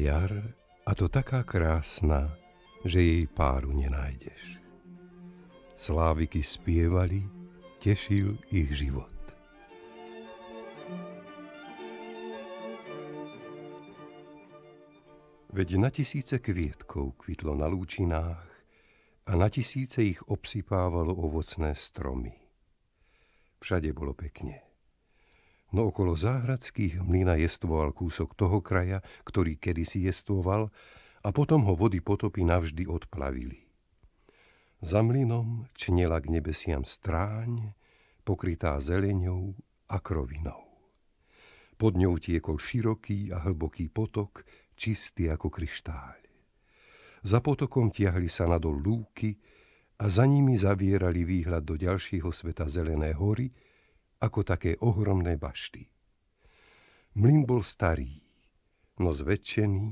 jar, a to taká krásna, že jej páru nenájdeš. Sláviky spievali, tešil ich život. Veď na tisíce kvietkov kvitlo na lúčinách a na tisíce ich obsypávalo ovocné stromy. Všade bolo pekne no okolo záhradských mlyna jestvoval kúsok toho kraja, ktorý kedysi jestvoval, a potom ho vody potopy navždy odplavili. Za mlynom čnela k nebesiam stráň, pokrytá zeleňou a krovinou. Pod ňou tiekol široký a hlboký potok, čistý ako kryštáľ. Za potokom tiahli sa nadol lúky a za nimi zavierali výhľad do ďalšieho sveta zelené hory, ako také ohromné bašty. Mlyn bol starý, no zväčšený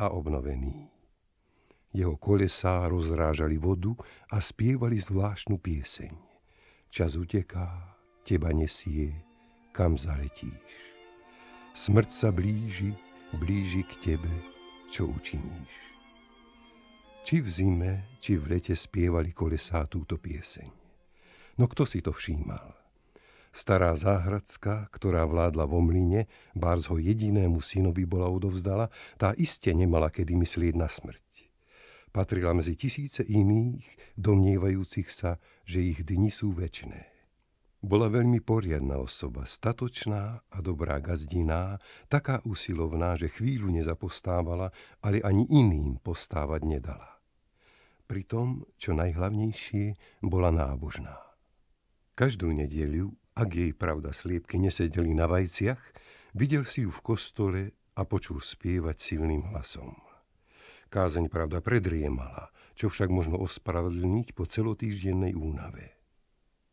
a obnovený. Jeho kolesá rozrážali vodu a spievali zvláštnu pieseň. Čas uteká, teba nesie, kam zaletíš. Smrť sa blíži, blíži k tebe, čo učiníš. Či v zime, či v lete spievali kolesá túto pieseň. No kto si to všímal? Stará záhradská, ktorá vládla vo mlyne, ho jedinému synovi bola odovzdala, tá iste nemala kedy myslieť na smrť. Patrila medzi tisíce iných, domnievajúcich sa, že ich dni sú väčné. Bola veľmi poriadna osoba, statočná a dobrá gazdiná, taká usilovná, že chvíľu nezapostávala, ale ani iným postávať nedala. Pritom, čo najhlavnejšie, bola nábožná. Každú nedeliu ak jej pravda sliepky nesedeli na vajciach, videl si ju v kostole a počul spievať silným hlasom. Kázeň pravda predriemala, čo však možno ospravedlniť po celotýždennej únave.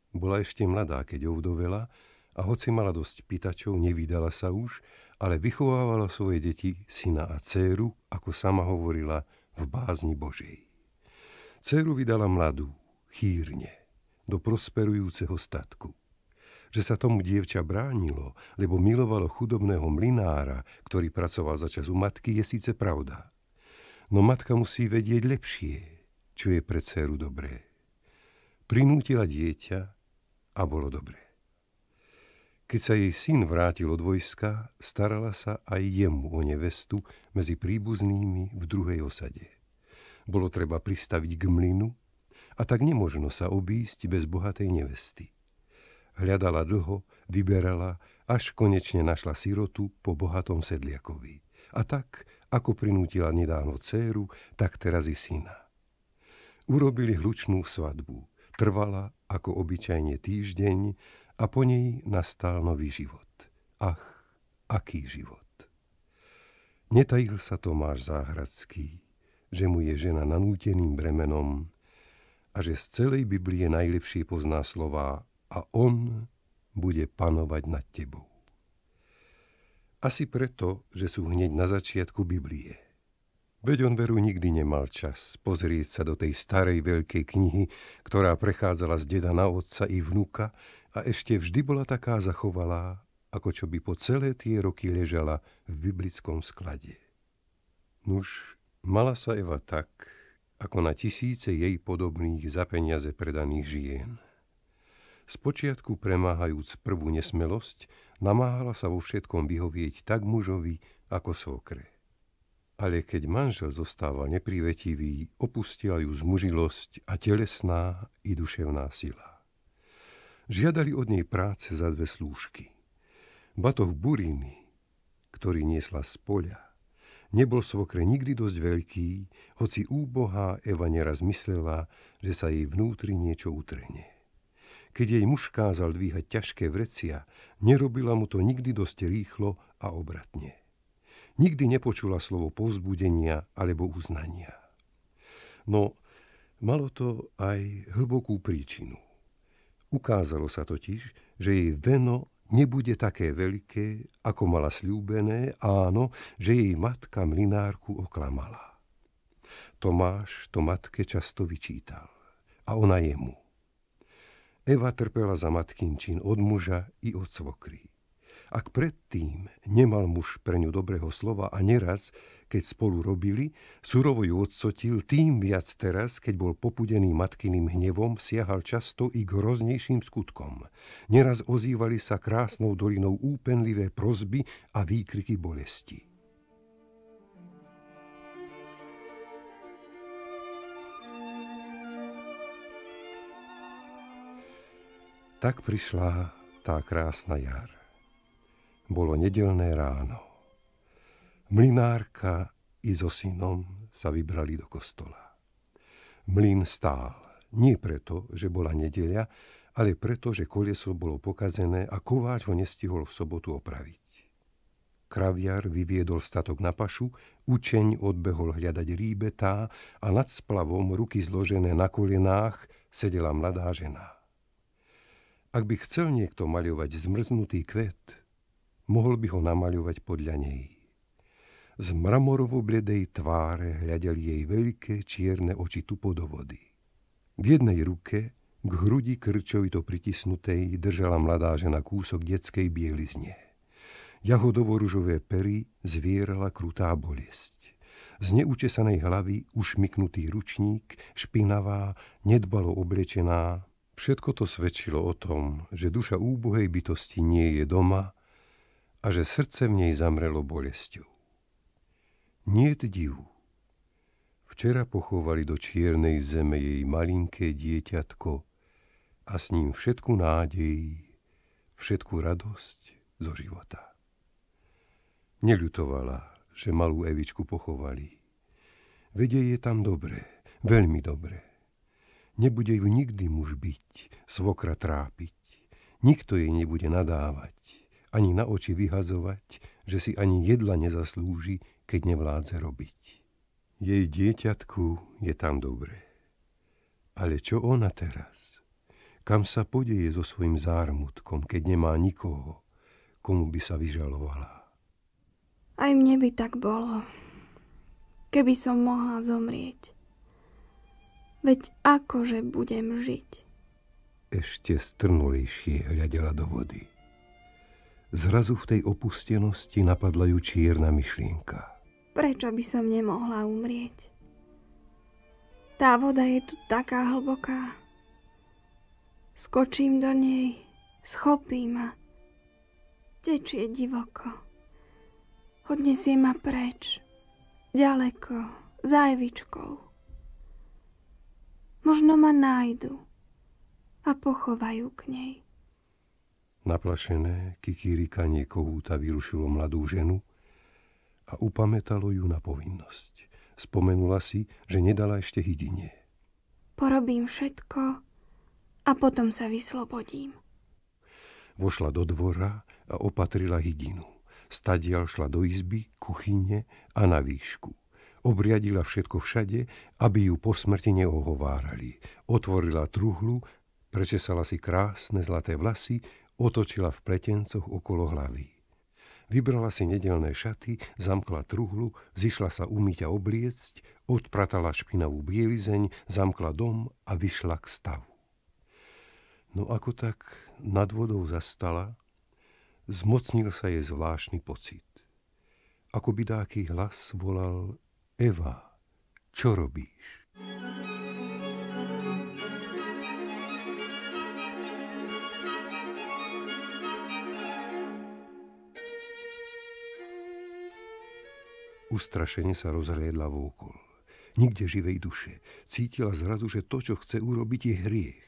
Bola ešte mladá, keď ovdovela a hoci mala dosť pýtačov, nevydala sa už, ale vychovávala svoje deti, syna a céru, ako sama hovorila, v bázni Božej. Céru vydala mladú, chýrne, do prosperujúceho statku že sa tomu dievča bránilo, lebo milovalo chudobného mlinára, ktorý pracoval za času matky, je síce pravda. No matka musí vedieť lepšie, čo je pre dceru dobré. Prinútila dieťa a bolo dobré. Keď sa jej syn vrátil od vojska, starala sa aj jemu o nevestu medzi príbuznými v druhej osade. Bolo treba pristaviť k mlynu a tak nemožno sa obísť bez bohatej nevesty. Hľadala dlho, vyberala, až konečne našla sirotu po bohatom sedliakovi. A tak, ako prinútila nedávno céru, tak teraz i syna. Urobili hlučnú svadbu. Trvala, ako obyčajne, týždeň a po nej nastal nový život. Ach, aký život! Netajil sa Tomáš Záhradský, že mu je žena nanúteným bremenom a že z celej Biblie najlepšie pozná slová a on bude panovať nad tebou. Asi preto, že sú hneď na začiatku Biblie. Veď on veru nikdy nemal čas pozrieť sa do tej starej veľkej knihy, ktorá prechádzala z deda na otca i vnuka a ešte vždy bola taká zachovalá, ako čo by po celé tie roky ležala v biblickom sklade. Nuž, mala sa Eva tak, ako na tisíce jej podobných za peniaze predaných žien – Spočiatku premáhajúc prvú nesmelosť, namáhala sa vo všetkom vyhovieť tak mužovi ako svokre. Ale keď manžel zostáva neprivetivý, opustila ju zmužilosť a telesná i duševná sila. Žiadali od nej práce za dve slúžky. Batoh buriny, ktorý niesla z poľa, nebol svokre nikdy dosť veľký, hoci úbohá Eva neraz myslela, že sa jej vnútri niečo utrhne. Keď jej muž kázal dvíhať ťažké vrecia, nerobila mu to nikdy dosť rýchlo a obratne. Nikdy nepočula slovo povzbudenia alebo uznania. No, malo to aj hlbokú príčinu. Ukázalo sa totiž, že jej veno nebude také veľké, ako mala slúbené, áno, že jej matka mlinárku oklamala. Tomáš to matke často vyčítal a ona jemu. Eva trpela za matkinčín od muža i od svokry. Ak predtým nemal muž pre ňu dobrého slova a neraz, keď spolu robili, surovo ju odsotil, tým viac teraz, keď bol popudený matkyným hnevom, siahal často i k hroznejším skutkom. Neraz ozývali sa krásnou dolinou úpenlivé prozby a výkriky bolesti. Tak prišla tá krásna jar. Bolo nedelné ráno. Mlinárka i so synom sa vybrali do kostola. Mlín stál, nie preto, že bola nedelia, ale preto, že kolieso bolo pokazené a kováč ho nestihol v sobotu opraviť. Kraviar vyviedol statok na pašu, učeň odbehol hľadať rýbetá a nad splavom, ruky zložené na kolenách, sedela mladá žena. Ak by chcel niekto maľovať zmrznutý kvet, mohol by ho namaľovať podľa nej. Z mramorovo bledej tváre hľadali jej veľké čierne oči vody. V jednej ruke, k hrudi krčovito pritisnutej, držala mladá žena kúsok detskej bielizne. Jahodovo-ružové pery zvierala krutá bolesť. Z neučesanej hlavy ušmiknutý ručník, špinavá, nedbalo oblečená, Všetko to svedčilo o tom, že duša úbohej bytosti nie je doma a že srdce v nej zamrelo bolesťou. Nie, divu. Včera pochovali do čiernej zeme jej malinké dieťatko a s ním všetku nádej, všetku radosť zo života. Neľutovala, že malú Evičku pochovali. Vedie je tam dobre, veľmi dobre. Nebude ju nikdy muž byť, svokra trápiť. Nikto jej nebude nadávať, ani na oči vyhazovať, že si ani jedla nezaslúži, keď nevládze robiť. Jej dieťatku je tam dobre. Ale čo ona teraz? Kam sa podeje so svojim zármutkom, keď nemá nikoho, komu by sa vyžalovala? Aj mne by tak bolo, keby som mohla zomrieť. Veď akože budem žiť? Ešte strnulejšie hľadela do vody. Zrazu v tej opustenosti napadla ju čierna myšlienka. Prečo by som nemohla umrieť? Tá voda je tu taká hlboká. Skočím do nej, schopí ma. Tečie divoko. Odnesie ma preč, ďaleko, za Evičkou. Možno ma nájdu a pochovajú k nej. Naplašené kikirikanie kohúta vyrušilo mladú ženu a upamätalo ju na povinnosť. Spomenula si, že nedala ešte hydine. Porobím všetko a potom sa vyslobodím. Vošla do dvora a opatrila hydinu. Stadial šla do izby, kuchyne a na výšku. Obriadila všetko všade, aby ju po smrti neohovárali. Otvorila truhlu, prečesala si krásne zlaté vlasy, otočila v pletencoch okolo hlavy. Vybrala si nedelné šaty, zamkla truhlu, zišla sa umyť a obliecť, odpratala špinavú bielizeň, zamkla dom a vyšla k stavu. No ako tak nad vodou zastala, zmocnil sa jej zvláštny pocit. Ako by dáky hlas volal Eva, čo robíš? Ustrašene sa rozhliedla vôkol. Nikde živej duše. Cítila zrazu, že to, čo chce urobiť, je hriech.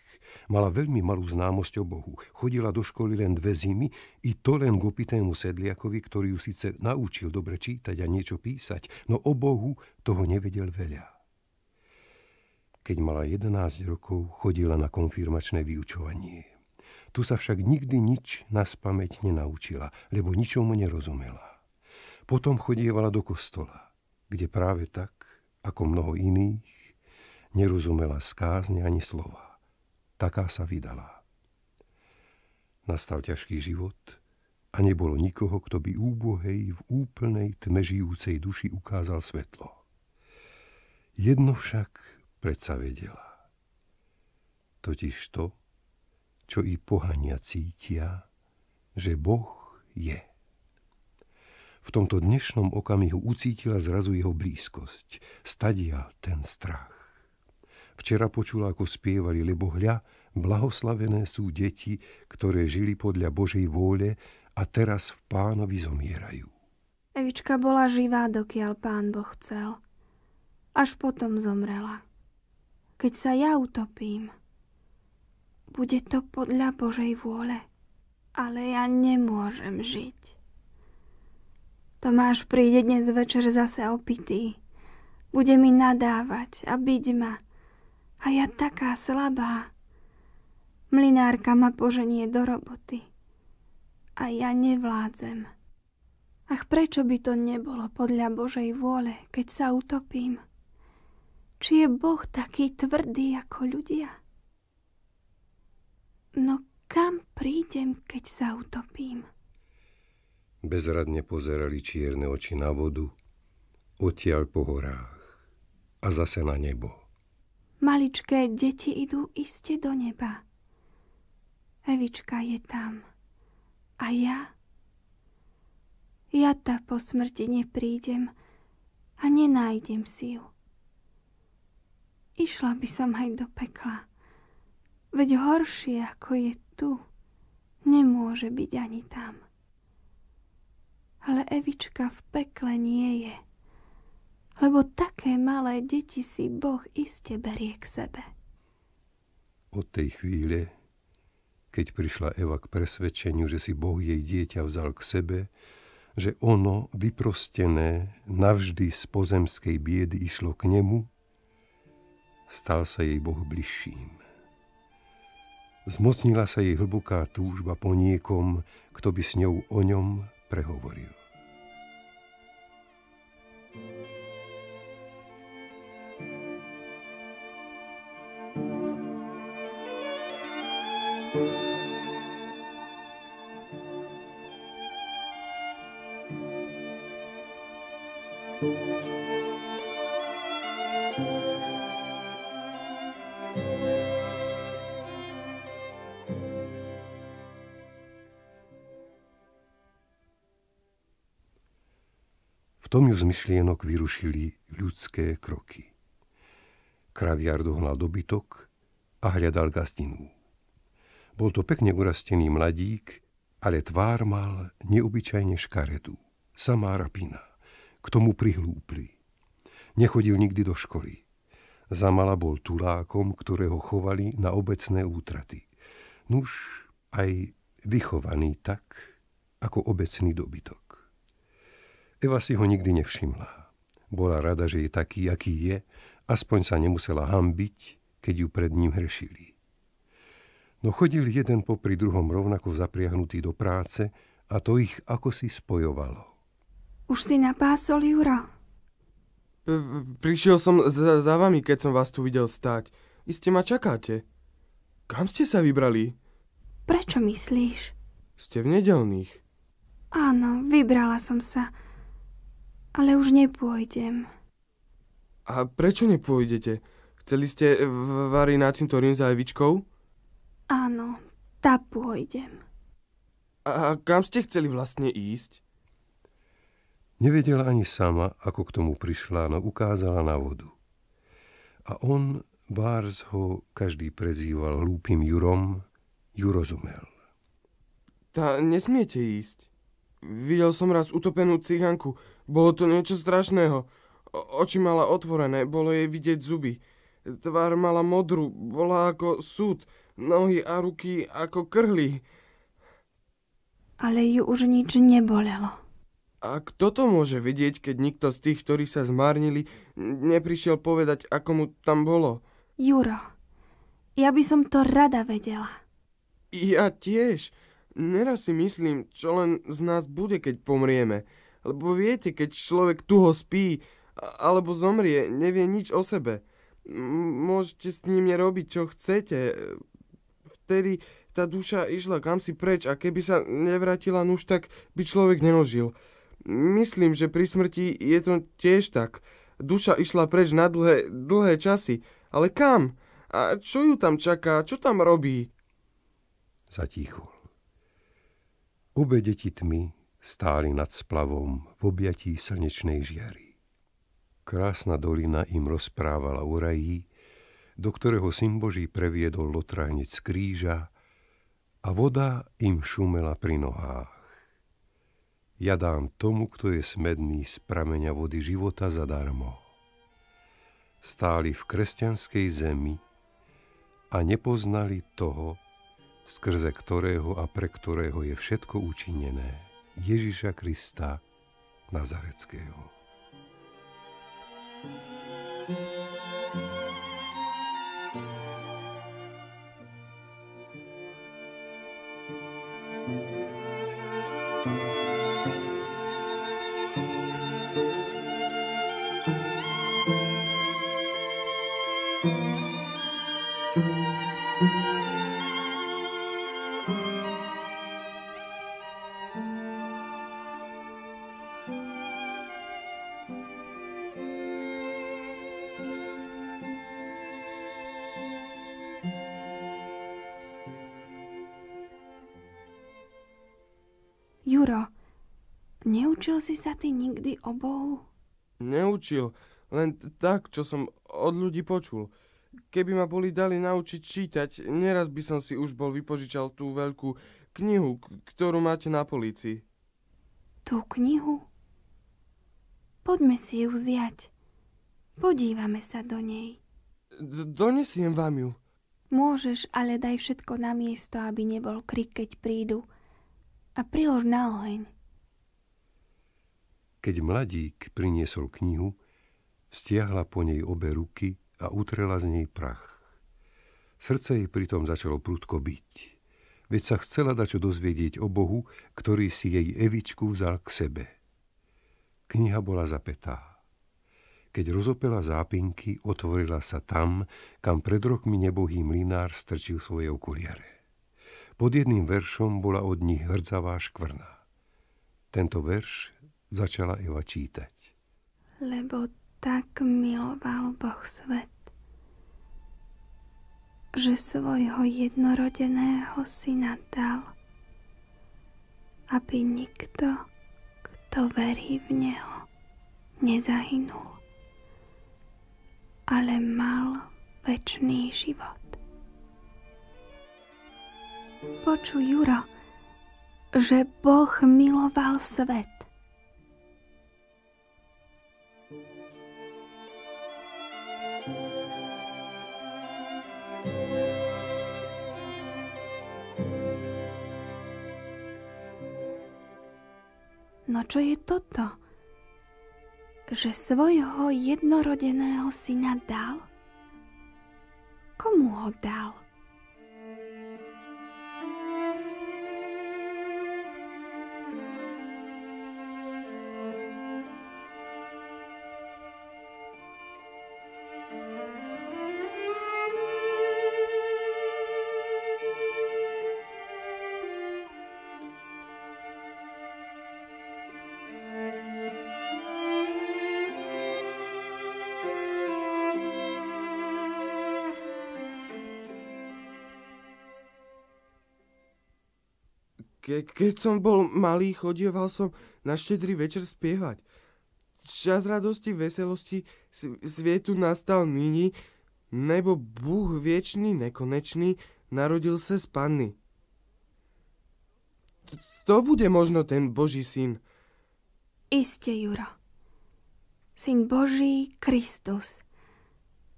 Mala veľmi malú známosť o Bohu. Chodila do školy len dve zimy, i to len k opitému sedliakovi, ktorý ju síce naučil dobre čítať a niečo písať, no o Bohu toho nevedel veľa. Keď mala 11 rokov, chodila na konfirmačné vyučovanie. Tu sa však nikdy nič na spameť nenaučila, lebo ničomu nerozumela. Potom chodievala do kostola, kde práve tak, ako mnoho iných, nerozumela skázne ani slova taká sa vydala. Nastal ťažký život a nebolo nikoho, kto by úbohej v úplnej tmežijúcej duši ukázal svetlo. Jedno však predsa vedela. Totiž to, čo i pohania cítia, že Boh je. V tomto dnešnom okamihu ucítila zrazu jeho blízkosť, stadia ten strach. Včera počula, ako spievali, lebo hľa, blahoslavené sú deti, ktoré žili podľa Božej vôle a teraz v pánovi zomierajú. Evička bola živá, dokiaľ pán Boh chcel. Až potom zomrela. Keď sa ja utopím, bude to podľa Božej vôle. Ale ja nemôžem žiť. Tomáš príde dnes večer zase opitý. Bude mi nadávať a byť ma a ja taká slabá. Mlinárka ma poženie do roboty. A ja nevládzem. Ach, prečo by to nebolo podľa Božej vôle, keď sa utopím? Či je Boh taký tvrdý ako ľudia? No kam prídem, keď sa utopím? Bezradne pozerali čierne oči na vodu, odtiaľ po horách a zase na nebo. Maličké deti idú iste do neba. Evička je tam. A ja? Ja ta po smrti neprídem a nenájdem si ju. Išla by som aj do pekla. Veď horšie, ako je tu, nemôže byť ani tam. Ale Evička v pekle nie je lebo také malé deti si Boh iste berie k sebe. Od tej chvíle, keď prišla Eva k presvedčeniu, že si Boh jej dieťa vzal k sebe, že ono, vyprostené navždy z pozemskej biedy, išlo k nemu, stal sa jej Boh bližším. Zmocnila sa jej hlboká túžba po niekom, kto by s ňou o ňom prehovoril. tom ju z myšlienok vyrušili ľudské kroky. Kraviar dohnal dobytok a hľadal gastinu. Bol to pekne urastený mladík, ale tvár mal neobyčajne škaredú. Samá rapina. K tomu prihlúpli. Nechodil nikdy do školy. Zamala bol tulákom, ktorého chovali na obecné útraty. Nuž aj vychovaný tak, ako obecný dobytok. Eva si ho nikdy nevšimla. Bola rada, že je taký, aký je, aspoň sa nemusela hambiť, keď ju pred ním hrešili. No chodili jeden popri druhom rovnako zapriahnutý do práce a to ich ako si spojovalo. Už si napásol, Jura? Prišiel som za, za vami, keď som vás tu videl stať. Iste ma čakáte. Kam ste sa vybrali? Prečo myslíš? Ste v nedelných. Áno, vybrala som sa. Ale už nepôjdem. A prečo nepôjdete? Chceli ste variť na cintorín za Evičkou? Áno, tá pôjdem. A kam ste chceli vlastne ísť? Nevedela ani sama, ako k tomu prišla, no ukázala na vodu. A on, Bárs, ho každý prezýval hlúpým Jurom, ju rozumel. Tá, nesmiete ísť. Videl som raz utopenú cihanku. Bolo to niečo strašného. O- oči mala otvorené, bolo jej vidieť zuby. Tvár mala modru, bola ako súd nohy a ruky ako krhli. Ale ju už nič nebolelo. A kto to môže vedieť, keď nikto z tých, ktorí sa zmárnili, neprišiel povedať, ako mu tam bolo? Juro, ja by som to rada vedela. Ja tiež. Neraz si myslím, čo len z nás bude, keď pomrieme. Lebo viete, keď človek tuho spí, alebo zomrie, nevie nič o sebe. M- môžete s ním robiť, čo chcete vtedy tá duša išla kam si preč a keby sa nevrátila nuž, tak by človek nenožil. Myslím, že pri smrti je to tiež tak. Duša išla preč na dlhé, dlhé časy. Ale kam? A čo ju tam čaká? Čo tam robí? Zatichol. Obe deti tmy stáli nad splavom v objatí slnečnej žiary. Krásna dolina im rozprávala o raji, do ktorého syn Boží previedol lotránic kríža a voda im šumela pri nohách. Ja dám tomu, kto je smedný z prameňa vody života zadarmo. Stáli v kresťanskej zemi a nepoznali toho, skrze ktorého a pre ktorého je všetko učinené, Ježiša Krista Nazareckého. thank you Neučil si sa ty nikdy o Bohu? Neučil, len tak, čo som od ľudí počul. Keby ma boli dali naučiť čítať, neraz by som si už bol vypožičal tú veľkú knihu, ktorú máte na polici. Tú knihu? Poďme si ju vziať. Podívame sa do nej. D- donesiem vám ju. Môžeš, ale daj všetko na miesto, aby nebol krik, keď prídu. A prilož na oheň. Keď mladík priniesol knihu, stiahla po nej obe ruky a utrela z nej prach. Srdce jej pritom začalo prudko byť. Veď sa chcela dačo dozvedieť o Bohu, ktorý si jej Evičku vzal k sebe. Kniha bola zapetá. Keď rozopela zápinky, otvorila sa tam, kam pred rokmi nebohý mlinár strčil svoje okuliare. Pod jedným veršom bola od nich hrdzavá škvrna. Tento verš začala Iva čítať. Lebo tak miloval Boh svet, že svojho jednorodeného syna dal, aby nikto, kto verí v Neho, nezahynul, ale mal večný život. Počuj, Juro, že Boh miloval svet, No čo je toto? Že svojho jednorodeného syna dal? Komu ho dal? Ke- keď som bol malý, chodieval som na štedrý večer spievať. Čas radosti, veselosti, svietu nastal nyní, nebo Búh viečný, nekonečný, narodil sa z panny. T- to bude možno ten Boží syn. Iste, Juro. Syn Boží Kristus.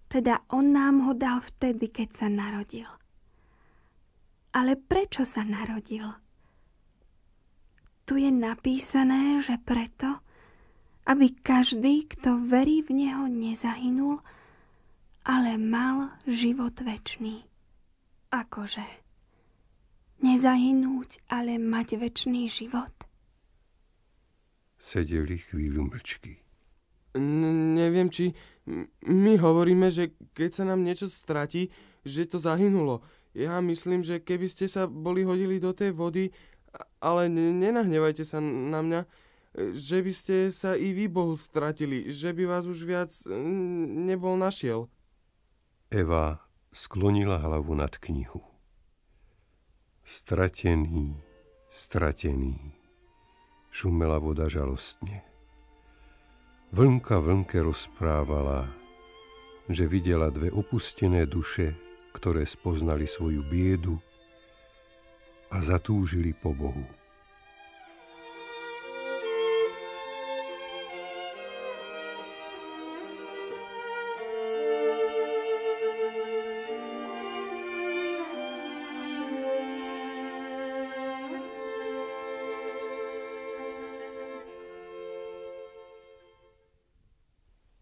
Teda on nám ho dal vtedy, keď sa narodil. Ale prečo sa narodil? tu je napísané, že preto, aby každý, kto verí v Neho, nezahynul, ale mal život večný. Akože? Nezahynúť, ale mať večný život? Sedeli chvíľu mlčky. N- neviem, či... My hovoríme, že keď sa nám niečo stratí, že to zahynulo. Ja myslím, že keby ste sa boli hodili do tej vody, ale nenahnevajte sa na mňa, že by ste sa i vy Bohu stratili, že by vás už viac e, nebol našiel. Eva sklonila hlavu nad knihu. Stratený, stratený, šumela voda žalostne. Vlnka vlnke rozprávala, že videla dve opustené duše, ktoré spoznali svoju biedu a zatúžili po Bohu.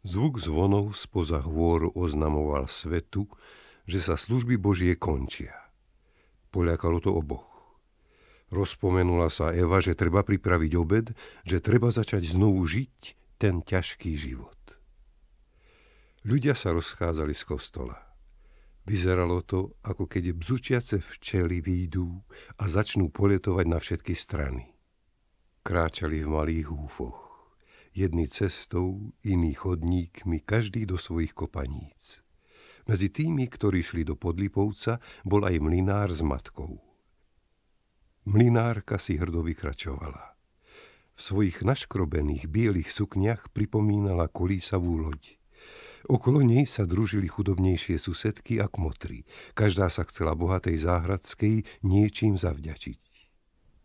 Zvuk zvonov spoza hôru oznamoval svetu, že sa služby Božie končia. Poľakalo to oboch. Rozpomenula sa Eva, že treba pripraviť obed, že treba začať znovu žiť ten ťažký život. Ľudia sa rozchádzali z kostola. Vyzeralo to, ako keď bzučiace včely výjdú a začnú poletovať na všetky strany. Kráčali v malých húfoch. jedný cestou, iný chodníkmi, každý do svojich kopaníc. Medzi tými, ktorí šli do Podlipovca, bol aj mlinár s matkou – Mlinárka si hrdo vykračovala. V svojich naškrobených bielých sukniach pripomínala kolísavú loď. Okolo nej sa družili chudobnejšie susedky a kmotry. Každá sa chcela bohatej záhradskej niečím zavďačiť.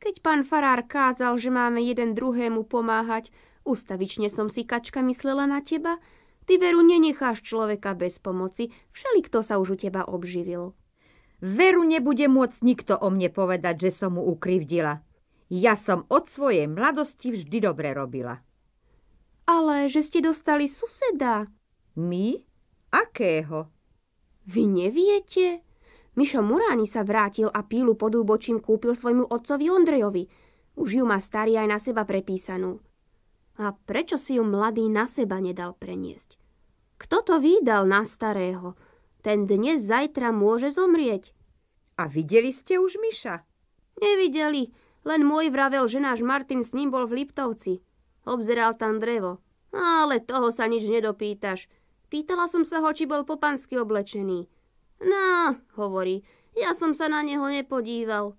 Keď pán farár kázal, že máme jeden druhému pomáhať, ustavične som si kačka myslela na teba. Ty veru nenecháš človeka bez pomoci, všelikto sa už u teba obživil. Veru nebude môcť nikto o mne povedať, že som mu ukrivdila. Ja som od svojej mladosti vždy dobre robila. Ale že ste dostali suseda. My? Akého? Vy neviete? Mišo Murány sa vrátil a pílu pod úbočím kúpil svojmu otcovi Ondrejovi. Už ju má starý aj na seba prepísanú. A prečo si ju mladý na seba nedal preniesť? Kto to vydal na starého? Ten dnes zajtra môže zomrieť. A videli ste už Miša? Nevideli, len môj vravel, že náš Martin s ním bol v Liptovci. Obzeral tam drevo. Ale toho sa nič nedopýtaš. Pýtala som sa ho, či bol popansky oblečený. No, hovorí, ja som sa na neho nepodíval.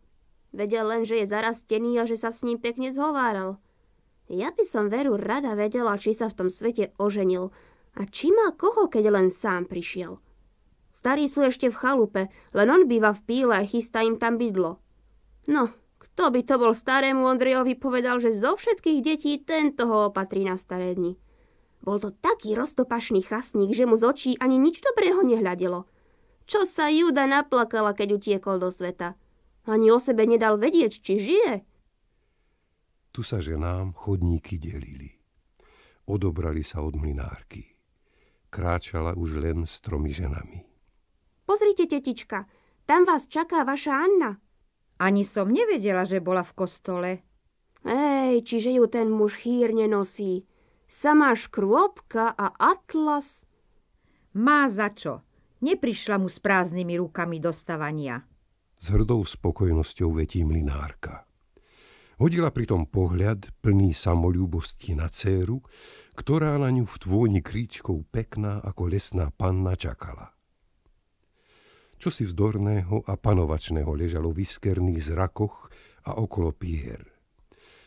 Vedel len, že je zarastený a že sa s ním pekne zhováral. Ja by som veru rada vedela, či sa v tom svete oženil a či mal koho, keď len sám prišiel. Starí sú ešte v chalupe, len on býva v píle a chystá im tam bydlo. No, kto by to bol starému Ondrejovi povedal, že zo všetkých detí tento ho opatrí na staré dni. Bol to taký roztopašný chasník, že mu z očí ani nič dobrého nehľadelo. Čo sa júda naplakala, keď utiekol do sveta? Ani o sebe nedal vedieť, či žije. Tu sa ženám chodníky delili. Odobrali sa od mlinárky. Kráčala už len s tromi ženami. Pozrite, tetička, tam vás čaká vaša Anna. Ani som nevedela, že bola v kostole. Ej, čiže ju ten muž chýrne nosí, Samá škrôbka a atlas. Má za čo. Neprišla mu s prázdnymi rukami dostavania. S hrdou spokojnosťou vetí mlinárka. Hodila pritom pohľad plný samolúbosti na céru, ktorá na ňu v tvôni kríčkou pekná ako lesná panna čakala čo si vzdorného a panovačného ležalo v iskerných zrakoch a okolo pier.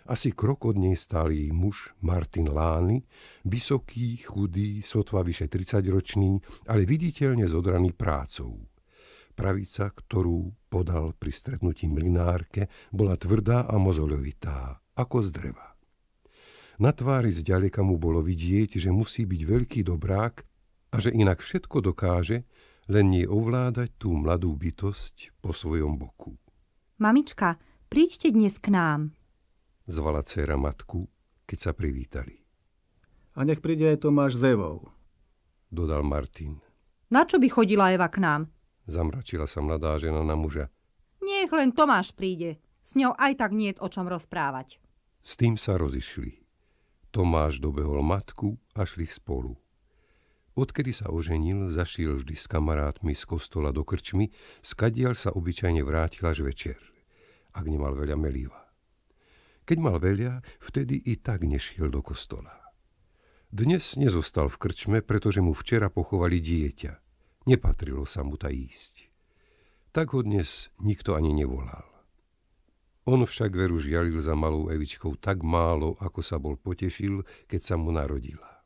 Asi krok od nej stál jej muž Martin Lány, vysoký, chudý, sotva vyše 30-ročný, ale viditeľne zodraný prácou. Pravica, ktorú podal pri stretnutí mlinárke, bola tvrdá a mozoľovitá, ako z dreva. Na tvári zďaleka mu bolo vidieť, že musí byť veľký dobrák a že inak všetko dokáže, len nie ovládať tú mladú bytosť po svojom boku. Mamička, príďte dnes k nám, zvala dcera matku, keď sa privítali. A nech príde aj Tomáš z Evou, dodal Martin. Na čo by chodila Eva k nám? Zamračila sa mladá žena na muža. Nech len Tomáš príde. S ňou aj tak nie je o čom rozprávať. S tým sa rozišli. Tomáš dobehol matku a šli spolu. Odkedy sa oženil, zašiel vždy s kamarátmi z kostola do krčmy, skadial sa obyčajne vrátil až večer, ak nemal veľa meliva. Keď mal veľa, vtedy i tak nešiel do kostola. Dnes nezostal v krčme, pretože mu včera pochovali dieťa. Nepatrilo sa mu ta ísť. Tak ho dnes nikto ani nevolal. On však veru žialil za malou Evičkou tak málo, ako sa bol potešil, keď sa mu narodila.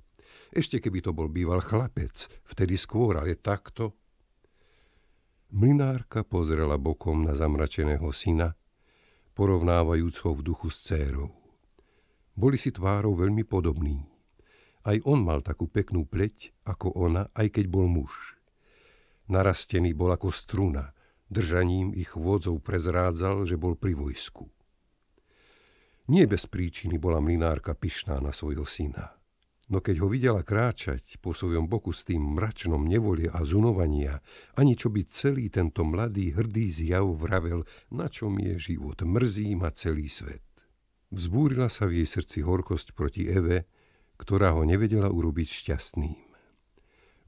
Ešte keby to bol býval chlapec, vtedy skôr, ale takto. Mlinárka pozrela bokom na zamračeného syna, porovnávajúc ho v duchu s cérou. Boli si tvárou veľmi podobní. Aj on mal takú peknú pleť, ako ona, aj keď bol muž. Narastený bol ako struna, držaním ich vôdzov prezrádzal, že bol pri vojsku. Nie bez príčiny bola mlinárka pyšná na svojho syna. No keď ho videla kráčať po svojom boku s tým mračnom nevolie a zunovania, ani čo by celý tento mladý, hrdý zjav vravel, na čom je život, mrzí ma celý svet. Vzbúrila sa v jej srdci horkosť proti Eve, ktorá ho nevedela urobiť šťastným.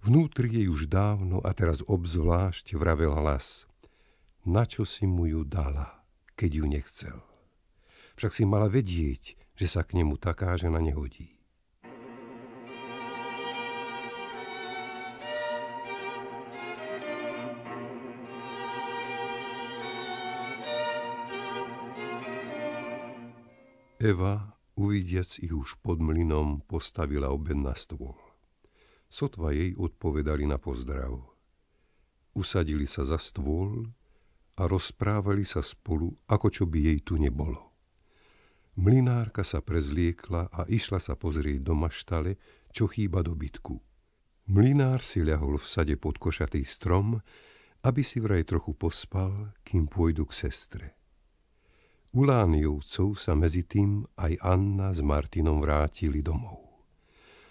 Vnútri jej už dávno a teraz obzvlášť vravel hlas. Na čo si mu ju dala, keď ju nechcel? Však si mala vedieť, že sa k nemu taká žena nehodí. Eva, uvidiac ich už pod mlinom postavila obed na stôl. Sotva jej odpovedali na pozdrav. Usadili sa za stôl a rozprávali sa spolu, ako čo by jej tu nebolo. Mlinárka sa prezliekla a išla sa pozrieť do maštale, čo chýba bytku. Mlinár si ľahol v sade pod košatý strom, aby si vraj trochu pospal, kým pôjdu k sestre. Ulániovcov sa medzi tým aj Anna s Martinom vrátili domov.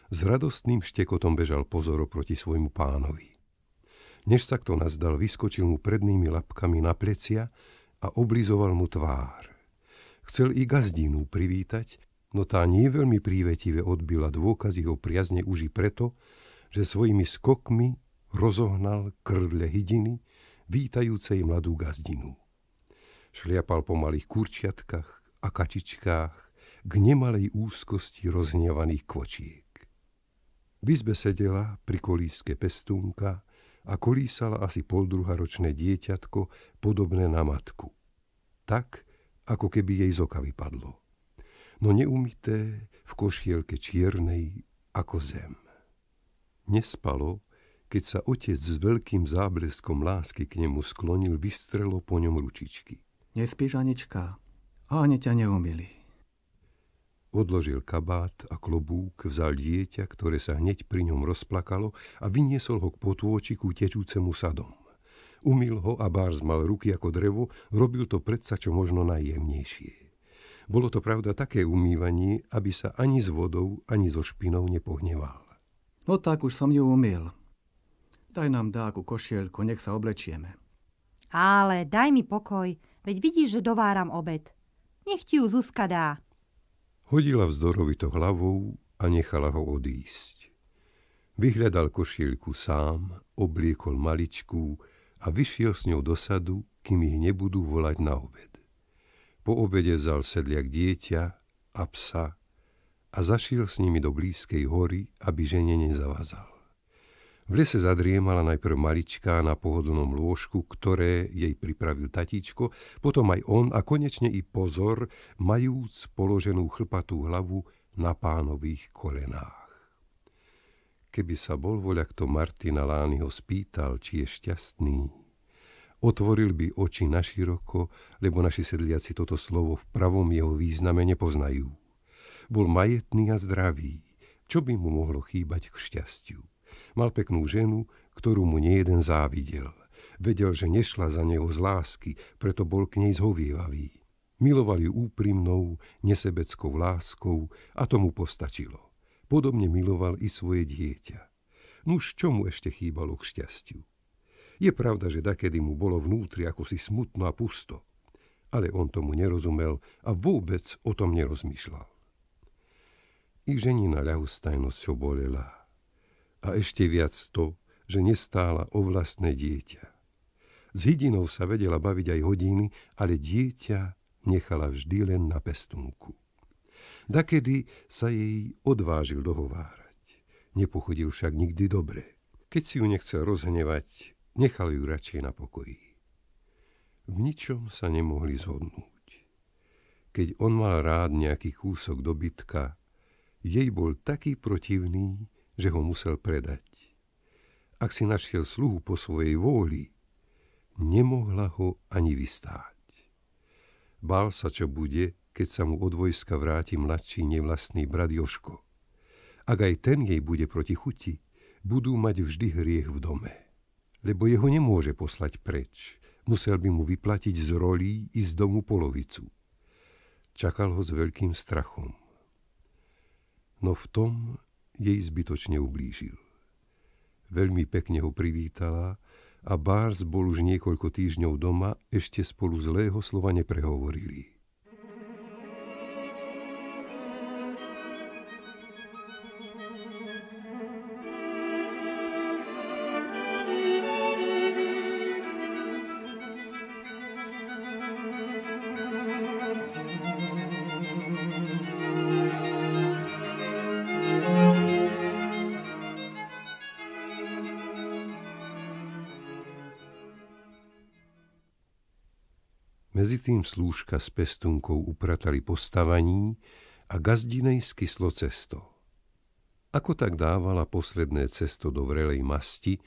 S radostným štekotom bežal pozor proti svojmu pánovi. Než sa kto nazdal, vyskočil mu prednými lapkami na plecia a oblizoval mu tvár. Chcel i gazdínu privítať, no tá nie veľmi prívetivé odbila dôkazy o priazne uži preto, že svojimi skokmi rozohnal krdle hydiny, vítajúcej mladú gazdinu šliapal po malých kurčiatkách a kačičkách k nemalej úzkosti rozhnevaných kvočiek. V izbe sedela pri kolíske pestúnka a kolísala asi poldruharočné dieťatko podobné na matku. Tak, ako keby jej z oka vypadlo. No neumité v košielke čiernej ako zem. Nespalo, keď sa otec s veľkým zábleskom lásky k nemu sklonil, vystrelo po ňom ručičky. Nespíš, Anička? Ani ťa neumili. Odložil kabát a klobúk, vzal dieťa, ktoré sa hneď pri ňom rozplakalo a vyniesol ho k potôčiku tečúcemu sadom. Umil ho a Bárs mal ruky ako drevo, robil to predsa čo možno najjemnejšie. Bolo to pravda také umývanie, aby sa ani s vodou, ani so špinou nepohneval. No tak už som ju umil, Daj nám dáku košielku, nech sa oblečieme. Ale daj mi pokoj. Veď vidíš, že dováram obed. Nech ti ju Zuzka dá. Hodila vzdorovito hlavou a nechala ho odísť. Vyhľadal košielku sám, obliekol maličku a vyšiel s ňou do sadu, kým ich nebudú volať na obed. Po obede vzal sedliak dieťa a psa a zašiel s nimi do blízkej hory, aby žene nezavazal. V lese zadriemala najprv malička na pohodlnom lôžku, ktoré jej pripravil tatíčko, potom aj on a konečne i pozor, majúc položenú chlpatú hlavu na pánových kolenách. Keby sa bol voľakto Martina Lányho spýtal, či je šťastný, otvoril by oči naširoko, lebo naši sedliaci toto slovo v pravom jeho význame nepoznajú. Bol majetný a zdravý, čo by mu mohlo chýbať k šťastiu. Mal peknú ženu, ktorú mu nejeden závidel. Vedel, že nešla za neho z lásky, preto bol k nej zhovievavý. Miloval ju úprimnou, nesebeckou láskou a tomu postačilo. Podobne miloval i svoje dieťa. Nuž, čo mu ešte chýbalo k šťastiu? Je pravda, že dakedy mu bolo vnútri ako si smutno a pusto, ale on tomu nerozumel a vôbec o tom nerozmýšľal. I ženina ľahostajnosťou bolela a ešte viac to, že nestála o vlastné dieťa. S hydinou sa vedela baviť aj hodiny, ale dieťa nechala vždy len na pestunku. Dakedy sa jej odvážil dohovárať. Nepochodil však nikdy dobre. Keď si ju nechcel rozhnevať, nechal ju radšej na pokoji. V ničom sa nemohli zhodnúť. Keď on mal rád nejaký kúsok dobytka, jej bol taký protivný, že ho musel predať. Ak si našiel sluhu po svojej vôli, nemohla ho ani vystáť. Bál sa, čo bude, keď sa mu od vojska vráti mladší nevlastný brat Joško. Ak aj ten jej bude proti chuti, budú mať vždy hriech v dome. Lebo jeho nemôže poslať preč. Musel by mu vyplatiť z rolí i z domu polovicu. Čakal ho s veľkým strachom. No v tom jej zbytočne ublížil. Veľmi pekne ho privítala a Bárs bol už niekoľko týždňov doma, ešte spolu zlého slova neprehovorili. Mezitým slúžka s pestunkou upratali postavaní a gazdinej skyslo cesto. Ako tak dávala posledné cesto do vrelej masti,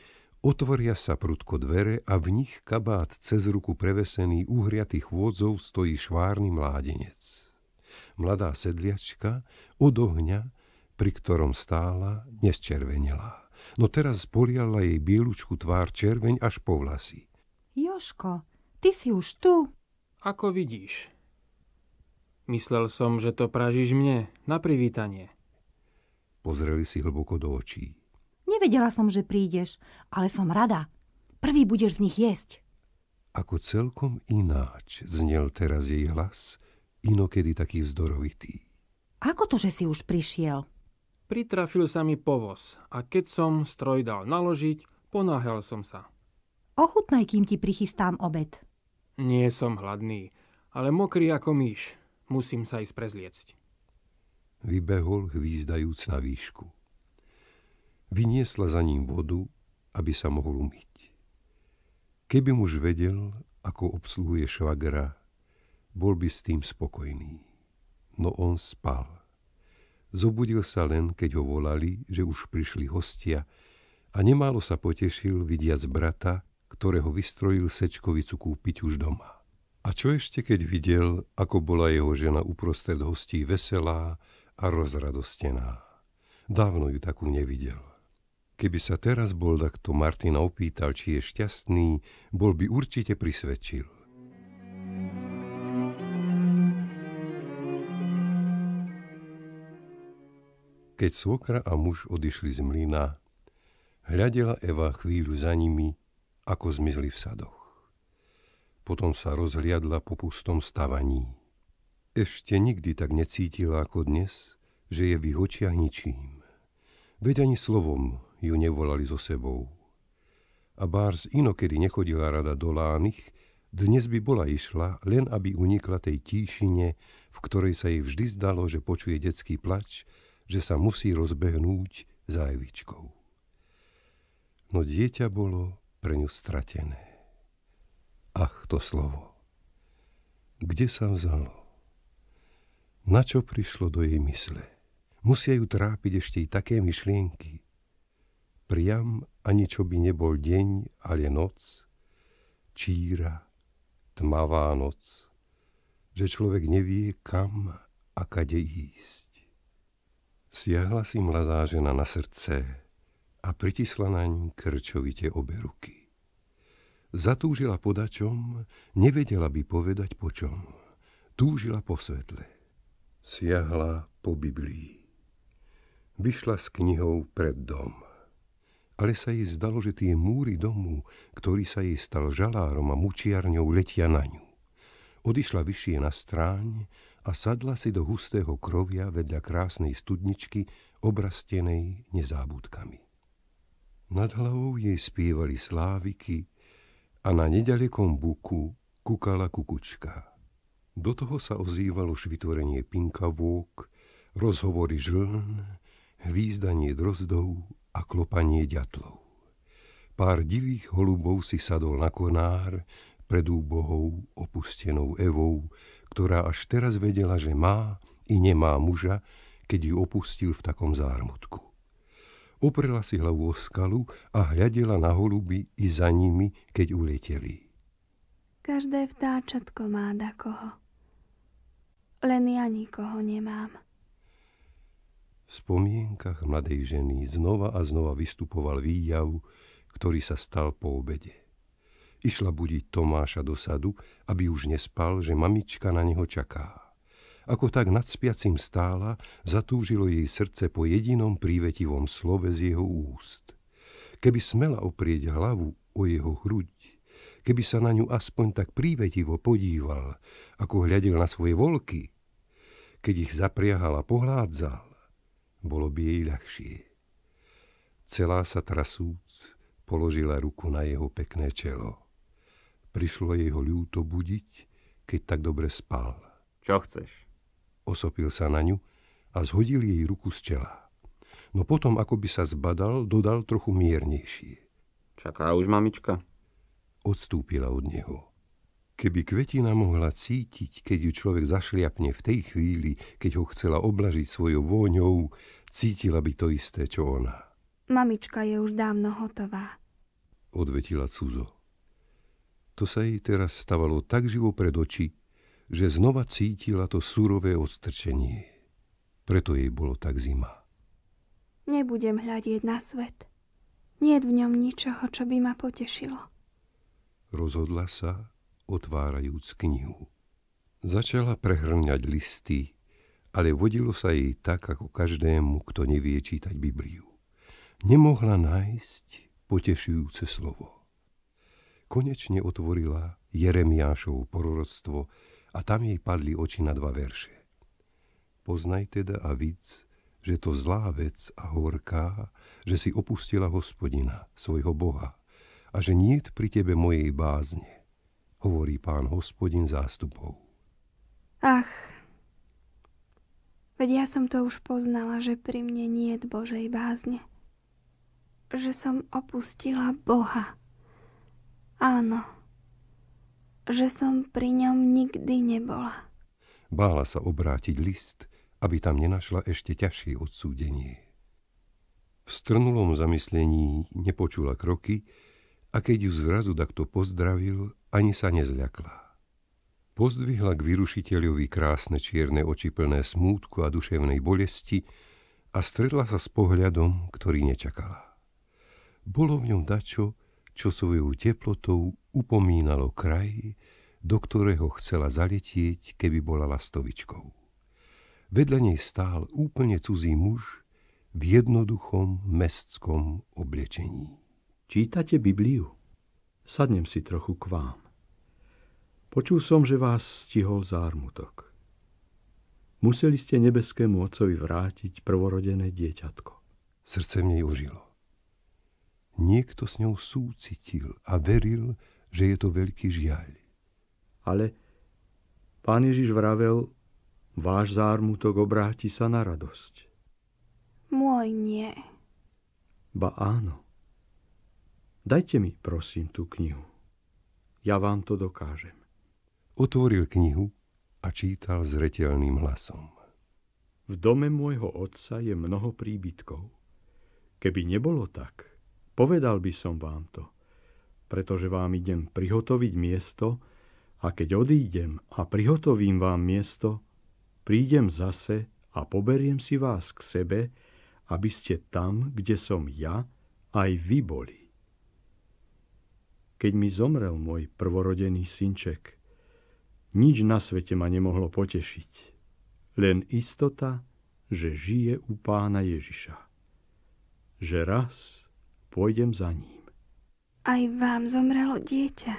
otvoria sa prudko dvere a v nich kabát cez ruku prevesený uhriatých vôdzov stojí švárny mládenec. Mladá sedliačka od ohňa, pri ktorom stála, nesčervenila. No teraz poliala jej bielučku tvár červeň až po vlasy. Joško, ty si už tu? Ako vidíš? Myslel som, že to pražíš mne, na privítanie. Pozreli si hlboko do očí. Nevedela som, že prídeš, ale som rada. Prvý budeš z nich jesť. Ako celkom ináč znel teraz jej hlas, inokedy taký vzdorovitý. Ako to, že si už prišiel? Pritrafil sa mi povoz a keď som stroj dal naložiť, ponáhľal som sa. Ochutnaj, kým ti prichystám obed. Nie som hladný, ale mokrý ako myš. Musím sa ísť prezliecť. Vybehol hvízdajúc na výšku. Vyniesla za ním vodu, aby sa mohol umyť. Keby muž vedel, ako obsluhuje švagra, bol by s tým spokojný. No on spal. Zobudil sa len, keď ho volali, že už prišli hostia a nemálo sa potešil vidiac brata, ktorého vystrojil Sečkovicu kúpiť už doma. A čo ešte, keď videl, ako bola jeho žena uprostred hostí veselá a rozradostená. Dávno ju takú nevidel. Keby sa teraz bol takto Martina opýtal, či je šťastný, bol by určite prisvedčil. Keď svokra a muž odišli z mlyna, hľadela Eva chvíľu za nimi ako zmizli v sadoch. Potom sa rozhliadla po pustom stavaní. Ešte nikdy tak necítila ako dnes, že je v ich očiach ničím. Veď ani slovom ju nevolali so sebou. A Bárs inokedy nechodila rada do Lánych, dnes by bola išla, len aby unikla tej tíšine, v ktorej sa jej vždy zdalo, že počuje detský plač, že sa musí rozbehnúť evičkou. No dieťa bolo pre ňu stratené. Ach, to slovo. Kde sa vzalo? Na čo prišlo do jej mysle? Musia ju trápiť ešte i také myšlienky. Priam ani čo by nebol deň, ale noc, číra, tmavá noc, že človek nevie, kam a kade ísť. Siahla si mladá žena na srdce, a pritisla naň krčovite obe ruky. Zatúžila podačom, nevedela by povedať po čom. Túžila po svetle. Siahla po Biblii. Vyšla s knihou pred dom. Ale sa jej zdalo, že tie múry domu, ktorý sa jej stal žalárom a mučiarňou, letia na ňu. Odišla vyššie na stráň a sadla si do hustého krovia vedľa krásnej studničky obrastenej nezábudkami. Nad hlavou jej spievali sláviky a na nedalekom buku kukala kukučka. Do toho sa ozývalo švitorenie pinkavôk, rozhovory žln, hvízdanie drozdov a klopanie ďatlov. Pár divých holubov si sadol na konár pred úbohou, opustenou Evou, ktorá až teraz vedela, že má i nemá muža, keď ju opustil v takom zármutku. Oprela si hlavu o skalu a hľadela na holuby i za nimi, keď uleteli. Každé vtáčatko má koho. Len ja nikoho nemám. V spomienkach mladej ženy znova a znova vystupoval výjav, ktorý sa stal po obede. Išla budiť Tomáša do sadu, aby už nespal, že mamička na neho čaká. Ako tak nad spiacim stála, zatúžilo jej srdce po jedinom prívetivom slove z jeho úst. Keby smela oprieť hlavu o jeho hruď, keby sa na ňu aspoň tak prívetivo podíval, ako hľadil na svoje volky, keď ich zapriahal a pohládzal, bolo by jej ľahšie. Celá sa trasúc položila ruku na jeho pekné čelo. Prišlo jeho ľúto budiť, keď tak dobre spal. Čo chceš? Osopil sa na ňu a zhodil jej ruku z čela. No potom, ako by sa zbadal, dodal trochu miernejšie. Čaká už mamička? Odstúpila od neho. Keby kvetina mohla cítiť, keď ju človek zašliapne v tej chvíli, keď ho chcela oblažiť svojou vôňou, cítila by to isté, čo ona. Mamička je už dávno hotová, odvetila Cuzo. To sa jej teraz stavalo tak živo pred oči, že znova cítila to surové odstrčenie. Preto jej bolo tak zima. Nebudem hľadieť na svet. Nie v ňom ničoho, čo by ma potešilo. Rozhodla sa, otvárajúc knihu. Začala prehrňať listy, ale vodilo sa jej tak, ako každému, kto nevie čítať Bibliu. Nemohla nájsť potešujúce slovo. Konečne otvorila Jeremiášovo proroctvo, a tam jej padli oči na dva verše. Poznaj teda a víc, že to zlá vec a horká, že si opustila hospodina, svojho boha, a že niet pri tebe mojej bázne, hovorí pán hospodin zástupov. Ach, veď ja som to už poznala, že pri mne niet Božej bázne. Že som opustila Boha. Áno, že som pri ňom nikdy nebola. Bála sa obrátiť list, aby tam nenašla ešte ťažšie odsúdenie. V strnulom zamyslení nepočula kroky a keď ju zrazu takto pozdravil, ani sa nezľakla. Pozdvihla k vyrušiteľovi krásne čierne oči plné smútku a duševnej bolesti a stredla sa s pohľadom, ktorý nečakala. Bolo v ňom dačo, čo svojou teplotou upomínalo kraj, do ktorého chcela zaletieť, keby bola lastovičkou. Vedľa nej stál úplne cudzí muž v jednoduchom mestskom oblečení. Čítate Bibliu? Sadnem si trochu k vám. Počul som, že vás stihol zármutok. Museli ste nebeskému otcovi vrátiť prvorodené dieťatko. Srdce mne ožilo. Niekto s ňou súcitil a veril, že je to veľký žiaľ. Ale pán Ježiš vravel, váš zármutok obráti sa na radosť. Môj nie. Ba áno. Dajte mi, prosím, tú knihu. Ja vám to dokážem. Otvoril knihu a čítal zretelným hlasom. V dome môjho otca je mnoho príbytkov. Keby nebolo tak, Povedal by som vám to, pretože vám idem prihotoviť miesto a keď odídem a prihotovím vám miesto, prídem zase a poberiem si vás k sebe, aby ste tam, kde som ja, aj vy boli. Keď mi zomrel môj prvorodený synček, nič na svete ma nemohlo potešiť, len istota, že žije u pána Ježiša. Že raz Pôjdem za ním. Aj vám zomrelo dieťa.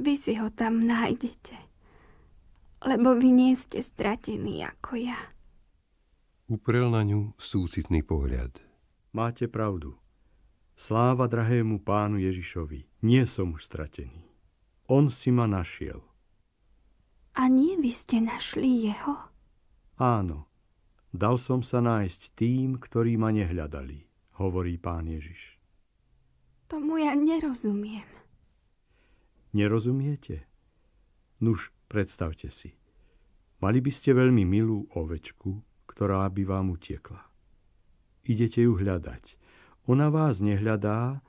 Vy si ho tam nájdete, lebo vy nie ste stratení ako ja. Uprel na ňu súcitný pohľad. Máte pravdu. Sláva drahému pánu Ježišovi, nie som už stratený. On si ma našiel. A nie vy ste našli jeho? Áno, dal som sa nájsť tým, ktorí ma nehľadali hovorí pán Ježiš. Tomu ja nerozumiem. Nerozumiete? Nuž, predstavte si. Mali by ste veľmi milú ovečku, ktorá by vám utiekla. Idete ju hľadať. Ona vás nehľadá,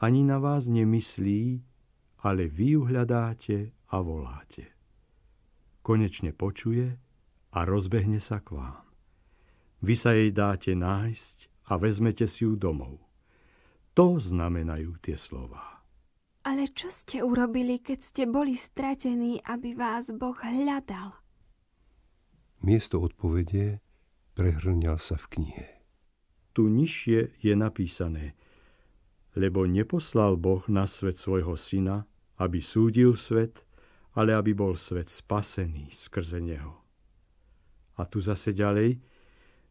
ani na vás nemyslí, ale vy ju hľadáte a voláte. Konečne počuje a rozbehne sa k vám. Vy sa jej dáte nájsť a vezmete si ju domov. To znamenajú tie slova. Ale čo ste urobili, keď ste boli stratení, aby vás Boh hľadal? Miesto odpovede prehrňal sa v knihe. Tu nižšie je napísané, lebo neposlal Boh na svet svojho syna, aby súdil svet, ale aby bol svet spasený skrze neho. A tu zase ďalej,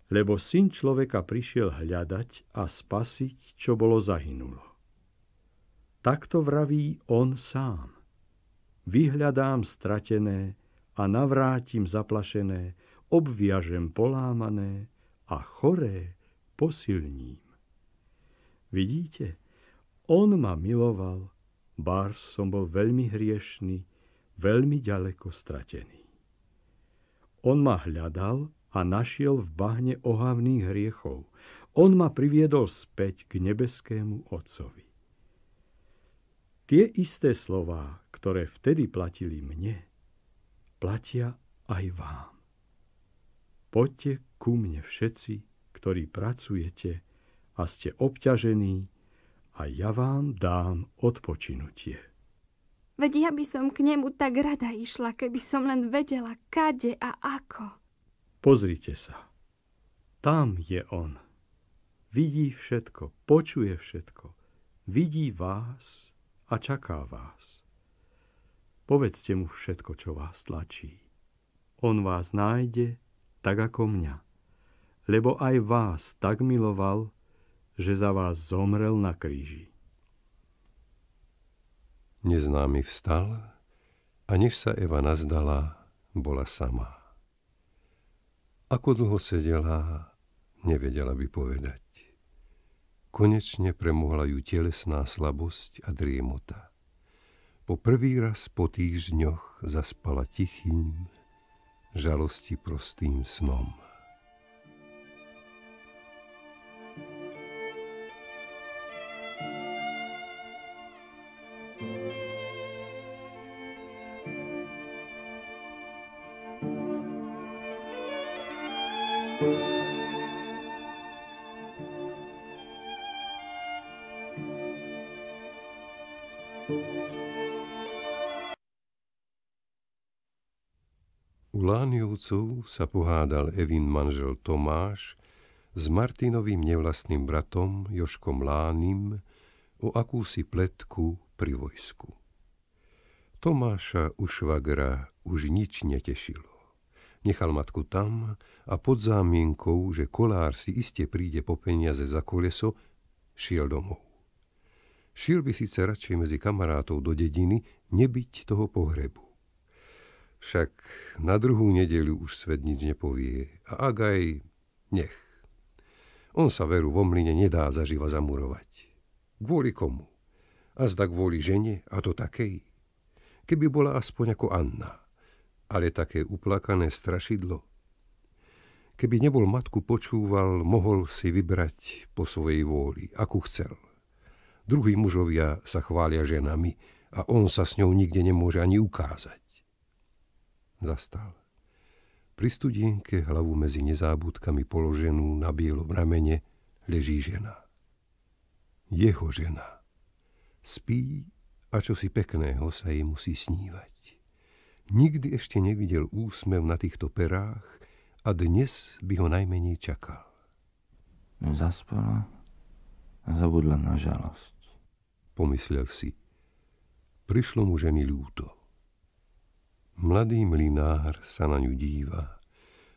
lebo syn človeka prišiel hľadať a spasiť, čo bolo zahynulo. Takto vraví on sám. Vyhľadám stratené a navrátim zaplašené, obviažem polámané a choré posilním. Vidíte, on ma miloval, bár som bol veľmi hriešný, veľmi ďaleko stratený. On ma hľadal a našiel v bahne ohavných hriechov. On ma priviedol späť k nebeskému Otcovi. Tie isté slová, ktoré vtedy platili mne, platia aj vám. Poďte ku mne všetci, ktorí pracujete a ste obťažení, a ja vám dám odpočinutie. Veď ja by som k nemu tak rada išla, keby som len vedela, kade a ako. Pozrite sa. Tam je on. Vidí všetko, počuje všetko. Vidí vás a čaká vás. Povedzte mu všetko, čo vás tlačí. On vás nájde tak ako mňa. Lebo aj vás tak miloval, že za vás zomrel na kríži. Neznámy vstal a než sa Eva nazdala, bola sama. Ako dlho sedela, nevedela by povedať. Konečne premohla ju telesná slabosť a driemota. Po prvý raz po týždňoch zaspala tichým, žalosti prostým snom. Krajovcov sa pohádal Evin manžel Tomáš s Martinovým nevlastným bratom Joškom Lánim o akúsi pletku pri vojsku. Tomáša u švagra už nič netešilo. Nechal matku tam a pod zámienkou, že kolár si iste príde po peniaze za koleso, šiel domov. Šiel by síce radšej medzi kamarátov do dediny, nebyť toho pohrebu. Však na druhú nedeľu už svet nič nepovie. A ak aj, nech. On sa veru vo mline nedá zaživa zamurovať. Kvôli komu? A zda kvôli žene, a to takej. Keby bola aspoň ako Anna, ale také uplakané strašidlo. Keby nebol matku počúval, mohol si vybrať po svojej vôli, ako chcel. Druhí mužovia sa chvália ženami a on sa s ňou nikde nemôže ani ukázať. Zastal. Pri studienke hlavu medzi nezábudkami položenú na bielom ramene leží žena. Jeho žena. Spí a čo si pekného sa jej musí snívať. Nikdy ešte nevidel úsmev na týchto perách a dnes by ho najmenej čakal. Zaspala a zabudla na žalosť. Pomyslel si. Prišlo mu ženy ľúto. Mladý mlinár sa na ňu díva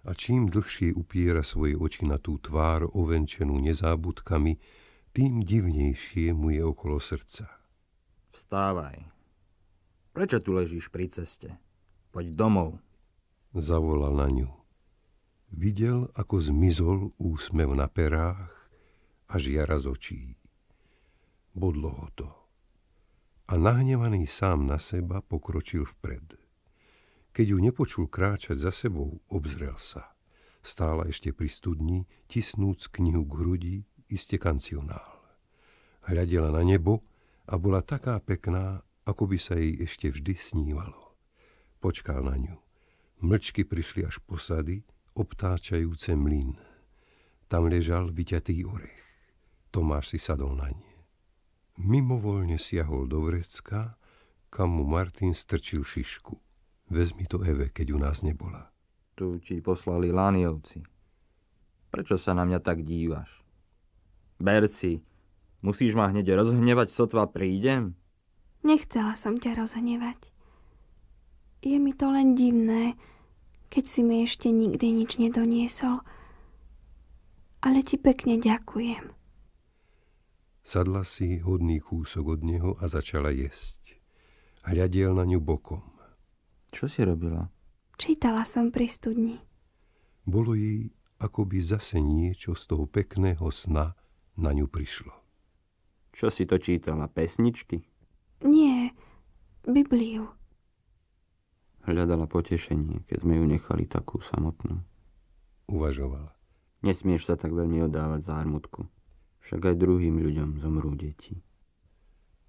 a čím dlhšie upiera svoje oči na tú tvár ovenčenú nezábudkami, tým divnejšie mu je okolo srdca. Vstávaj. Prečo tu ležíš pri ceste? Poď domov. Zavolal na ňu. Videl, ako zmizol úsmev na perách a žiara z očí. Bodlo ho to. A nahnevaný sám na seba pokročil vpred. Keď ju nepočul kráčať za sebou, obzrel sa. Stála ešte pri studni, tisnúc knihu k hrudi, iste kancionál. Hľadela na nebo a bola taká pekná, ako by sa jej ešte vždy snívalo. Počkal na ňu. Mlčky prišli až posady, obtáčajúce mlyn. Tam ležal vyťatý orech. Tomáš si sadol na ne. Mimovoľne siahol do vrecka, kam mu Martin strčil šišku. Vezmi to Eve, keď u nás nebola. Tu ti poslali Lániovci. Prečo sa na mňa tak dívaš? Ber si, musíš ma hneď rozhnevať, sotva prídem? Nechcela som ťa rozhnevať. Je mi to len divné, keď si mi ešte nikdy nič nedoniesol. Ale ti pekne ďakujem. Sadla si hodný kúsok od neho a začala jesť. Hľadiel na ňu bokom. Čo si robila? Čítala som pri studni. Bolo jej, ako by zase niečo z toho pekného sna na ňu prišlo. Čo si to čítala? Pesničky? Nie, Bibliu. Hľadala potešenie, keď sme ju nechali takú samotnú. Uvažovala. Nesmieš sa tak veľmi odávať zármutku. Však aj druhým ľuďom zomrú deti.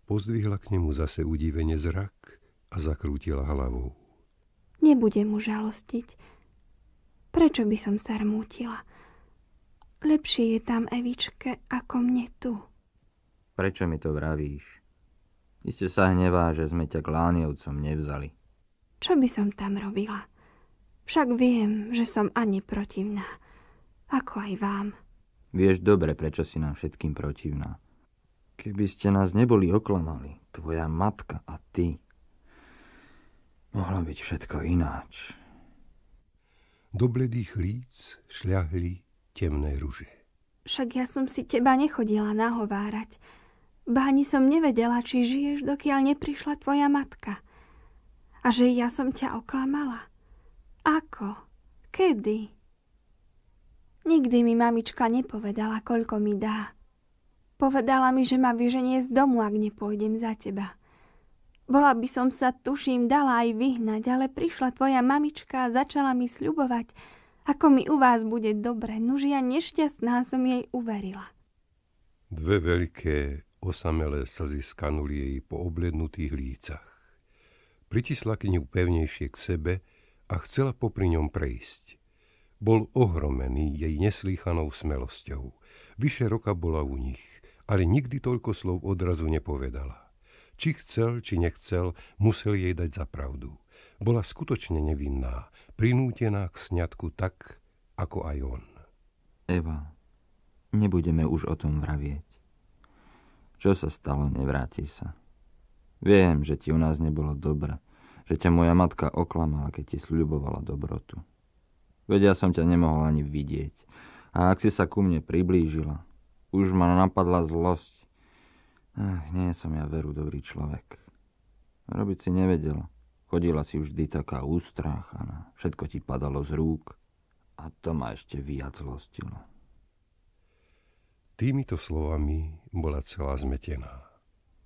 Pozdvihla k nemu zase udivene zrak a zakrútila hlavou nebudem mu žalostiť. Prečo by som sa rmútila? Lepšie je tam Evičke ako mne tu. Prečo mi to vravíš? Iste sa hnevá, že sme ťa klánievcom nevzali. Čo by som tam robila? Však viem, že som ani protivná. Ako aj vám. Vieš dobre, prečo si nám všetkým protivná. Keby ste nás neboli oklamali, tvoja matka a ty, Mohlo byť všetko ináč. Do bledých líc šľahli temné ruže. Však ja som si teba nechodila nahovárať. Báni som nevedela, či žiješ, dokiaľ neprišla tvoja matka. A že ja som ťa oklamala. Ako? Kedy? Nikdy mi mamička nepovedala, koľko mi dá. Povedala mi, že ma vyženie z domu, ak nepôjdem za teba. Bola by som sa, tuším, dala aj vyhnať, ale prišla tvoja mamička a začala mi sľubovať, ako mi u vás bude dobre. Nuž ja nešťastná som jej uverila. Dve veľké, osamelé slzy skanuli jej po oblednutých lícach. Pritisla ňu pevnejšie k sebe a chcela popri ňom prejsť. Bol ohromený jej neslýchanou smelosťou. Vyše roka bola u nich, ale nikdy toľko slov odrazu nepovedala. Či chcel, či nechcel, musel jej dať za pravdu. Bola skutočne nevinná, prinútená k sňatku tak, ako aj on. Eva, nebudeme už o tom vravieť. Čo sa stalo, nevráti sa. Viem, že ti u nás nebolo dobre, že ťa moja matka oklamala, keď ti sľubovala dobrotu. Veď ja som ťa nemohol ani vidieť. A ak si sa ku mne priblížila, už ma napadla zlosť, Ach, nie som ja veru dobrý človek. Robiť si nevedel. Chodila si vždy taká ústráchaná. Všetko ti padalo z rúk. A to ma ešte viac zlostilo. Týmito slovami bola celá zmetená.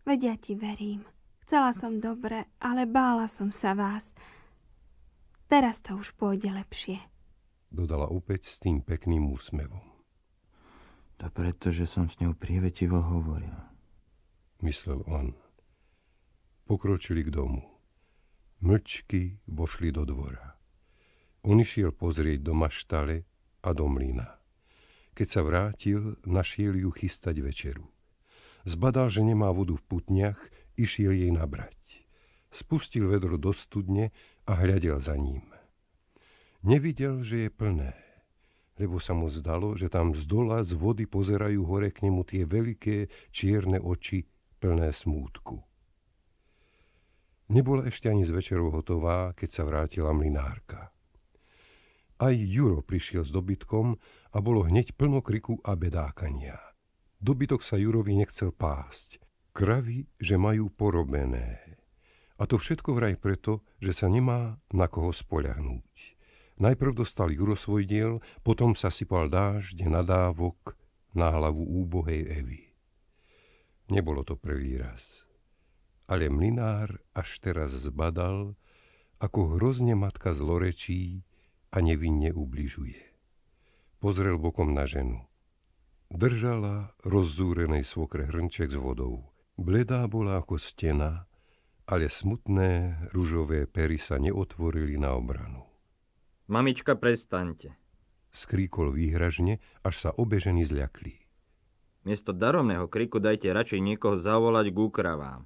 Veď ja ti verím. Chcela som dobre, ale bála som sa vás. Teraz to už pôjde lepšie. Dodala opäť s tým pekným úsmevom. To preto, že som s ňou prievetivo hovoril myslel on. Pokročili k domu. Mlčky vošli do dvora. On išiel pozrieť do maštale a do mlyna. Keď sa vrátil, našiel ju chystať večeru. Zbadal, že nemá vodu v putniach, išiel jej nabrať. Spustil vedro do studne a hľadel za ním. Nevidel, že je plné, lebo sa mu zdalo, že tam z dola z vody pozerajú hore k nemu tie veľké čierne oči plné smútku. Nebola ešte ani z večeru hotová, keď sa vrátila mlinárka. Aj Juro prišiel s dobytkom a bolo hneď plno kriku a bedákania. Dobytok sa Jurovi nechcel pásť. Kravy, že majú porobené. A to všetko vraj preto, že sa nemá na koho spoľahnúť. Najprv dostal Juro svoj diel, potom sa sypal na nadávok na hlavu úbohej Evy. Nebolo to prvý raz. Ale mlinár až teraz zbadal, ako hrozne matka zlorečí a nevinne ubližuje. Pozrel bokom na ženu. Držala rozzúrenej svokre hrnček s vodou. Bledá bola ako stena, ale smutné ružové pery sa neotvorili na obranu. Mamička, prestaňte. Skríkol výhražne, až sa ženy zľakli. Miesto daromného kriku dajte radšej niekoho zavolať k úkravám.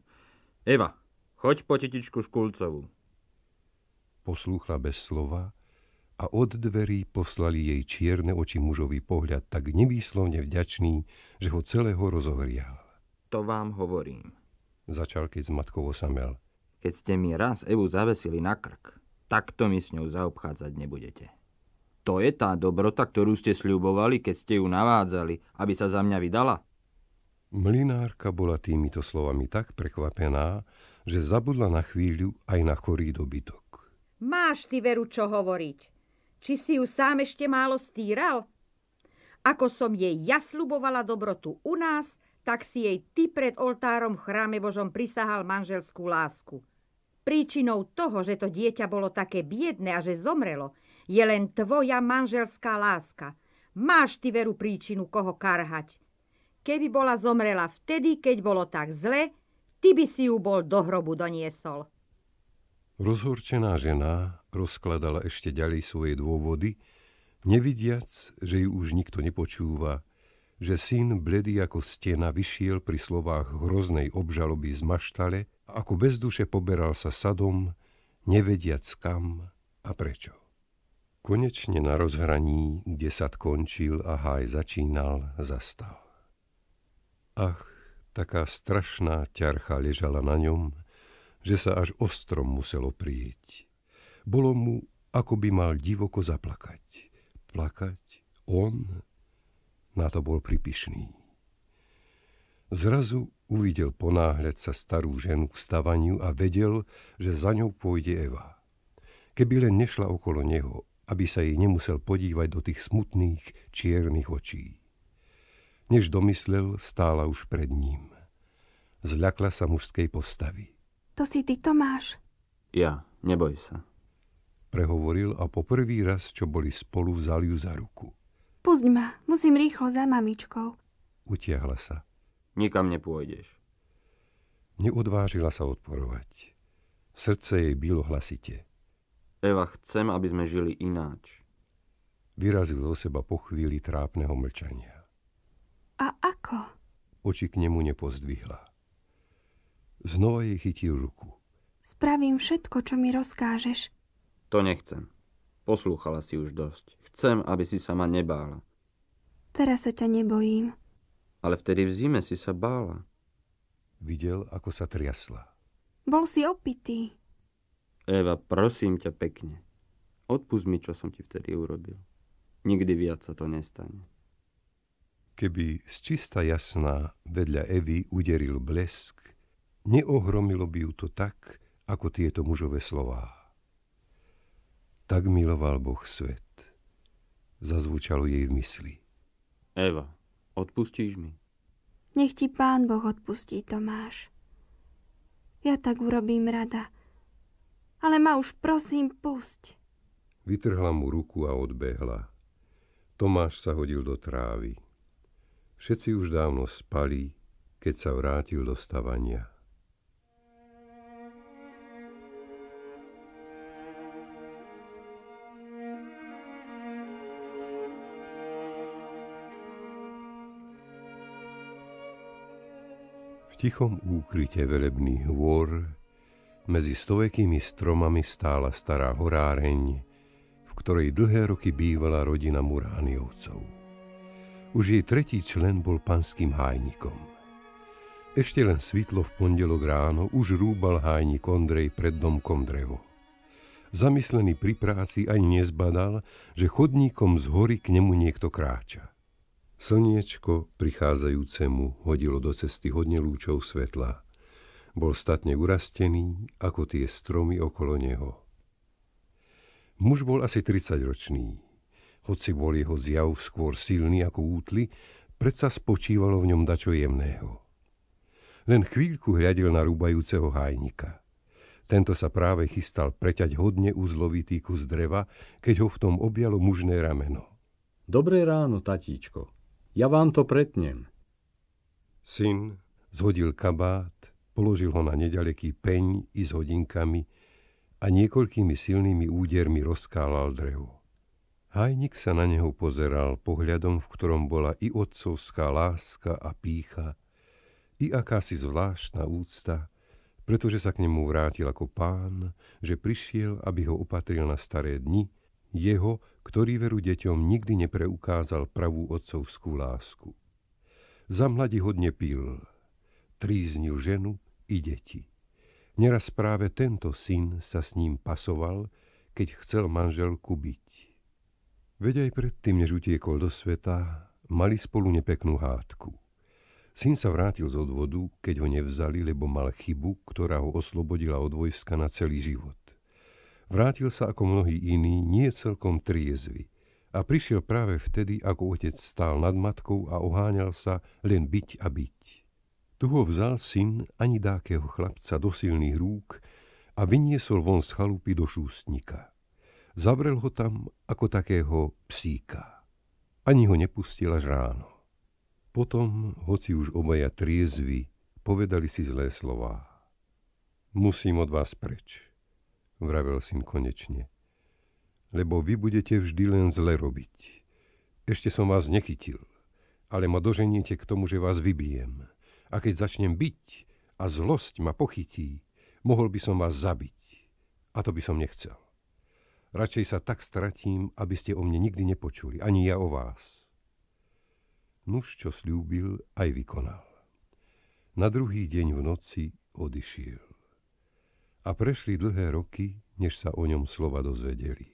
Eva, choď po tetičku Škulcovú. Poslúchla bez slova a od dverí poslali jej čierne oči mužový pohľad tak nevýslovne vďačný, že ho celého rozohrial. To vám hovorím. Začal keď s matkou osamel. Keď ste mi raz Evu zavesili na krk, takto mi s ňou zaobchádzať nebudete. To je tá dobrota, ktorú ste sľubovali, keď ste ju navádzali, aby sa za mňa vydala? Mlinárka bola týmito slovami tak prekvapená, že zabudla na chvíľu aj na chorý dobytok. Máš ty veru čo hovoriť. Či si ju sám ešte málo stýral? Ako som jej ja slubovala dobrotu u nás, tak si jej ty pred oltárom v chráme Božom prisahal manželskú lásku. Príčinou toho, že to dieťa bolo také biedne a že zomrelo, je len tvoja manželská láska. Máš ty veru príčinu, koho karhať. Keby bola zomrela vtedy, keď bolo tak zle, ty by si ju bol do hrobu doniesol. Rozhorčená žena rozkladala ešte ďalej svoje dôvody, nevidiac, že ju už nikto nepočúva, že syn, bledý ako stena, vyšiel pri slovách hroznej obžaloby z maštale a ako bez duše poberal sa sadom, nevediac kam a prečo. Konečne na rozhraní, kde sa končil a háj začínal, zastal. Ach, taká strašná ťarcha ležala na ňom, že sa až ostrom muselo prieť. Bolo mu, ako by mal divoko zaplakať. Plakať on? Na to bol pripišný. Zrazu uvidel ponáhľať sa starú ženu k stavaniu a vedel, že za ňou pôjde Eva. Keby len nešla okolo neho, aby sa jej nemusel podívať do tých smutných, čiernych očí. Než domyslel, stála už pred ním. Zľakla sa mužskej postavy. To si ty, Tomáš? Ja, neboj sa. Prehovoril a po prvý raz, čo boli spolu, vzal ju za ruku. Pusť ma, musím rýchlo za mamičkou. Utiahla sa. Nikam nepôjdeš. Neodvážila sa odporovať. Srdce jej bylo hlasite. Eva, chcem, aby sme žili ináč. Vyrazil zo seba po chvíli trápneho mlčania. A ako? Oči k nemu nepozdvihla. Znova jej chytil ruku. Spravím všetko, čo mi rozkážeš. To nechcem. Poslúchala si už dosť. Chcem, aby si sa ma nebála. Teraz sa ťa nebojím. Ale vtedy v zime si sa bála. Videl, ako sa triasla. Bol si opitý. Eva, prosím ťa pekne. Odpust mi, čo som ti vtedy urobil. Nikdy viac sa to nestane. Keby z čista jasná vedľa Evy uderil blesk, neohromilo by ju to tak, ako tieto mužové slová. Tak miloval Boh svet. Zazvučalo jej v mysli. Eva, odpustíš mi? Nech ti pán Boh odpustí, Tomáš. Ja tak urobím rada. Ale ma už prosím, pusť. Vytrhla mu ruku a odbehla. Tomáš sa hodil do trávy. Všetci už dávno spali, keď sa vrátil do stavania. V tichom úkryte velebných hôr medzi stovekými stromami stála stará horáreň, v ktorej dlhé roky bývala rodina Murániovcov. Už jej tretí člen bol panským hájnikom. Ešte len svitlo v pondelok ráno už rúbal hájnik Ondrej pred domkom drevo. Zamyslený pri práci aj nezbadal, že chodníkom z hory k nemu niekto kráča. Slniečko prichádzajúcemu hodilo do cesty hodne lúčov svetla – bol statne urastený, ako tie stromy okolo neho. Muž bol asi 30-ročný. Hoci bol jeho zjav skôr silný ako útly, predsa spočívalo v ňom dačo jemného. Len chvíľku hľadil na rúbajúceho hájnika. Tento sa práve chystal preťať hodne uzlovitý kus dreva, keď ho v tom objalo mužné rameno. Dobré ráno, tatíčko. Ja vám to pretnem. Syn zhodil kabát položil ho na nedaleký peň i s hodinkami a niekoľkými silnými údermi rozkálal drevo. Hajnik sa na neho pozeral pohľadom, v ktorom bola i otcovská láska a pícha, i akási zvláštna úcta, pretože sa k nemu vrátil ako pán, že prišiel, aby ho opatril na staré dni, jeho, ktorý veru deťom nikdy nepreukázal pravú otcovskú lásku. Za mladí hodne pil, tríznil ženu i deti. Neraz práve tento syn sa s ním pasoval, keď chcel manželku byť. Veď aj predtým, než utiekol do sveta, mali spolu nepeknú hádku. Syn sa vrátil z odvodu, keď ho nevzali, lebo mal chybu, ktorá ho oslobodila od vojska na celý život. Vrátil sa ako mnohí iní, nie celkom triezvy. A prišiel práve vtedy, ako otec stál nad matkou a oháňal sa len byť a byť. Tu ho vzal syn ani dákého chlapca do silných rúk a vyniesol von z chalupy do šústnika. Zavrel ho tam ako takého psíka. Ani ho nepustil až ráno. Potom, hoci už obaja triezvi, povedali si zlé slová. Musím od vás preč, vravel syn konečne, lebo vy budete vždy len zle robiť. Ešte som vás nechytil, ale ma doženiete k tomu, že vás vybijem. A keď začnem byť a zlosť ma pochytí, mohol by som vás zabiť. A to by som nechcel. Radšej sa tak stratím, aby ste o mne nikdy nepočuli, ani ja o vás. Nuž, čo slúbil, aj vykonal. Na druhý deň v noci odišiel. A prešli dlhé roky, než sa o ňom slova dozvedeli.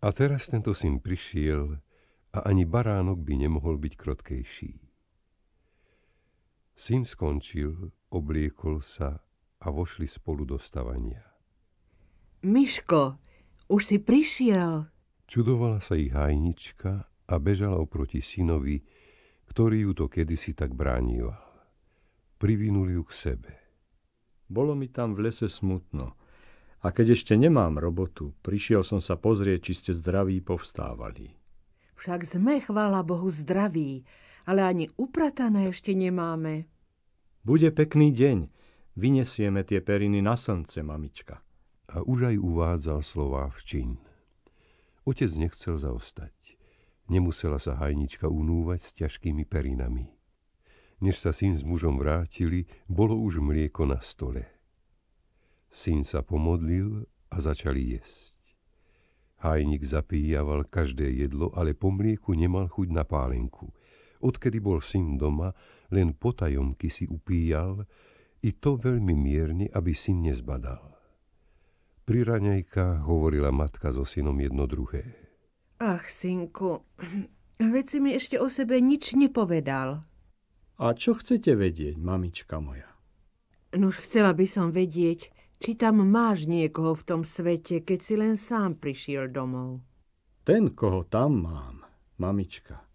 A teraz tento syn prišiel a ani baránok by nemohol byť krotkejší. Syn skončil, obliekol sa a vošli spolu do stavania. Miško, už si prišiel. Čudovala sa ich hajnička a bežala oproti synovi, ktorý ju to kedysi tak bránival. Privinul ju k sebe. Bolo mi tam v lese smutno. A keď ešte nemám robotu, prišiel som sa pozrieť, či ste zdraví povstávali. Však sme, chvála Bohu, zdraví ale ani upratané ešte nemáme. Bude pekný deň. vyniesieme tie periny na slnce, mamička. A už aj uvádzal slová v čin. Otec nechcel zaostať. Nemusela sa hajnička unúvať s ťažkými perinami. Než sa syn s mužom vrátili, bolo už mlieko na stole. Syn sa pomodlil a začali jesť. Hajnik zapíjaval každé jedlo, ale po mlieku nemal chuť na pálenku – Odkedy bol syn doma, len potajomky si upíjal, i to veľmi mierne, aby syn nezbadal. Pri raňajka hovorila matka so synom jedno druhé. Ach, synku, veď si mi ešte o sebe nič nepovedal. A čo chcete vedieť, mamička moja? Nož chcela by som vedieť, či tam máš niekoho v tom svete, keď si len sám prišiel domov. Ten, koho tam mám, mamička,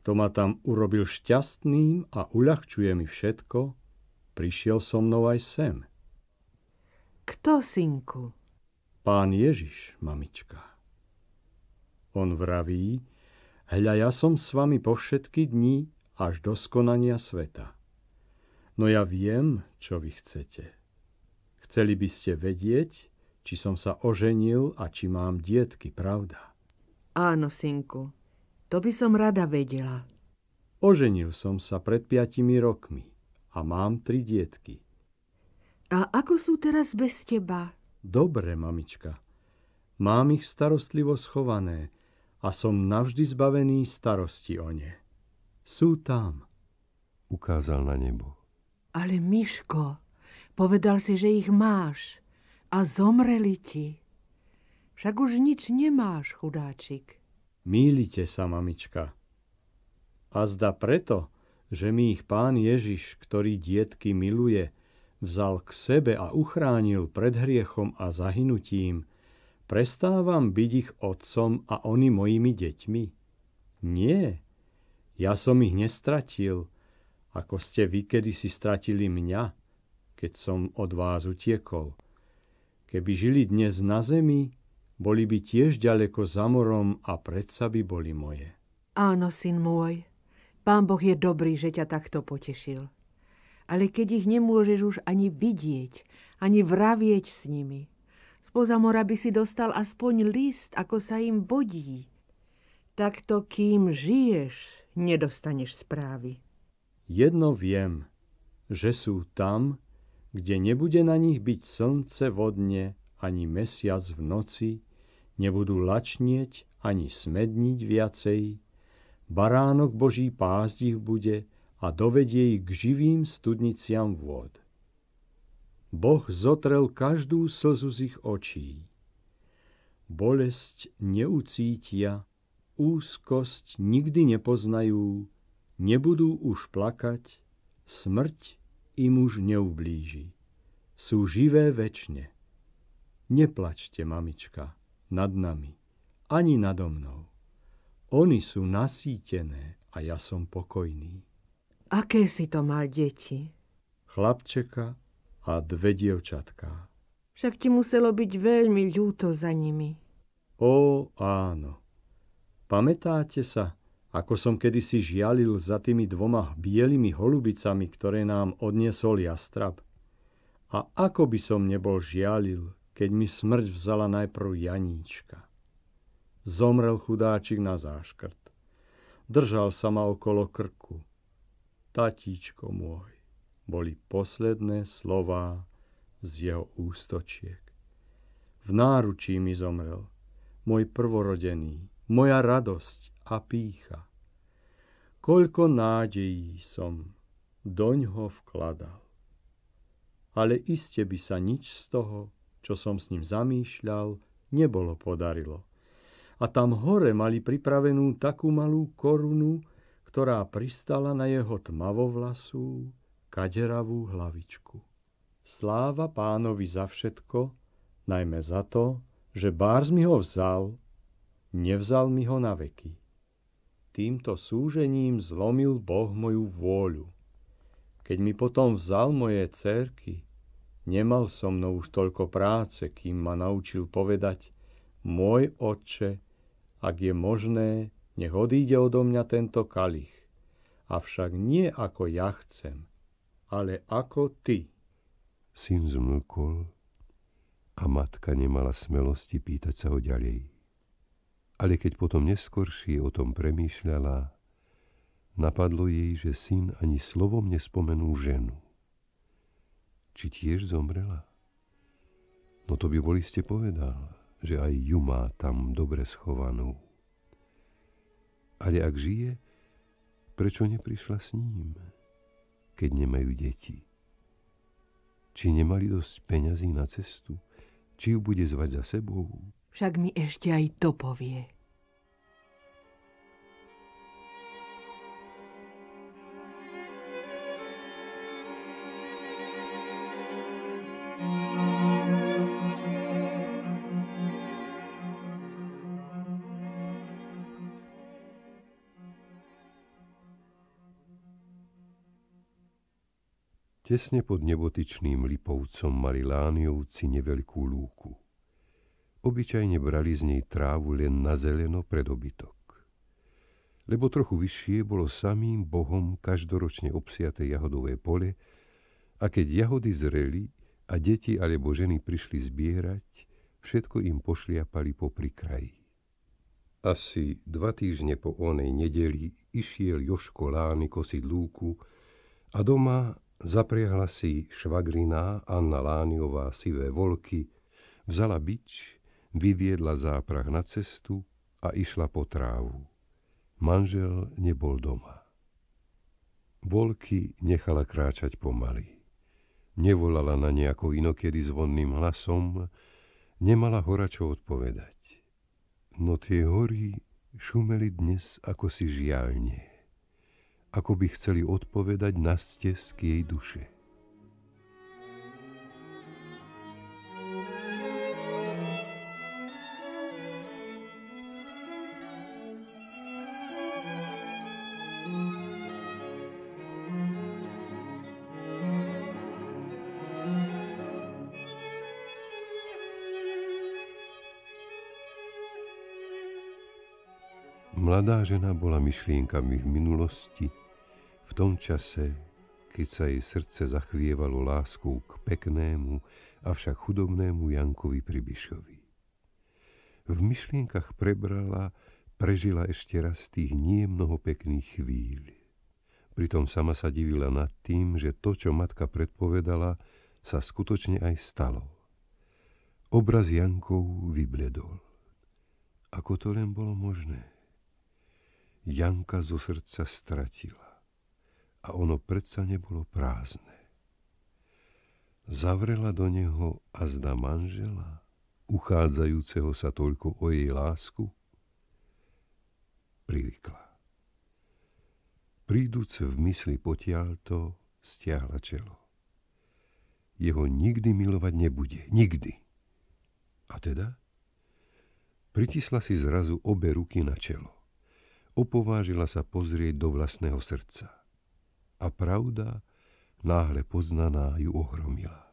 kto ma tam urobil šťastným a uľahčuje mi všetko, prišiel so mnou aj sem. Kto, synku? Pán Ježiš, mamička. On vraví, hľa ja som s vami po všetky dni až do skonania sveta. No ja viem, čo vy chcete. Chceli by ste vedieť, či som sa oženil a či mám dietky, pravda? Áno, synku, to by som rada vedela. Oženil som sa pred piatimi rokmi a mám tri dietky. A ako sú teraz bez teba? Dobre, mamička. Mám ich starostlivo schované a som navždy zbavený starosti o ne. Sú tam. Ukázal na nebo. Ale Miško, povedal si, že ich máš a zomreli ti. Však už nič nemáš, chudáčik. Mýlite sa, mamička. A zda preto, že mi ich pán Ježiš, ktorý dietky miluje, vzal k sebe a uchránil pred hriechom a zahynutím, prestávam byť ich otcom a oni mojimi deťmi? Nie, ja som ich nestratil, ako ste vy kedysi si stratili mňa, keď som od vás utiekol. Keby žili dnes na zemi, boli by tiež ďaleko za morom a predsa by boli moje. Áno, syn môj, pán Boh je dobrý, že ťa takto potešil. Ale keď ich nemôžeš už ani vidieť, ani vravieť s nimi, spoza mora by si dostal aspoň list, ako sa im bodí. Takto, kým žiješ, nedostaneš správy. Jedno viem, že sú tam, kde nebude na nich byť slnce vodne ani mesiac v noci, nebudú lačnieť ani smedniť viacej, baránok Boží pásť ich bude a dovedie ich k živým studniciam vôd. Boh zotrel každú slzu z ich očí. Bolesť neucítia, úzkosť nikdy nepoznajú, nebudú už plakať, smrť im už neublíži. Sú živé väčne. Neplačte, mamička nad nami, ani nado mnou. Oni sú nasýtené a ja som pokojný. Aké si to mal deti? Chlapčeka a dve dievčatká. Však ti muselo byť veľmi ľúto za nimi. Ó, áno. Pamätáte sa, ako som kedysi žialil za tými dvoma bielými holubicami, ktoré nám odniesol jastrab? A ako by som nebol žialil, keď mi smrť vzala najprv Janíčka. Zomrel chudáčik na záškrt. Držal sa ma okolo krku. Tatíčko môj, boli posledné slová z jeho ústočiek. V náručí mi zomrel, môj prvorodený, moja radosť a pícha. Koľko nádejí som doň ho vkladal. Ale iste by sa nič z toho čo som s ním zamýšľal, nebolo podarilo. A tam hore mali pripravenú takú malú korunu, ktorá pristala na jeho tmavovlasú, kaderavú hlavičku. Sláva pánovi za všetko, najmä za to, že Bárs mi ho vzal, nevzal mi ho na veky. Týmto súžením zlomil Boh moju vôľu. Keď mi potom vzal moje cerky, Nemal so mnou už toľko práce, kým ma naučil povedať, môj otče, ak je možné, nech odíde odo mňa tento kalich. Avšak nie ako ja chcem, ale ako ty. Syn zmlkol a matka nemala smelosti pýtať sa ho ďalej. Ale keď potom neskoršie o tom premýšľala, napadlo jej, že syn ani slovom nespomenul ženu či tiež zomrela. No to by boli ste povedal, že aj ju má tam dobre schovanú. Ale ak žije, prečo neprišla s ním, keď nemajú deti? Či nemali dosť peňazí na cestu? Či ju bude zvať za sebou? Však mi ešte aj to povie. Tesne pod nebotičným lipovcom mali lániovci neveľkú lúku. Obyčajne brali z nej trávu len na zeleno pred obytok. Lebo trochu vyššie bolo samým bohom každoročne obsiate jahodové pole a keď jahody zreli a deti alebo ženy prišli zbierať, všetko im pošliapali po prikraji. Asi dva týždne po onej nedeli išiel Joško Lány kosiť lúku a doma Zapriehla si švagriná Anna Lániová sivé volky, vzala bič, vyviedla záprah na cestu a išla po trávu. Manžel nebol doma. Volky nechala kráčať pomaly. Nevolala na nejako inokedy zvonným hlasom, nemala hora čo odpovedať. No tie hory šumeli dnes ako si žialne ako by chceli odpovedať na stezky jej duše. Mladá žena bola myšlienkami v minulosti, tom čase, keď sa jej srdce zachvievalo láskou k peknému, avšak chudobnému Jankovi Pribišovi. V myšlienkach prebrala, prežila ešte raz tých nie mnoho pekných chvíľ. Pritom sama sa divila nad tým, že to, čo matka predpovedala, sa skutočne aj stalo. Obraz Jankov vybledol. Ako to len bolo možné? Janka zo srdca stratila a ono predsa nebolo prázdne. Zavrela do neho a zda manžela, uchádzajúceho sa toľko o jej lásku, privykla. Príduc v mysli potiaľto, stiahla čelo. Jeho nikdy milovať nebude, nikdy. A teda? Pritisla si zrazu obe ruky na čelo. Opovážila sa pozrieť do vlastného srdca a pravda, náhle poznaná, ju ohromila.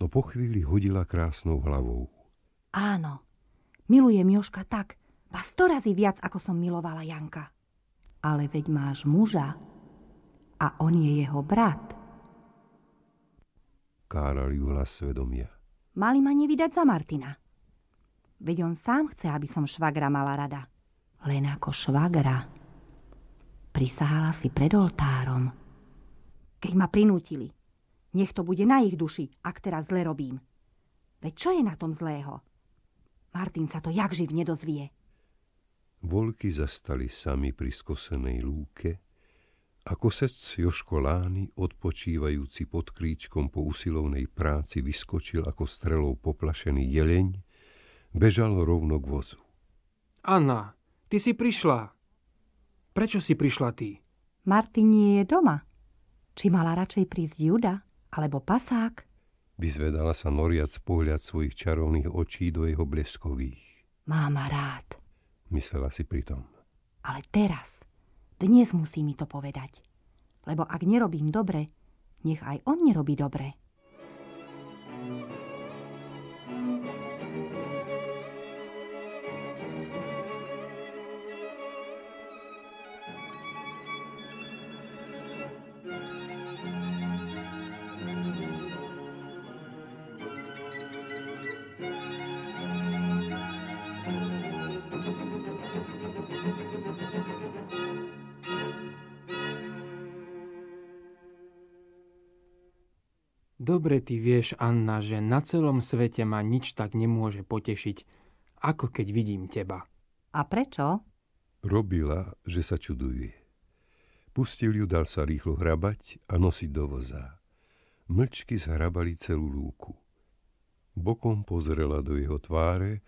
No po chvíli hodila krásnou hlavou. Milujem Joška tak, ba sto razy viac, ako som milovala Janka. Ale veď máš muža a on je jeho brat. Káral ju hlas svedomia. Mali ma nevydať za Martina. Veď on sám chce, aby som švagra mala rada. Len ako švagra. Prisahala si pred oltárom. Keď ma prinútili. Nech to bude na ich duši, ak teraz zle robím. Veď čo je na tom zlého? Martin sa to jak živ nedozvie. Volky zastali sami pri skosenej lúke a kosec Joškolány, odpočívajúci pod kríčkom po usilovnej práci, vyskočil ako strelou poplašený jeleň, bežal rovno k vozu. Anna, ty si prišla. Prečo si prišla ty? Martin nie je doma. Či mala radšej prísť Juda alebo pasák? Vyzvedala sa noriac pohľad svojich čarovných očí do jeho bleskových. Máma rád. Myslela si pritom. Ale teraz, dnes musí mi to povedať. Lebo ak nerobím dobre, nech aj on nerobí dobre. thank you Dobre ty vieš, Anna, že na celom svete ma nič tak nemôže potešiť, ako keď vidím teba. A prečo? Robila, že sa čuduje. Pustil ju, dal sa rýchlo hrabať a nosiť do voza. Mlčky zhrabali celú lúku. Bokom pozrela do jeho tváre,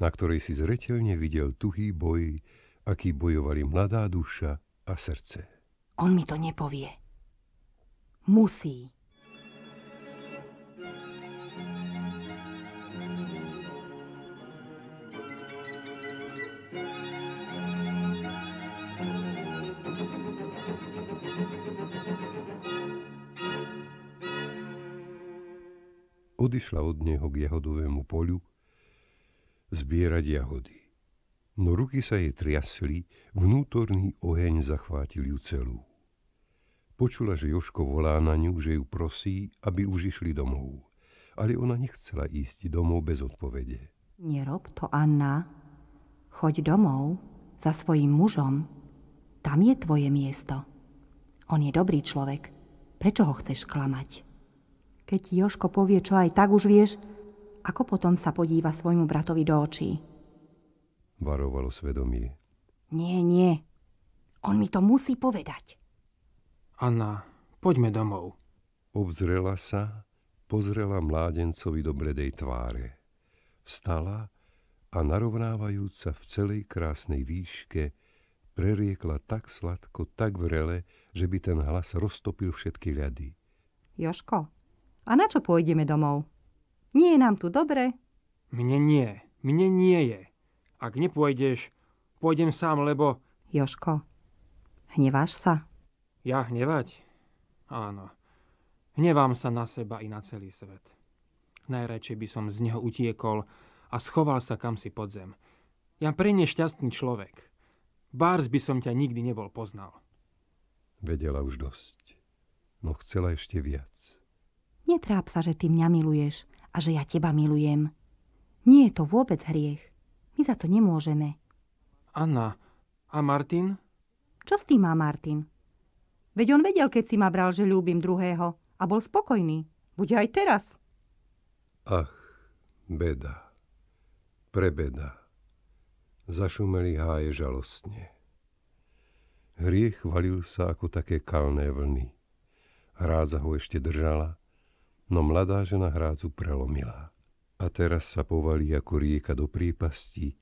na ktorej si zretelne videl tuhý boj, aký bojovali mladá duša a srdce. On mi to nepovie. Musí. odišla od neho k jahodovému poľu zbierať jahody. No ruky sa jej triasli, vnútorný oheň zachvátil ju celú. Počula, že Joško volá na ňu, že ju prosí, aby už išli domov. Ale ona nechcela ísť domov bez odpovede. Nerob to, Anna. Choď domov za svojim mužom. Tam je tvoje miesto. On je dobrý človek. Prečo ho chceš klamať? Keď ti Joško povie, čo aj tak už vieš, ako potom sa podíva svojmu bratovi do očí? Varovalo svedomie. Nie, nie. On mi to musí povedať. Anna, poďme domov. Obzrela sa, pozrela mládencovi do bledej tváre. Vstala a narovnávajúc sa v celej krásnej výške, preriekla tak sladko, tak vrele, že by ten hlas roztopil všetky ľady. Joško, a na čo pôjdeme domov? Nie je nám tu dobre? Mne nie, mne nie je. Ak nepôjdeš, pôjdem sám, lebo... Joško, hneváš sa? Ja hnevať? Áno. Hnevám sa na seba i na celý svet. Najradšej by som z neho utiekol a schoval sa kam si pod zem. Ja pre nešťastný človek. Bárs by som ťa nikdy nebol poznal. Vedela už dosť, no chcela ešte viac. Netráp sa, že ty mňa miluješ a že ja teba milujem. Nie je to vôbec hriech. My za to nemôžeme. Anna, a Martin? Čo s tým má Martin? Veď on vedel, keď si ma bral, že ľúbim druhého a bol spokojný. Bude aj teraz. Ach, beda. Prebeda. Zašumeli háje žalostne. Hriech valil sa ako také kalné vlny. Hráza ho ešte držala, no mladá žena hrádzu prelomila. A teraz sa povalí ako rieka do priepasti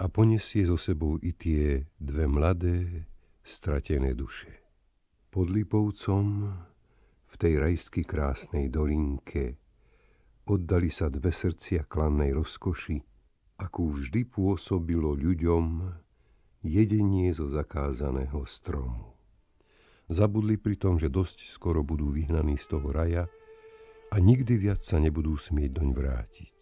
a poniesie so sebou i tie dve mladé, stratené duše. Pod Lipovcom, v tej rajsky krásnej dolinke, oddali sa dve srdcia klannej rozkoši, akú vždy pôsobilo ľuďom jedenie zo zakázaného stromu. Zabudli pri tom, že dosť skoro budú vyhnaní z toho raja, a nikdy viac sa nebudú smieť doň vrátiť.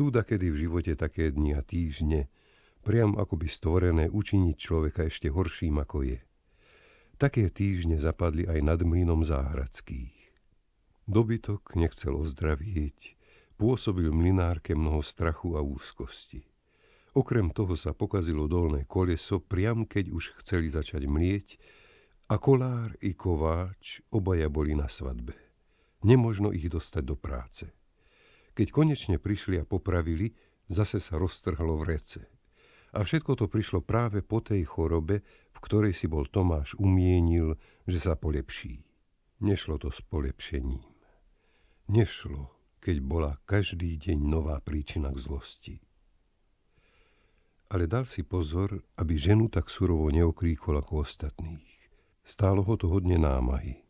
Sú takedy v živote také dni a týždne, priam akoby stvorené učiniť človeka ešte horším ako je. Také týždne zapadli aj nad mlynom záhradských. Dobytok nechcel ozdravieť, pôsobil mlinárke mnoho strachu a úzkosti. Okrem toho sa pokazilo dolné koleso priam keď už chceli začať mlieť a kolár i kováč obaja boli na svadbe. Nemožno ich dostať do práce. Keď konečne prišli a popravili, zase sa roztrhlo v rece. A všetko to prišlo práve po tej chorobe, v ktorej si bol Tomáš umienil, že sa polepší. Nešlo to s polepšením. Nešlo, keď bola každý deň nová príčina k zlosti. Ale dal si pozor, aby ženu tak surovo neokríkol ako ostatných. Stálo ho to hodne námahy.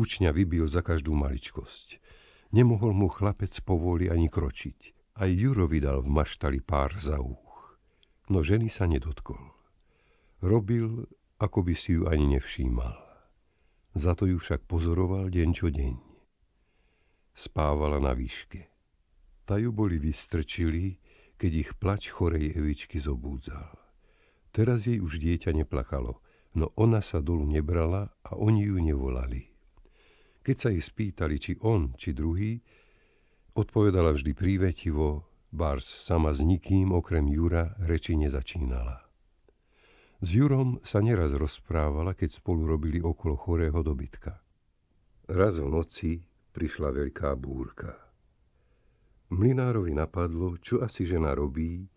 Učňa vybil za každú maličkosť. Nemohol mu chlapec povoli ani kročiť. Aj Jurovi dal v maštali pár za úch. No ženy sa nedotkol. Robil, ako by si ju ani nevšímal. Za to ju však pozoroval deň čo deň. Spávala na výške. Ta ju boli vystrčili, keď ich plač chorej Evičky zobúdzal. Teraz jej už dieťa neplakalo, no ona sa dolu nebrala a oni ju nevolali. Keď sa ich spýtali, či on, či druhý, odpovedala vždy prívetivo, Bars sama s nikým okrem Jura reči nezačínala. S Jurom sa neraz rozprávala, keď spolu robili okolo chorého dobytka. Raz v noci prišla veľká búrka. Mlinárovi napadlo, čo asi žena robí,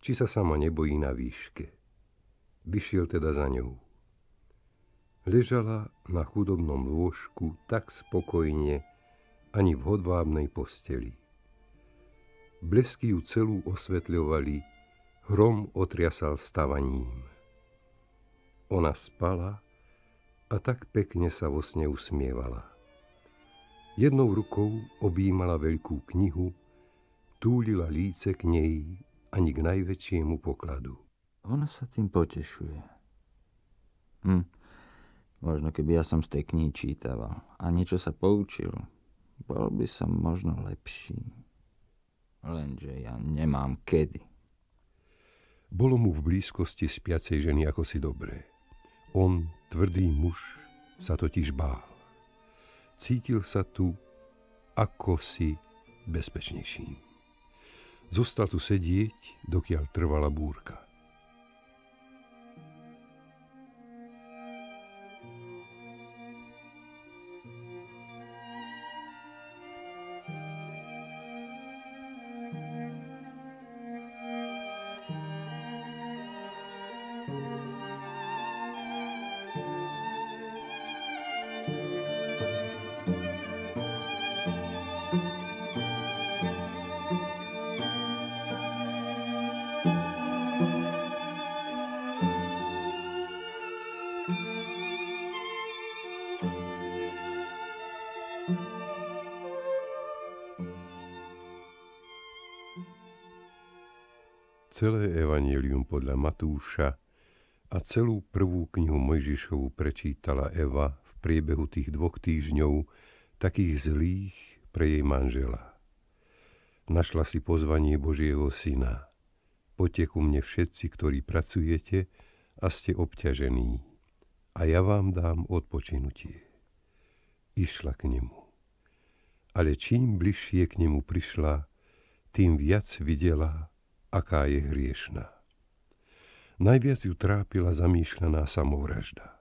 či sa sama nebojí na výške. Vyšiel teda za ňou. Ležala na chudobnom lôžku tak spokojne, ani v hodvábnej posteli. Blesky ju celú osvetľovali, hrom otriasal stavaním. Ona spala a tak pekne sa vo sne usmievala. Jednou rukou objímala veľkú knihu, túlila líce k nej ani k najväčšiemu pokladu. Ona sa tým potešuje. Hm. Možno keby ja som z tej knihy čítaval a niečo sa poučil, bol by som možno lepší. Lenže ja nemám kedy. Bolo mu v blízkosti spiacej ženy ako si dobré. On, tvrdý muž, sa totiž bál. Cítil sa tu ako si bezpečnejším. Zostal tu sedieť, dokiaľ trvala búrka. podľa Matúša a celú prvú knihu Mojžišovu prečítala Eva v priebehu tých dvoch týždňov takých zlých pre jej manžela. Našla si pozvanie Božieho syna. Poďte ku mne všetci, ktorí pracujete a ste obťažení. A ja vám dám odpočinutie. Išla k nemu. Ale čím bližšie k nemu prišla, tým viac videla, aká je hriešná. Najviac ju trápila zamýšľaná samovražda.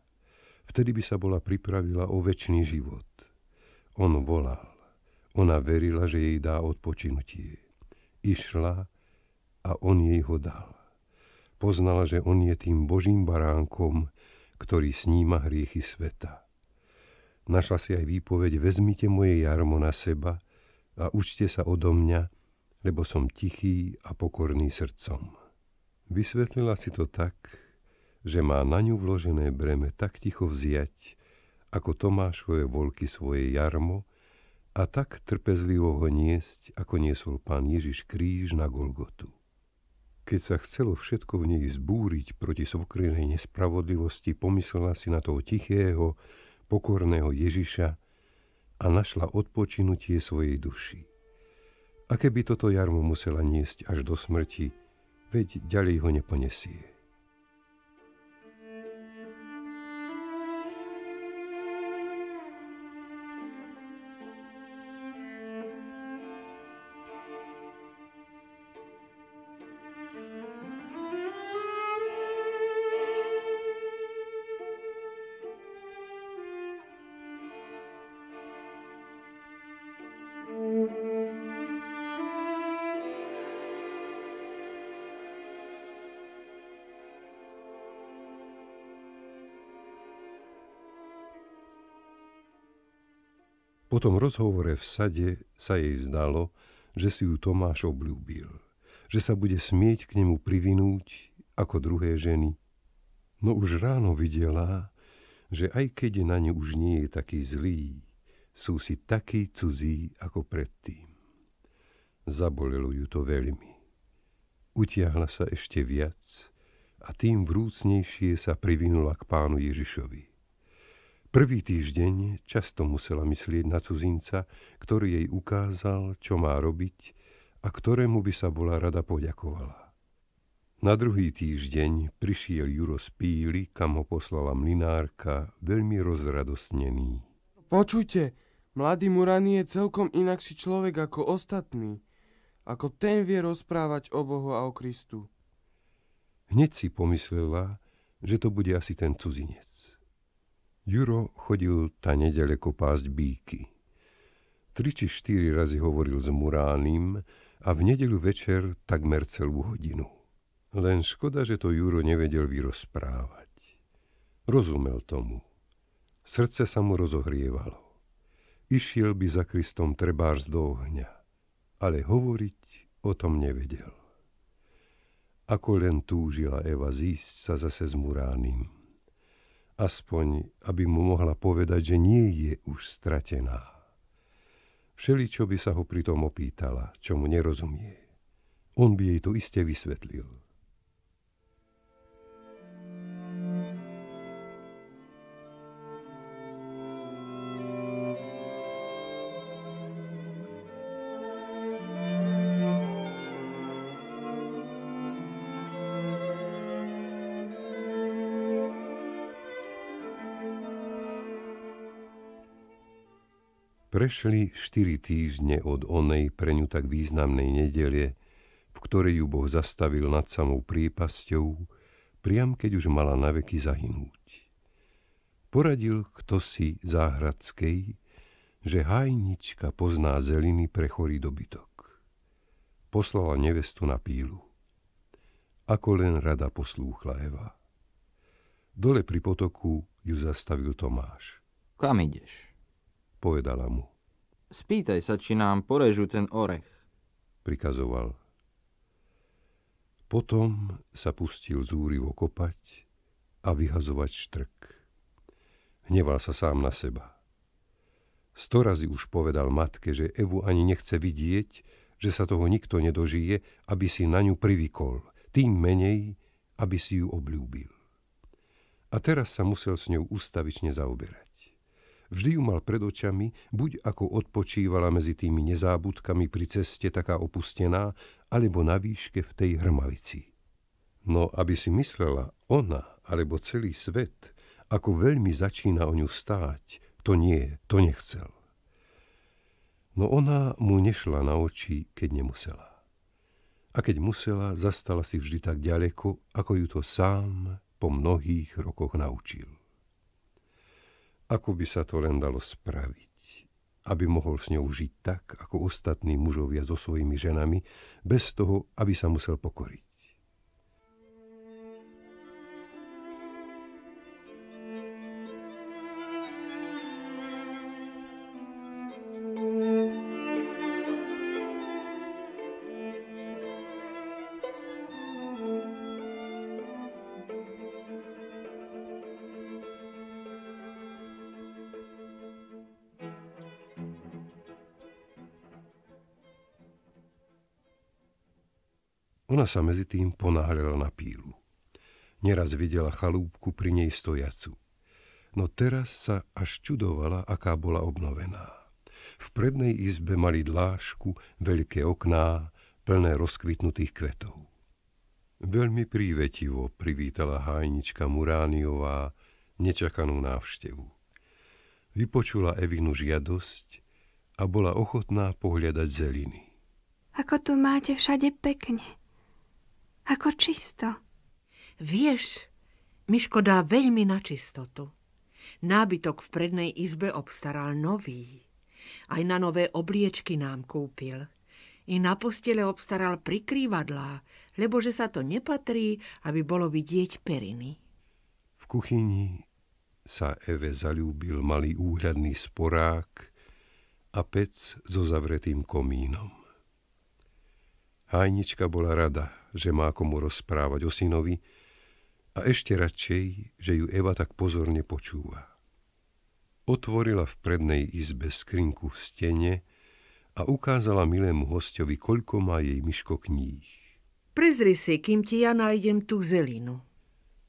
Vtedy by sa bola pripravila o väčší život. On volal. Ona verila, že jej dá odpočinutie. Išla a on jej ho dal. Poznala, že on je tým božím baránkom, ktorý sníma hriechy sveta. Našla si aj výpoveď Vezmite moje jarmo na seba a učte sa odo mňa, lebo som tichý a pokorný srdcom. Vysvetlila si to tak, že má na ňu vložené breme tak ticho vziať, ako Tomášové volky svoje jarmo a tak trpezlivo ho niesť, ako niesol pán Ježiš kríž na Golgotu. Keď sa chcelo všetko v nej zbúriť proti svokrinej nespravodlivosti, pomyslela si na toho tichého, pokorného Ježiša a našla odpočinutie svojej duši. A keby toto jarmo musela niesť až do smrti, veď ďalej ho neponesie. tom rozhovore v sade sa jej zdalo, že si ju Tomáš obľúbil, že sa bude smieť k nemu privinúť ako druhé ženy. No už ráno videla, že aj keď na ňu už nie je taký zlý, sú si takí cudzí ako predtým. Zabolelo ju to veľmi. Utiahla sa ešte viac a tým vrúcnejšie sa privinula k pánu Ježišovi. Prvý týždeň často musela myslieť na cudzinca, ktorý jej ukázal, čo má robiť a ktorému by sa bola rada poďakovala. Na druhý týždeň prišiel Juro z píly, kam ho poslala mlinárka, veľmi rozradosnený. Počujte, mladý Murani je celkom inakší človek ako ostatný, ako ten vie rozprávať o Bohu a o Kristu. Hneď si pomyslela, že to bude asi ten cudzinec. Juro chodil ta nedaleko pásť bíky. Tri či štyri razy hovoril s Muránim a v nedeľu večer takmer celú hodinu. Len škoda, že to Juro nevedel vyrozprávať. Rozumel tomu. Srdce sa mu rozohrievalo. Išiel by za Kristom trebárs do ohňa, ale hovoriť o tom nevedel. Ako len túžila Eva zísť sa zase s Muránim aspoň aby mu mohla povedať, že nie je už stratená. Všeličo by sa ho pritom opýtala, čo mu nerozumie. On by jej to iste vysvetlil. Prešli štyri týždne od onej pre ňu tak významnej nedelie, v ktorej ju Boh zastavil nad samou prípasťou, priam keď už mala naveky zahynúť. Poradil kto si záhradskej, že hajnička pozná zeliny pre chorý dobytok. Poslala nevestu na pílu. Ako len rada poslúchla Eva. Dole pri potoku ju zastavil Tomáš. Kam ideš? povedala mu. Spýtaj sa, či nám porežu ten orech, prikazoval. Potom sa pustil zúrivo kopať a vyhazovať štrk. Hneval sa sám na seba. Sto razy už povedal matke, že Evu ani nechce vidieť, že sa toho nikto nedožije, aby si na ňu privykol, tým menej, aby si ju obľúbil. A teraz sa musel s ňou ustavične zaoberať. Vždy ju mal pred očami, buď ako odpočívala medzi tými nezábudkami pri ceste taká opustená, alebo na výške v tej hrmalici. No, aby si myslela ona, alebo celý svet, ako veľmi začína o ňu stáť, to nie, to nechcel. No ona mu nešla na oči, keď nemusela. A keď musela, zastala si vždy tak ďaleko, ako ju to sám po mnohých rokoch naučil ako by sa to len dalo spraviť, aby mohol s ňou žiť tak, ako ostatní mužovia so svojimi ženami, bez toho, aby sa musel pokoriť. Ona sa medzi tým ponáhľala na pílu. Neraz videla chalúbku pri nej stojacu. No teraz sa až čudovala, aká bola obnovená. V prednej izbe mali dlášku, veľké okná, plné rozkvitnutých kvetov. Veľmi prívetivo privítala hájnička Murániová nečakanú návštevu. Vypočula Evinu žiadosť a bola ochotná pohľadať zeliny. Ako tu máte všade pekne. Ako čisto. Vieš, Miško dá veľmi na čistotu. Nábytok v prednej izbe obstaral nový. Aj na nové obliečky nám kúpil. I na postele obstaral prikrývadlá, lebo že sa to nepatrí, aby bolo vidieť periny. V kuchyni sa Eve zalúbil malý úhradný sporák a pec so zavretým komínom. Hajnička bola rada, že má komu rozprávať o synovi a ešte radšej, že ju Eva tak pozorne počúva. Otvorila v prednej izbe skrinku v stene a ukázala milému hostovi, koľko má jej myško kníh. Prezri si, kým ti ja nájdem tú zelinu.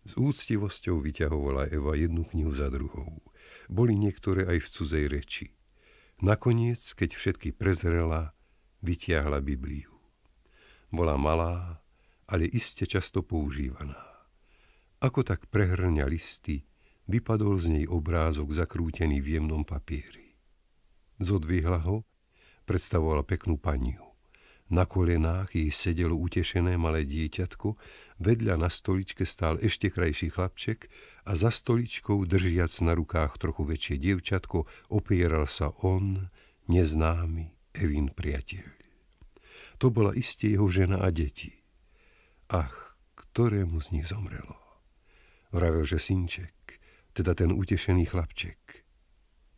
S úctivosťou vyťahovala Eva jednu knihu za druhou. Boli niektoré aj v cudzej reči. Nakoniec, keď všetky prezrela, vytiahla Bibliu bola malá, ale iste často používaná. Ako tak prehrňa listy, vypadol z nej obrázok zakrútený v jemnom papieri. Zodvihla ho, predstavovala peknú paniu. Na kolenách jej sedelo utešené malé dieťatko, vedľa na stoličke stál ešte krajší chlapček a za stoličkou, držiac na rukách trochu väčšie dievčatko, opieral sa on, neznámy Evin priateľ. To bola iste jeho žena a deti. Ach, ktorému z nich zomrelo. Vravel, že synček, teda ten utešený chlapček.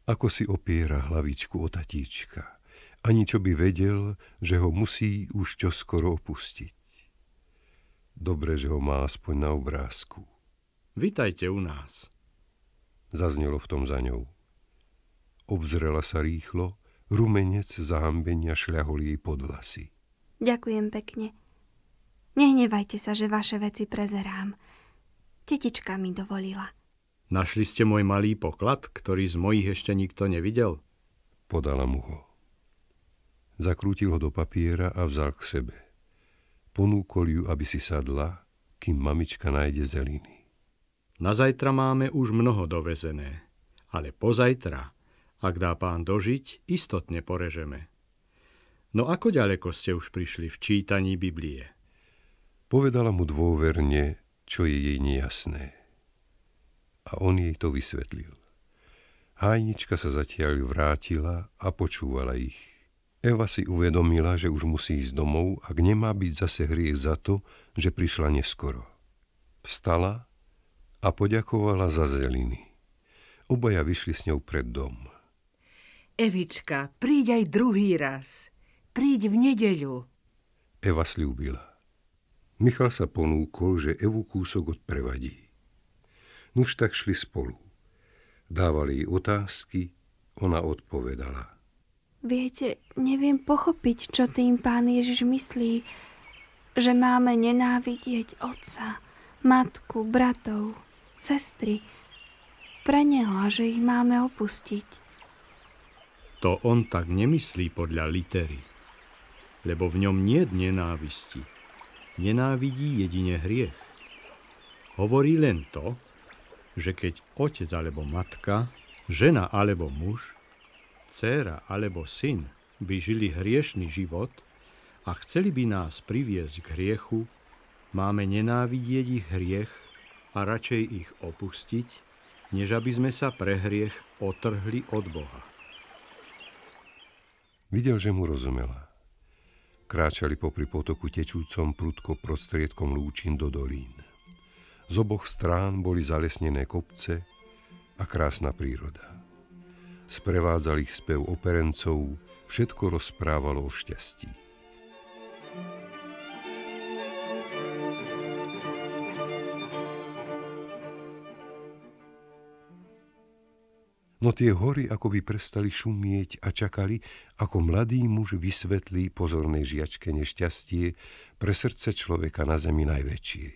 Ako si opiera hlavičku o tatíčka, ani čo by vedel, že ho musí už čoskoro opustiť. Dobre, že ho má aspoň na obrázku. Vitajte u nás. Zaznelo v tom za ňou. Obzrela sa rýchlo, rumenec zahambenia šľahol jej pod vlasy. Ďakujem pekne. Nehnevajte sa, že vaše veci prezerám. Tetička mi dovolila. Našli ste môj malý poklad, ktorý z mojich ešte nikto nevidel? Podala mu ho. Zakrútil ho do papiera a vzal k sebe. Ponúkol ju, aby si sadla, kým mamička nájde zeliny. Na zajtra máme už mnoho dovezené, ale pozajtra, ak dá pán dožiť, istotne porežeme. No ako ďaleko ste už prišli v čítaní Biblie? Povedala mu dôverne, čo je jej nejasné. A on jej to vysvetlil. Hájnička sa zatiaľ vrátila a počúvala ich. Eva si uvedomila, že už musí ísť domov, ak nemá byť zase hriech za to, že prišla neskoro. Vstala a poďakovala za zeliny. Obaja vyšli s ňou pred dom. Evička, príď aj druhý raz – príď v nedeľu. Eva slúbila. Michal sa ponúkol, že Evu kúsok odprevadí. Nuž tak šli spolu. Dávali jej otázky, ona odpovedala. Viete, neviem pochopiť, čo tým pán Ježiš myslí, že máme nenávidieť otca, matku, bratov, sestry, pre neho a že ich máme opustiť. To on tak nemyslí podľa litery lebo v ňom nie nenávisti. Nenávidí jedine hriech. Hovorí len to, že keď otec alebo matka, žena alebo muž, dcéra alebo syn by žili hriešný život a chceli by nás priviesť k hriechu, máme nenávidieť ich hriech a radšej ich opustiť, než aby sme sa pre hriech otrhli od Boha. Videl, že mu rozumela. Kráčali popri potoku tečúcom prudko prostriedkom lúčin do dolín. Z oboch strán boli zalesnené kopce a krásna príroda. Sprevádzal ich spev operencov, všetko rozprávalo o šťastí. no tie hory akoby prestali šumieť a čakali, ako mladý muž vysvetlí pozornej žiačke nešťastie pre srdce človeka na zemi najväčšie.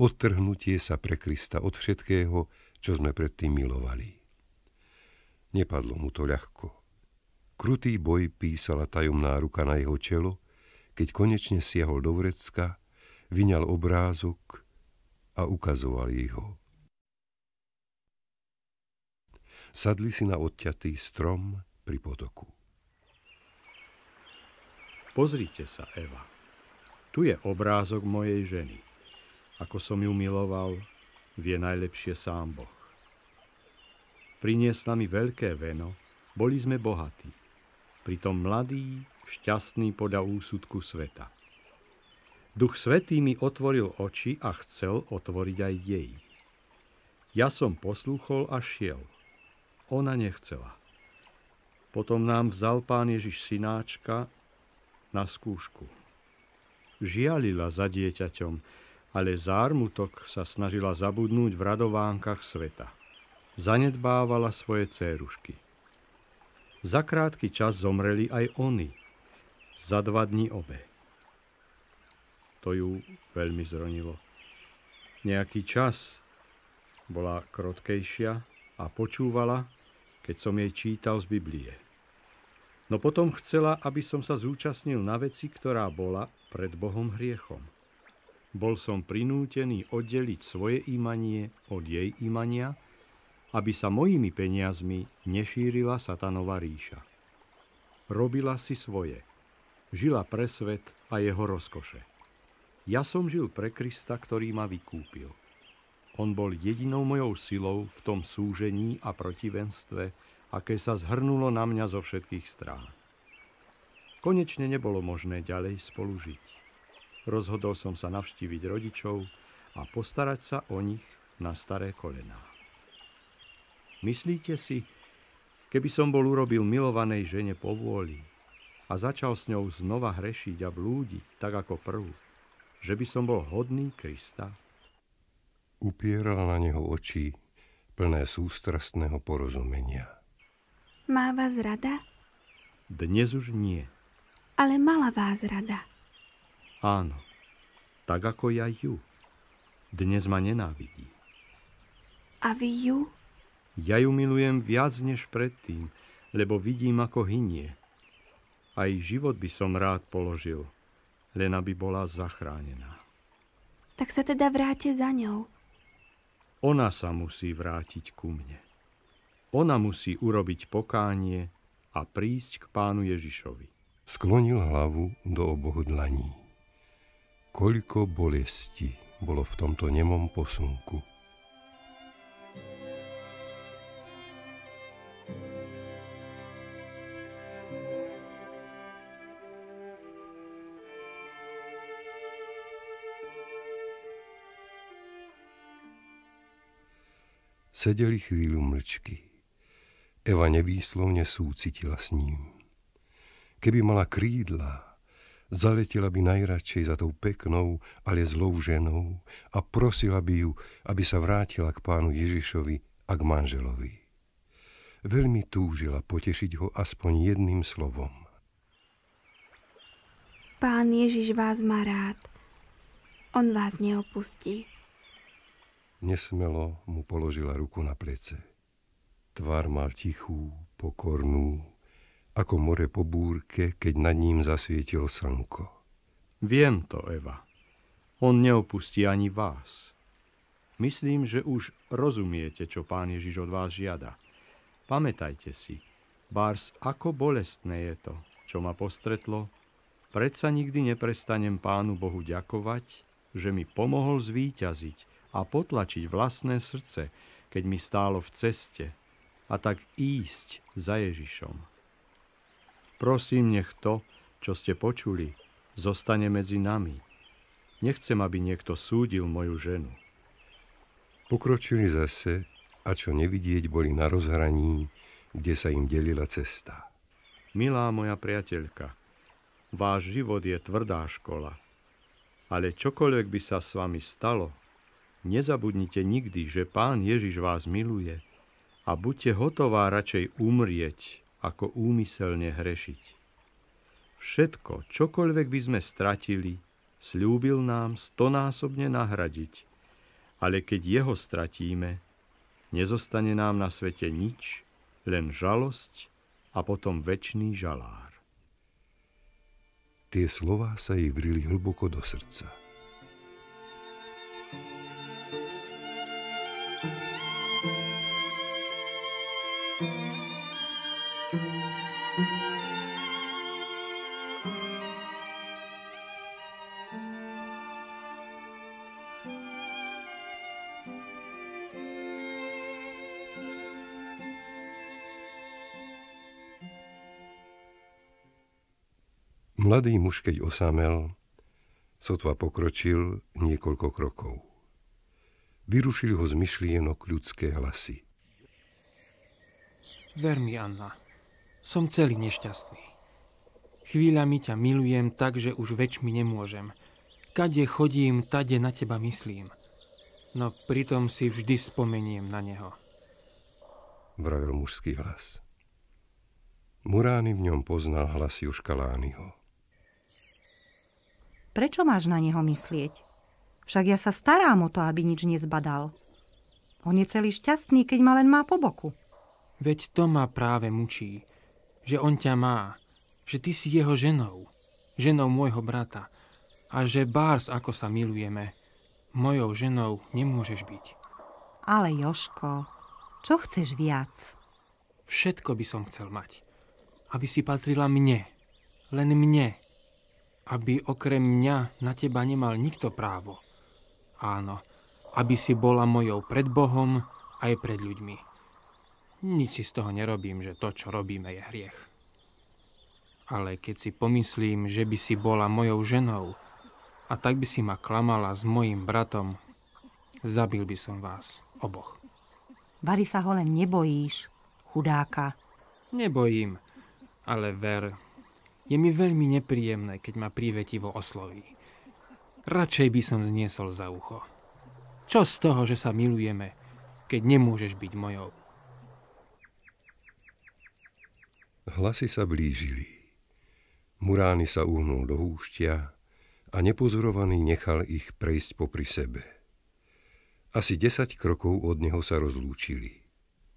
Odtrhnutie sa pre Krista od všetkého, čo sme predtým milovali. Nepadlo mu to ľahko. Krutý boj písala tajomná ruka na jeho čelo, keď konečne siahol do vrecka, vyňal obrázok a ukazoval jej ho. Sadli si na odťatý strom pri potoku. Pozrite sa, Eva. Tu je obrázok mojej ženy. Ako som ju miloval, vie najlepšie sám Boh. Priniesla mi veľké veno, boli sme bohatí. Pritom mladý, šťastný poda úsudku sveta. Duch Svetý mi otvoril oči a chcel otvoriť aj jej. Ja som poslúchol a šiel ona nechcela. Potom nám vzal pán Ježiš synáčka na skúšku. Žialila za dieťaťom, ale zármutok sa snažila zabudnúť v radovánkach sveta. Zanedbávala svoje cérušky. Za krátky čas zomreli aj oni. Za dva dní obe. To ju veľmi zronilo. Nejaký čas bola krotkejšia a počúvala, keď som jej čítal z Biblie. No potom chcela, aby som sa zúčastnil na veci, ktorá bola pred Bohom hriechom. Bol som prinútený oddeliť svoje imanie od jej imania, aby sa mojimi peniazmi nešírila satanová ríša. Robila si svoje. Žila pre svet a jeho rozkoše. Ja som žil pre Krista, ktorý ma vykúpil. On bol jedinou mojou silou v tom súžení a protivenstve, aké sa zhrnulo na mňa zo všetkých strán. Konečne nebolo možné ďalej spolužiť. Rozhodol som sa navštíviť rodičov a postarať sa o nich na staré kolená. Myslíte si, keby som bol urobil milovanej žene povôli a začal s ňou znova hrešiť a blúdiť, tak ako prvú, že by som bol hodný Krista? upierala na neho oči, plné sústrastného porozumenia. Má vás rada? Dnes už nie. Ale mala vás rada. Áno, tak ako ja ju. Dnes ma nenávidí. A vy ju? Ja ju milujem viac než predtým, lebo vidím, ako hynie. Aj život by som rád položil, len aby bola zachránená. Tak sa teda vráte za ňou. Ona sa musí vrátiť ku mne. Ona musí urobiť pokánie a prísť k pánu Ježišovi. Sklonil hlavu do oboch dlaní. Koľko bolesti bolo v tomto nemom posunku – Seděli chvíli mlčky. Eva nevýslovne súcitila s ním. Keby mala krídla, zaletela by najradšej za tou peknou, ale zlou ženou a prosila by ju, aby sa vrátila k pánu Ježišovi a k manželovi. Veľmi túžila potešiť ho aspoň jedným slovom. Pán Ježiš vás má rád. On vás neopustí nesmelo mu položila ruku na plece. Tvár mal tichú, pokornú, ako more po búrke, keď nad ním zasvietilo slnko. Viem to, Eva. On neopustí ani vás. Myslím, že už rozumiete, čo pán Ježiš od vás žiada. Pamätajte si, Bárs, ako bolestné je to, čo ma postretlo, predsa nikdy neprestanem pánu Bohu ďakovať, že mi pomohol zvíťaziť a potlačiť vlastné srdce, keď mi stálo v ceste, a tak ísť za Ježišom. Prosím, nech to, čo ste počuli, zostane medzi nami. Nechcem, aby niekto súdil moju ženu. Pokročili zase a čo nevidieť boli na rozhraní, kde sa im delila cesta. Milá moja priateľka, váš život je tvrdá škola, ale čokoľvek by sa s vami stalo, Nezabudnite nikdy, že Pán Ježiš vás miluje a buďte hotová radšej umrieť, ako úmyselne hrešiť. Všetko, čokoľvek by sme stratili, slúbil nám stonásobne nahradiť, ale keď jeho stratíme, nezostane nám na svete nič, len žalosť a potom väčší žalár. Tie slová sa jej vrili hlboko do srdca – Mladý muž, keď osamel, sotva pokročil niekoľko krokov. Vyrušili ho z myšlienok ľudské hlasy. Ver mi, Anna, som celý nešťastný. Chvíľami ťa milujem tak, že už väčšmi nemôžem. Kade chodím, tade na teba myslím. No pritom si vždy spomeniem na neho. Vravil mužský hlas. Murány v ňom poznal hlas Juška Lányho. Prečo máš na neho myslieť? Však ja sa starám o to, aby nič nezbadal. On je celý šťastný, keď ma len má po boku. Veď to ma práve mučí, že on ťa má, že ty si jeho ženou, ženou môjho brata a že bárs, ako sa milujeme, mojou ženou nemôžeš byť. Ale Joško, čo chceš viac? Všetko by som chcel mať. Aby si patrila mne. Len mne aby okrem mňa na teba nemal nikto právo. Áno, aby si bola mojou pred Bohom aj pred ľuďmi. Nič si z toho nerobím, že to, čo robíme, je hriech. Ale keď si pomyslím, že by si bola mojou ženou a tak by si ma klamala s mojim bratom, zabil by som vás oboch. Vary sa ho len nebojíš, chudáka. Nebojím, ale ver, je mi veľmi nepríjemné, keď ma prívetivo osloví. Radšej by som zniesol za ucho. Čo z toho, že sa milujeme, keď nemôžeš byť mojou? Hlasy sa blížili. Murány sa uhnul do húštia a nepozorovaný nechal ich prejsť popri sebe. Asi desať krokov od neho sa rozlúčili.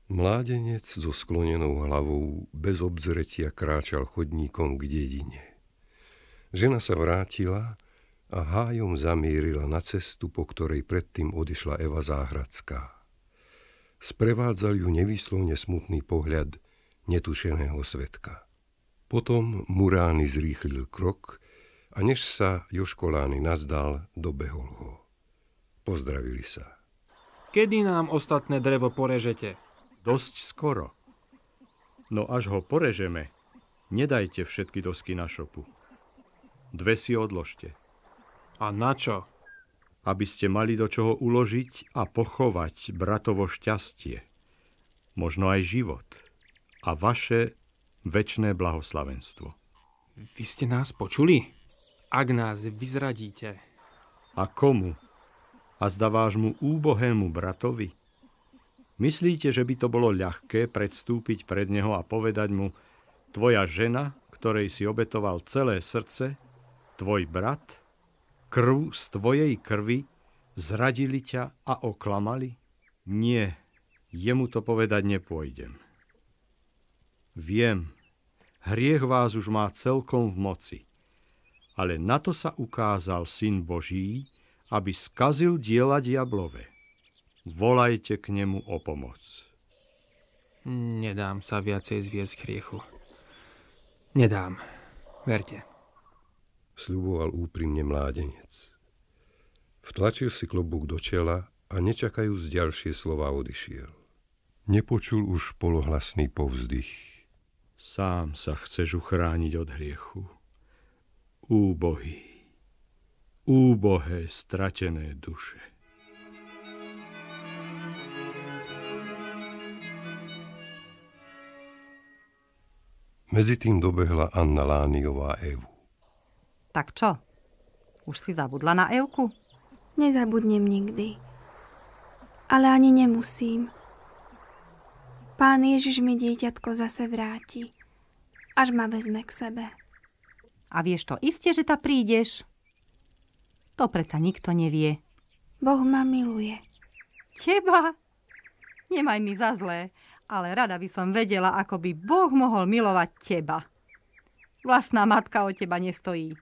Mládenec so sklonenou hlavou bez obzretia kráčal chodníkom k dedine. Žena sa vrátila a hájom zamierila na cestu, po ktorej predtým odišla Eva Záhradská. Sprevádzal ju nevyslovne smutný pohľad netušeného svetka. Potom Murány zrýchlil krok a než sa Joškolány nazdal, dobehol ho. Pozdravili sa. Kedy nám ostatné drevo porežete? Dosť skoro. No až ho porežeme, nedajte všetky dosky na šopu. Dve si odložte. A na čo? Aby ste mali do čoho uložiť a pochovať bratovo šťastie. Možno aj život. A vaše väčné blahoslavenstvo. Vy ste nás počuli? Ak nás vyzradíte. A komu? A zda vášmu úbohému bratovi? Myslíte, že by to bolo ľahké predstúpiť pred neho a povedať mu, tvoja žena, ktorej si obetoval celé srdce, tvoj brat, krv z tvojej krvi, zradili ťa a oklamali? Nie, jemu to povedať nepôjdem. Viem, hriech vás už má celkom v moci, ale na to sa ukázal Syn Boží, aby skazil diela diablové volajte k nemu o pomoc. Nedám sa viacej zviesť k hriechu. Nedám. Verte. Sľuboval úprimne mládenec. Vtlačil si klobúk do čela a nečakajúc ďalšie slova odišiel. Nepočul už polohlasný povzdych. Sám sa chceš uchrániť od hriechu. Úbohy, úbohé stratené duše. Medzi tým dobehla Anna Lániová Evu. Tak čo? Už si zabudla na Evku? Nezabudnem nikdy. Ale ani nemusím. Pán Ježiš mi dieťatko zase vráti. Až ma vezme k sebe. A vieš to iste, že ta prídeš? To preca nikto nevie. Boh ma miluje. Teba? Nemaj mi za zlé ale rada by som vedela, ako by Boh mohol milovať teba. Vlastná matka o teba nestojí.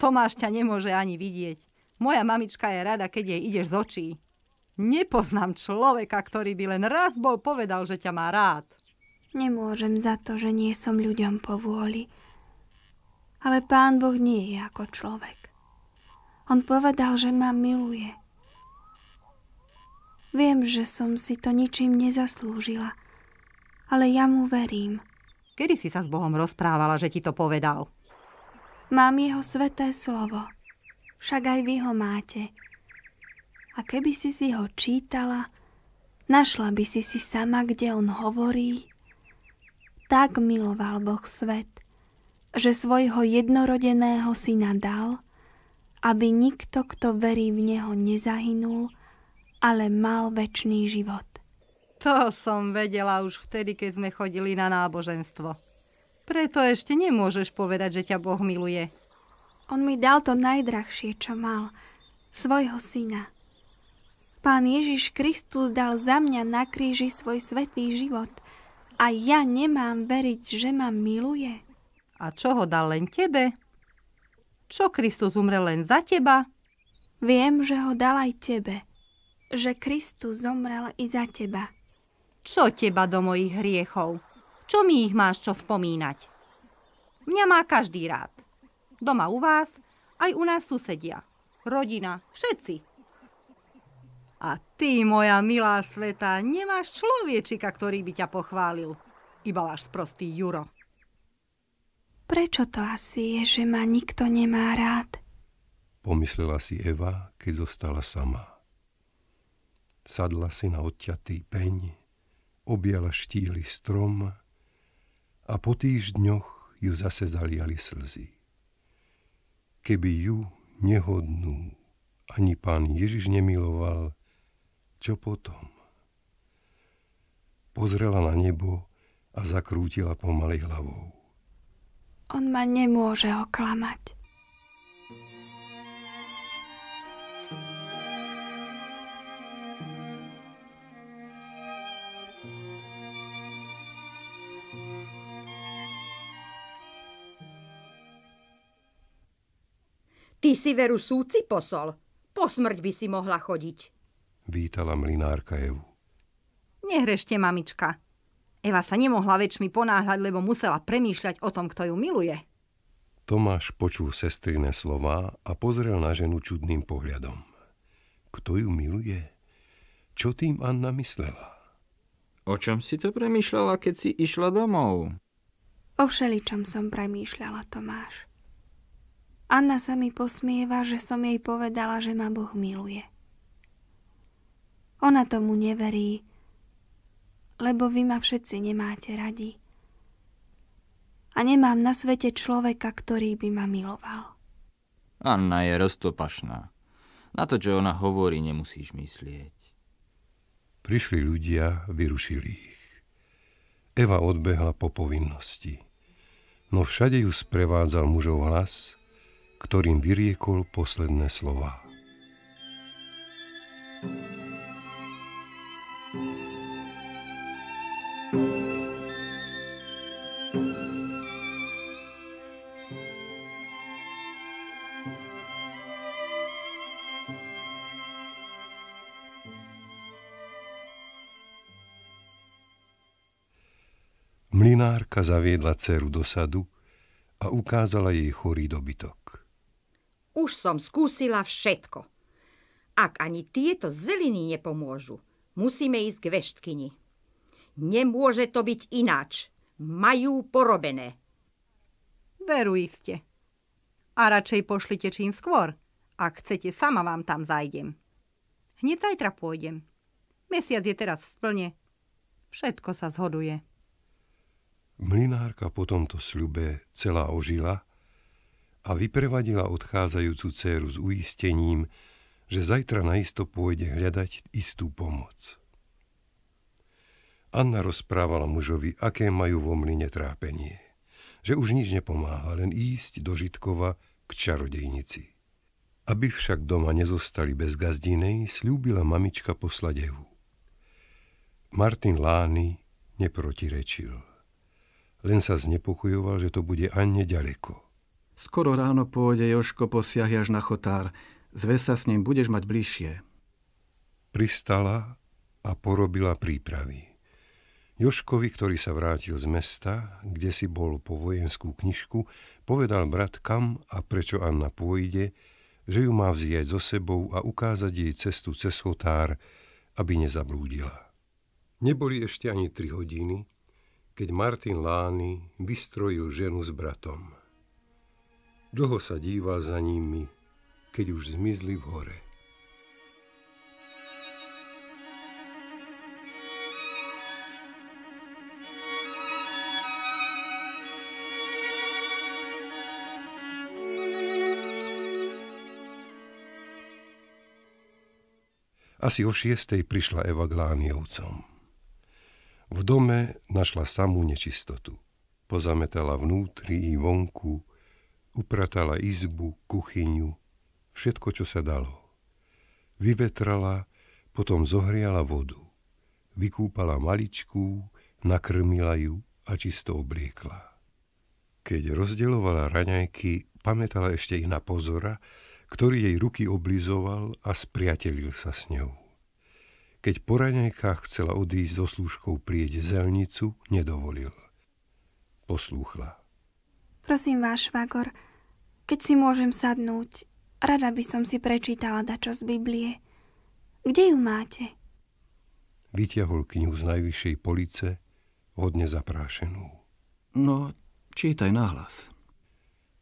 Tomáš ťa nemôže ani vidieť. Moja mamička je rada, keď jej ideš z očí. Nepoznám človeka, ktorý by len raz bol povedal, že ťa má rád. Nemôžem za to, že nie som ľuďom vôli. Ale pán Boh nie je ako človek. On povedal, že ma miluje. Viem, že som si to ničím nezaslúžila – ale ja mu verím. Kedy si sa s Bohom rozprávala, že ti to povedal? Mám jeho sveté slovo. Však aj vy ho máte. A keby si si ho čítala, našla by si si sama, kde on hovorí. Tak miloval Boh svet, že svojho jednorodeného syna dal, aby nikto, kto verí v neho, nezahynul, ale mal väčší život. To som vedela už vtedy, keď sme chodili na náboženstvo. Preto ešte nemôžeš povedať, že ťa Boh miluje. On mi dal to najdrahšie, čo mal. Svojho syna. Pán Ježiš Kristus dal za mňa na kríži svoj svetý život. A ja nemám veriť, že ma miluje. A čo ho dal len tebe? Čo Kristus umrel len za teba? Viem, že ho dal aj tebe. Že Kristus zomrel i za teba. Čo teba do mojich hriechov? Čo mi ich máš čo spomínať? Mňa má každý rád. Doma u vás, aj u nás susedia. Rodina, všetci. A ty, moja milá sveta, nemáš človečika, ktorý by ťa pochválil. Iba váš sprostý Juro. Prečo to asi je, že ma nikto nemá rád? Pomyslela si Eva, keď zostala sama. Sadla si na odťatý peň objala štíly strom a po týždňoch ju zase zaliali slzy. Keby ju nehodnú ani pán Ježiš nemiloval, čo potom? Pozrela na nebo a zakrútila pomaly hlavou. On ma nemôže oklamať. Ty si veru súci posol. Po smrť by si mohla chodiť. Vítala mlinárka Evu. Nehrešte, mamička. Eva sa nemohla väčšmi ponáhľať, lebo musela premýšľať o tom, kto ju miluje. Tomáš počul sestrine slova a pozrel na ženu čudným pohľadom. Kto ju miluje? Čo tým Anna myslela? O čom si to premýšľala, keď si išla domov? O všeličom som premýšľala, Tomáš. Anna sa mi posmieva, že som jej povedala, že ma Boh miluje. Ona tomu neverí, lebo vy ma všetci nemáte radi. A nemám na svete človeka, ktorý by ma miloval. Anna je roztopašná. Na to, čo ona hovorí, nemusíš myslieť. Prišli ľudia, vyrušili ich. Eva odbehla po povinnosti. No všade ju sprevádzal mužov hlas – ktorým vyriekol posledné slová. Mlinárka zaviedla dceru do sadu a ukázala jej chorý dobytok. Už som skúsila všetko. Ak ani tieto zeliny nepomôžu, musíme ísť k veštkyni. Nemôže to byť ináč. Majú porobené. Veru iste. A radšej pošlite čím skôr. Ak chcete, sama vám tam zajdem. Hneď zajtra pôjdem. Mesiac je teraz v plne. Všetko sa zhoduje. Mlinárka po tomto sľube celá ožila a vyprevadila odchádzajúcu dceru s uistením, že zajtra naisto pôjde hľadať istú pomoc. Anna rozprávala mužovi, aké majú vo mlyne trápenie, že už nič nepomáha, len ísť do Žitkova k čarodejnici. Aby však doma nezostali bez gazdinej, slúbila mamička poslať Evu. Martin Lány neprotirečil. Len sa znepokojoval, že to bude Anne ďaleko – Skoro ráno pôjde Joško po siahy až na chotár. Zve sa s ním budeš mať bližšie. Pristala a porobila prípravy. Joškovi, ktorý sa vrátil z mesta, kde si bol po vojenskú knižku, povedal brat, kam a prečo Anna pôjde, že ju má vziať so sebou a ukázať jej cestu cez hotár, aby nezablúdila. Neboli ešte ani tri hodiny, keď Martin Lány vystrojil ženu s bratom. Dlho sa díval za nimi, keď už zmizli v hore. Asi o šiestej prišla Eva k Lániovcom. V dome našla samú nečistotu. Pozametala vnútri i vonku Upratala izbu, kuchyňu, všetko, čo sa dalo. Vyvetrala, potom zohriala vodu. Vykúpala maličku, nakrmila ju a čisto obliekla. Keď rozdelovala raňajky, pamätala ešte i na pozora, ktorý jej ruky oblizoval a spriatelil sa s ňou. Keď po raňajkách chcela odísť so služkou prieť zelnicu, nedovolil. Poslúchla. Prosím vás, švagor, keď si môžem sadnúť, rada by som si prečítala dačo z Biblie. Kde ju máte? Vytiahol knihu z najvyššej police, hodne zaprášenú. No, čítaj náhlas.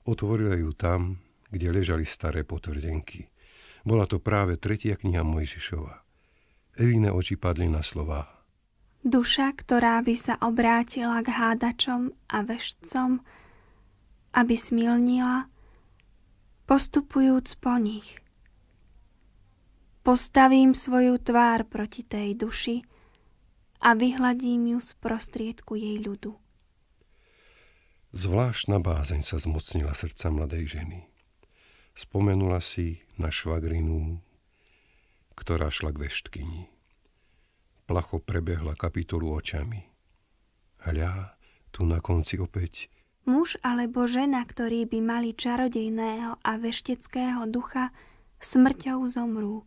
Otvorila ju tam, kde ležali staré potvrdenky. Bola to práve tretia kniha Mojžišova. Evine oči padli na slová. Duša, ktorá by sa obrátila k hádačom a vešcom, aby smilnila, postupujúc po nich. Postavím svoju tvár proti tej duši a vyhladím ju z prostriedku jej ľudu. Zvláštna bázeň sa zmocnila srdca mladej ženy. Spomenula si na švagrinu, ktorá šla k veštkyni. Placho prebehla kapitolu očami. Hľa, tu na konci opäť Muž alebo žena, ktorí by mali čarodejného a vešteckého ducha, smrťou zomrú.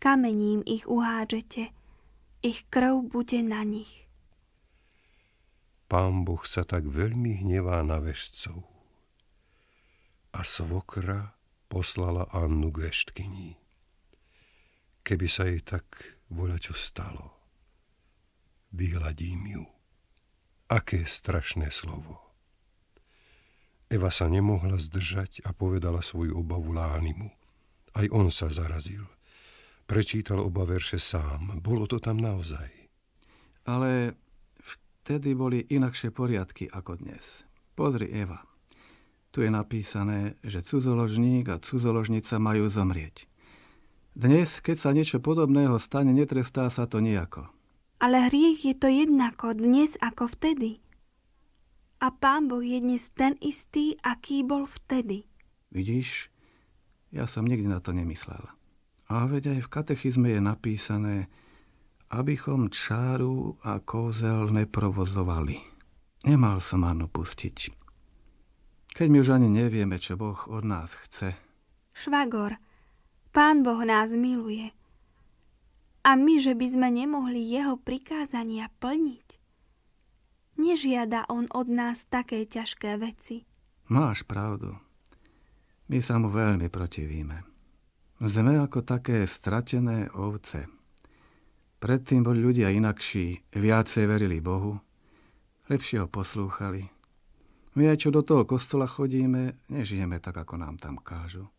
Kamením ich uhádžete, ich krv bude na nich. Pán Boh sa tak veľmi hnevá na vešcov. A svokra poslala Annu k veštkyni. Keby sa jej tak voľačo stalo, vyhľadím ju. Aké strašné slovo. Eva sa nemohla zdržať a povedala svoju obavu Lánimu. Aj on sa zarazil. Prečítal oba verše sám. Bolo to tam naozaj. Ale vtedy boli inakšie poriadky ako dnes. Pozri, Eva. Tu je napísané, že cudzoložník a cudzoložnica majú zomrieť. Dnes, keď sa niečo podobného stane, netrestá sa to nejako. Ale hriech je to jednako dnes ako vtedy a Pán Boh je dnes ten istý, aký bol vtedy. Vidíš, ja som nikdy na to nemyslel. A veď aj v katechizme je napísané, abychom čáru a kozel neprovozovali. Nemal som Annu pustiť. Keď my už ani nevieme, čo Boh od nás chce. Švagor, Pán Boh nás miluje. A my, že by sme nemohli jeho prikázania plniť. Nežiada on od nás také ťažké veci. Máš pravdu. My sa mu veľmi protivíme. Sme ako také stratené ovce. Predtým boli ľudia inakší, viacej verili Bohu, lepšie ho poslúchali. My aj čo do toho kostola chodíme, nežijeme tak, ako nám tam kážu.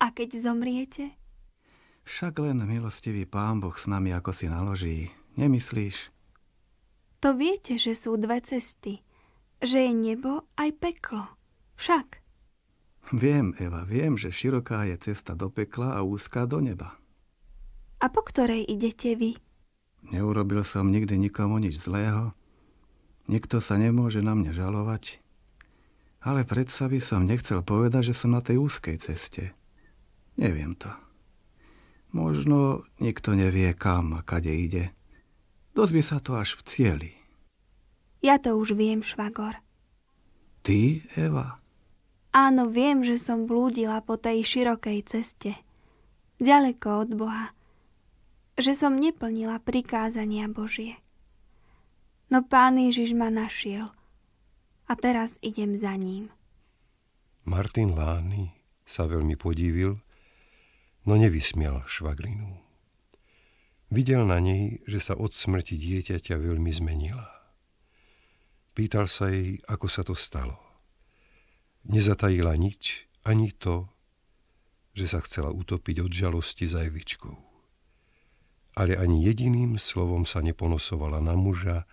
A keď zomriete? Však len milostivý pán Boh s nami ako si naloží, nemyslíš? To viete, že sú dve cesty, že je nebo aj peklo. Však. Viem, Eva, viem, že široká je cesta do pekla a úzka do neba. A po ktorej idete vy? Neurobil som nikdy nikomu nič zlého. Nikto sa nemôže na mňa žalovať. Ale predsa by som nechcel povedať, že som na tej úzkej ceste. Neviem to. Možno nikto nevie, kam a kade ide. Dozvie sa to až v cieli. Ja to už viem, švagor. Ty, Eva? Áno, viem, že som blúdila po tej širokej ceste. Ďaleko od Boha. Že som neplnila prikázania Božie. No pán Ježiš ma našiel. A teraz idem za ním. Martin Lány sa veľmi podívil, no nevysmial švagrinu. Videl na nej, že sa od smrti dieťaťa veľmi zmenila. Pýtal sa jej, ako sa to stalo. Nezatajila nič, ani to, že sa chcela utopiť od žalosti za Evičkou. Ale ani jediným slovom sa neponosovala na muža,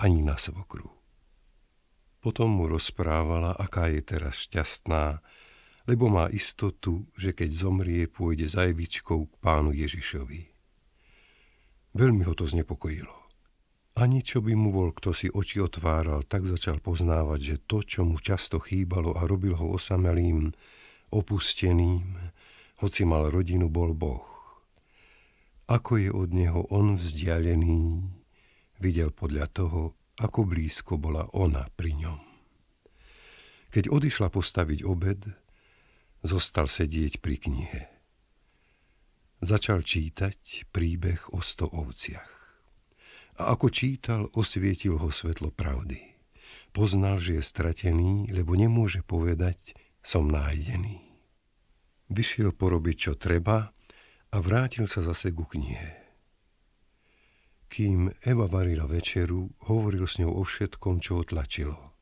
ani na svokru. Potom mu rozprávala, aká je teraz šťastná, lebo má istotu, že keď zomrie, pôjde za Evičkou k pánu Ježišovi Veľmi ho to znepokojilo. Ani čo by mu bol kto si oči otváral, tak začal poznávať, že to, čo mu často chýbalo a robil ho osamelým, opusteným, hoci mal rodinu, bol Boh. Ako je od neho on vzdialený, videl podľa toho, ako blízko bola ona pri ňom. Keď odišla postaviť obed, zostal sedieť pri knihe. Začal čítať príbeh o sto ovciach. A ako čítal, osvietil ho svetlo pravdy. Poznal, že je stratený, lebo nemôže povedať, som nájdený. Vyšiel porobiť, čo treba a vrátil sa zase ku knihe. Kým Eva varila večeru, hovoril s ňou o všetkom, čo otlačilo.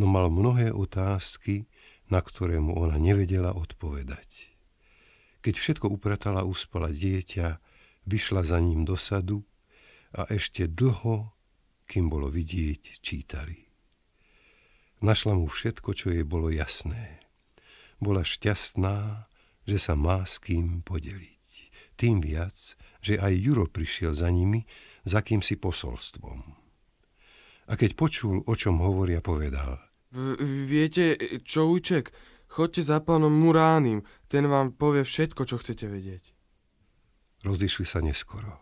No mal mnohé otázky, na ktoré mu ona nevedela odpovedať. Keď všetko upratala, uspala dieťa, vyšla za ním do sadu a ešte dlho, kým bolo vidieť, čítali. Našla mu všetko, čo jej bolo jasné. Bola šťastná, že sa má s kým podeliť. Tým viac, že aj Juro prišiel za nimi, za kýmsi posolstvom. A keď počul, o čom hovoria, povedal. V, viete, čo, Uček, Chodte za pánom Muránim, ten vám povie všetko, čo chcete vedieť. Rozišli sa neskoro.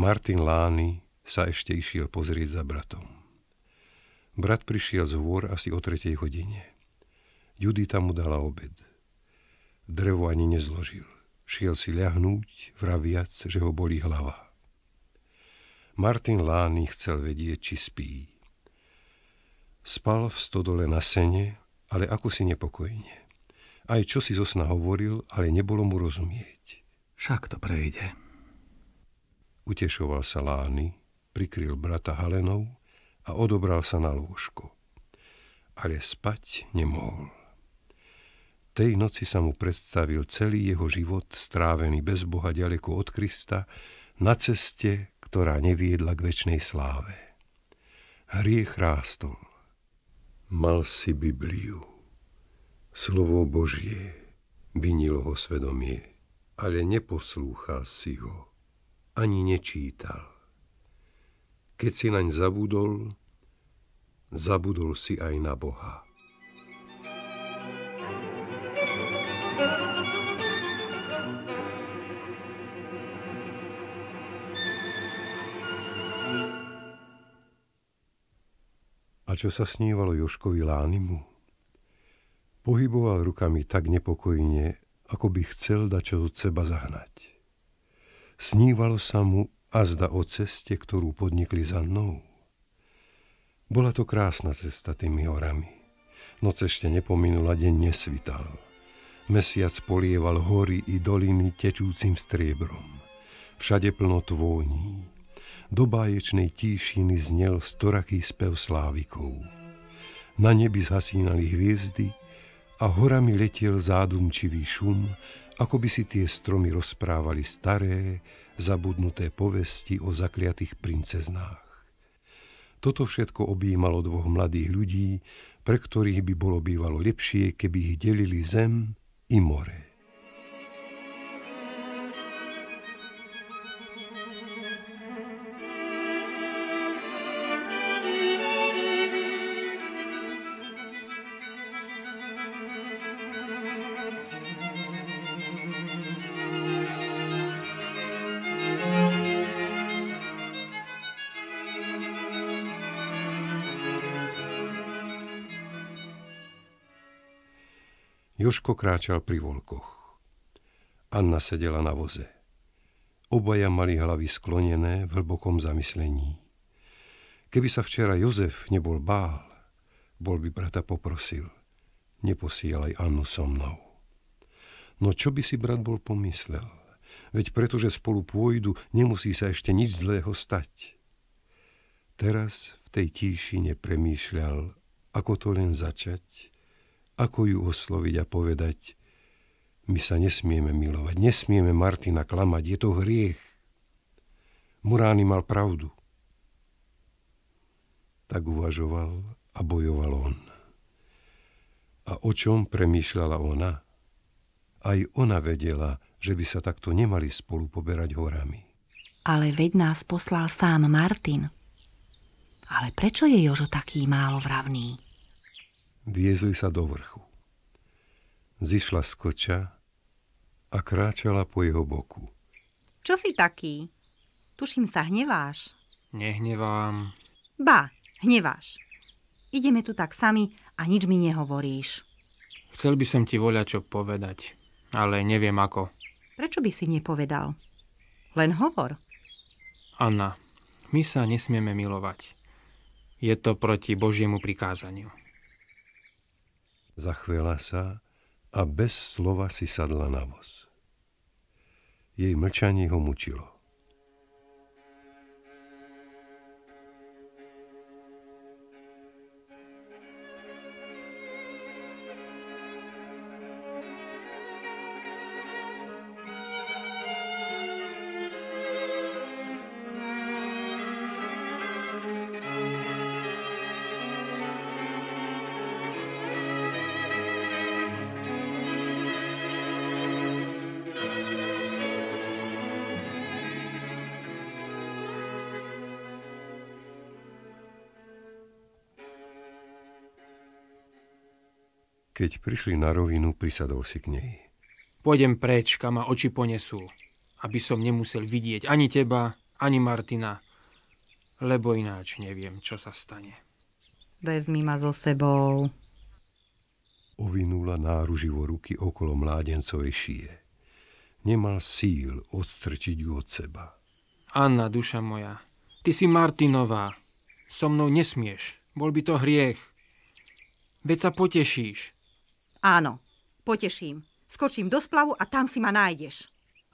Martin Lány sa ešte išiel pozrieť za bratom. Brat prišiel z hôr asi o tretej hodine. Judita mu dala obed. Drevo ani nezložil. Šiel si ľahnúť, vraviac, že ho bolí hlava. Martin Lány chcel vedieť, či spí. Spal v stodole na sene, ale ako si nepokojne. Aj čo si zo sna hovoril, ale nebolo mu rozumieť. Však to prejde. Utešoval sa Lány, prikryl brata Halenov a odobral sa na lôžko. Ale spať nemohol. Tej noci sa mu predstavil celý jeho život strávený bez Boha ďaleko od Krista na ceste, ktorá neviedla k väčšnej sláve. Hriech rástol – Mal si Bibliu. Slovo Božie vinilo ho svedomie, ale neposlúchal si ho, ani nečítal. Keď si naň zabudol, zabudol si aj na Boha. čo sa snívalo Joškovi Lánimu? Pohyboval rukami tak nepokojne, ako by chcel dačo od seba zahnať. Snívalo sa mu azda o ceste, ktorú podnikli za mnou. Bola to krásna cesta tými horami. Noc ešte nepominula, deň nesvital. Mesiac polieval hory i doliny tečúcim striebrom. Všade plno tvôní, do báječnej tíšiny znel storaký spev slávikov. Na nebi zhasínali hviezdy a horami letiel zádumčivý šum, ako by si tie stromy rozprávali staré, zabudnuté povesti o zakliatých princeznách. Toto všetko objímalo dvoch mladých ľudí, pre ktorých by bolo bývalo lepšie, keby ich delili zem i more. Joško kráčal pri volkoch. Anna sedela na voze. Obaja mali hlavy sklonené v hlbokom zamyslení. Keby sa včera Jozef nebol bál, bol by brata poprosil, neposielaj Annu so mnou. No čo by si brat bol pomyslel? Veď pretože spolu pôjdu, nemusí sa ešte nič zlého stať. Teraz v tej tíši nepremýšľal, ako to len začať, ako ju osloviť a povedať, my sa nesmieme milovať, nesmieme Martina klamať, je to hriech. Murány mal pravdu. Tak uvažoval a bojoval on. A o čom premýšľala ona? Aj ona vedela, že by sa takto nemali spolu poberať horami. Ale veď nás poslal sám Martin. Ale prečo je Jožo taký málo vravný? viezli sa do vrchu. Zišla z koča a kráčala po jeho boku. Čo si taký? Tuším sa hneváš. Nehnevám. Ba, hneváš. Ideme tu tak sami a nič mi nehovoríš. Chcel by som ti voľa čo povedať, ale neviem ako. Prečo by si nepovedal? Len hovor. Anna, my sa nesmieme milovať. Je to proti Božiemu prikázaniu. Zachvela sa a bez slova si sadla na voz. Jej mlčanie ho mučilo. keď prišli na rovinu, prisadol si k nej. Pôjdem preč, kam ma oči ponesú, aby som nemusel vidieť ani teba, ani Martina, lebo ináč neviem, čo sa stane. Vezmi ma so sebou. Ovinula náruživo ruky okolo mládencovej šie. Nemal síl odstrčiť ju od seba. Anna, duša moja, ty si Martinová. So mnou nesmieš. Bol by to hriech. Veď sa potešíš. Áno, poteším. Skočím do splavu a tam si ma nájdeš.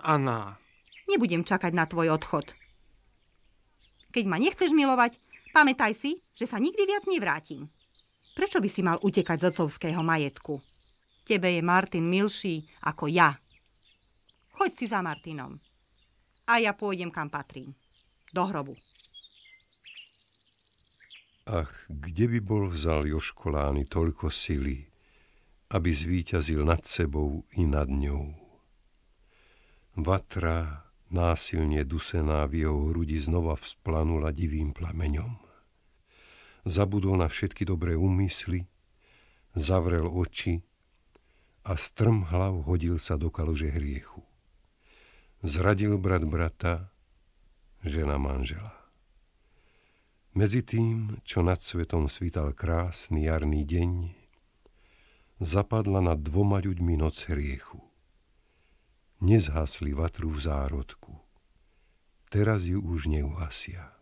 Anna. Nebudem čakať na tvoj odchod. Keď ma nechceš milovať, pamätaj si, že sa nikdy viac nevrátim. Prečo by si mal utekať z otcovského majetku? Tebe je Martin milší ako ja. Choď si za Martinom. A ja pôjdem, kam patrím. Do hrobu. Ach, kde by bol vzal Lány toľko sily, aby zvíťazil nad sebou i nad ňou. Vatra, násilne dusená v jeho hrudi, znova vzplanula divým plameňom. Zabudol na všetky dobré úmysly, zavrel oči a strm hlav hodil sa do kalože hriechu. Zradil brat brata, žena manžela. Medzi tým, čo nad svetom svítal krásny jarný deň, zapadla nad dvoma ľuďmi noc hriechu. Nezhasli vatru v zárodku. Teraz ju už neuhasia.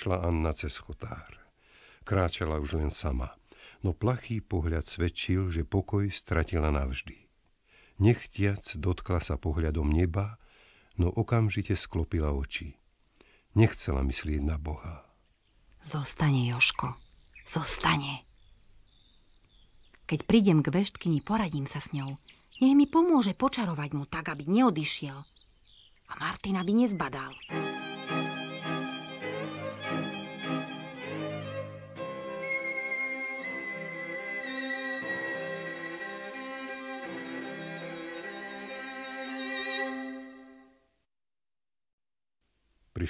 prešla Anna cez chotár. Kráčala už len sama, no plachý pohľad svedčil, že pokoj stratila navždy. Nechtiac dotkla sa pohľadom neba, no okamžite sklopila oči. Nechcela myslieť na Boha. Zostane, Joško, zostane. Keď prídem k veštkyni, poradím sa s ňou. Nech mi pomôže počarovať mu tak, aby neodišiel. A Martina by nezbadal.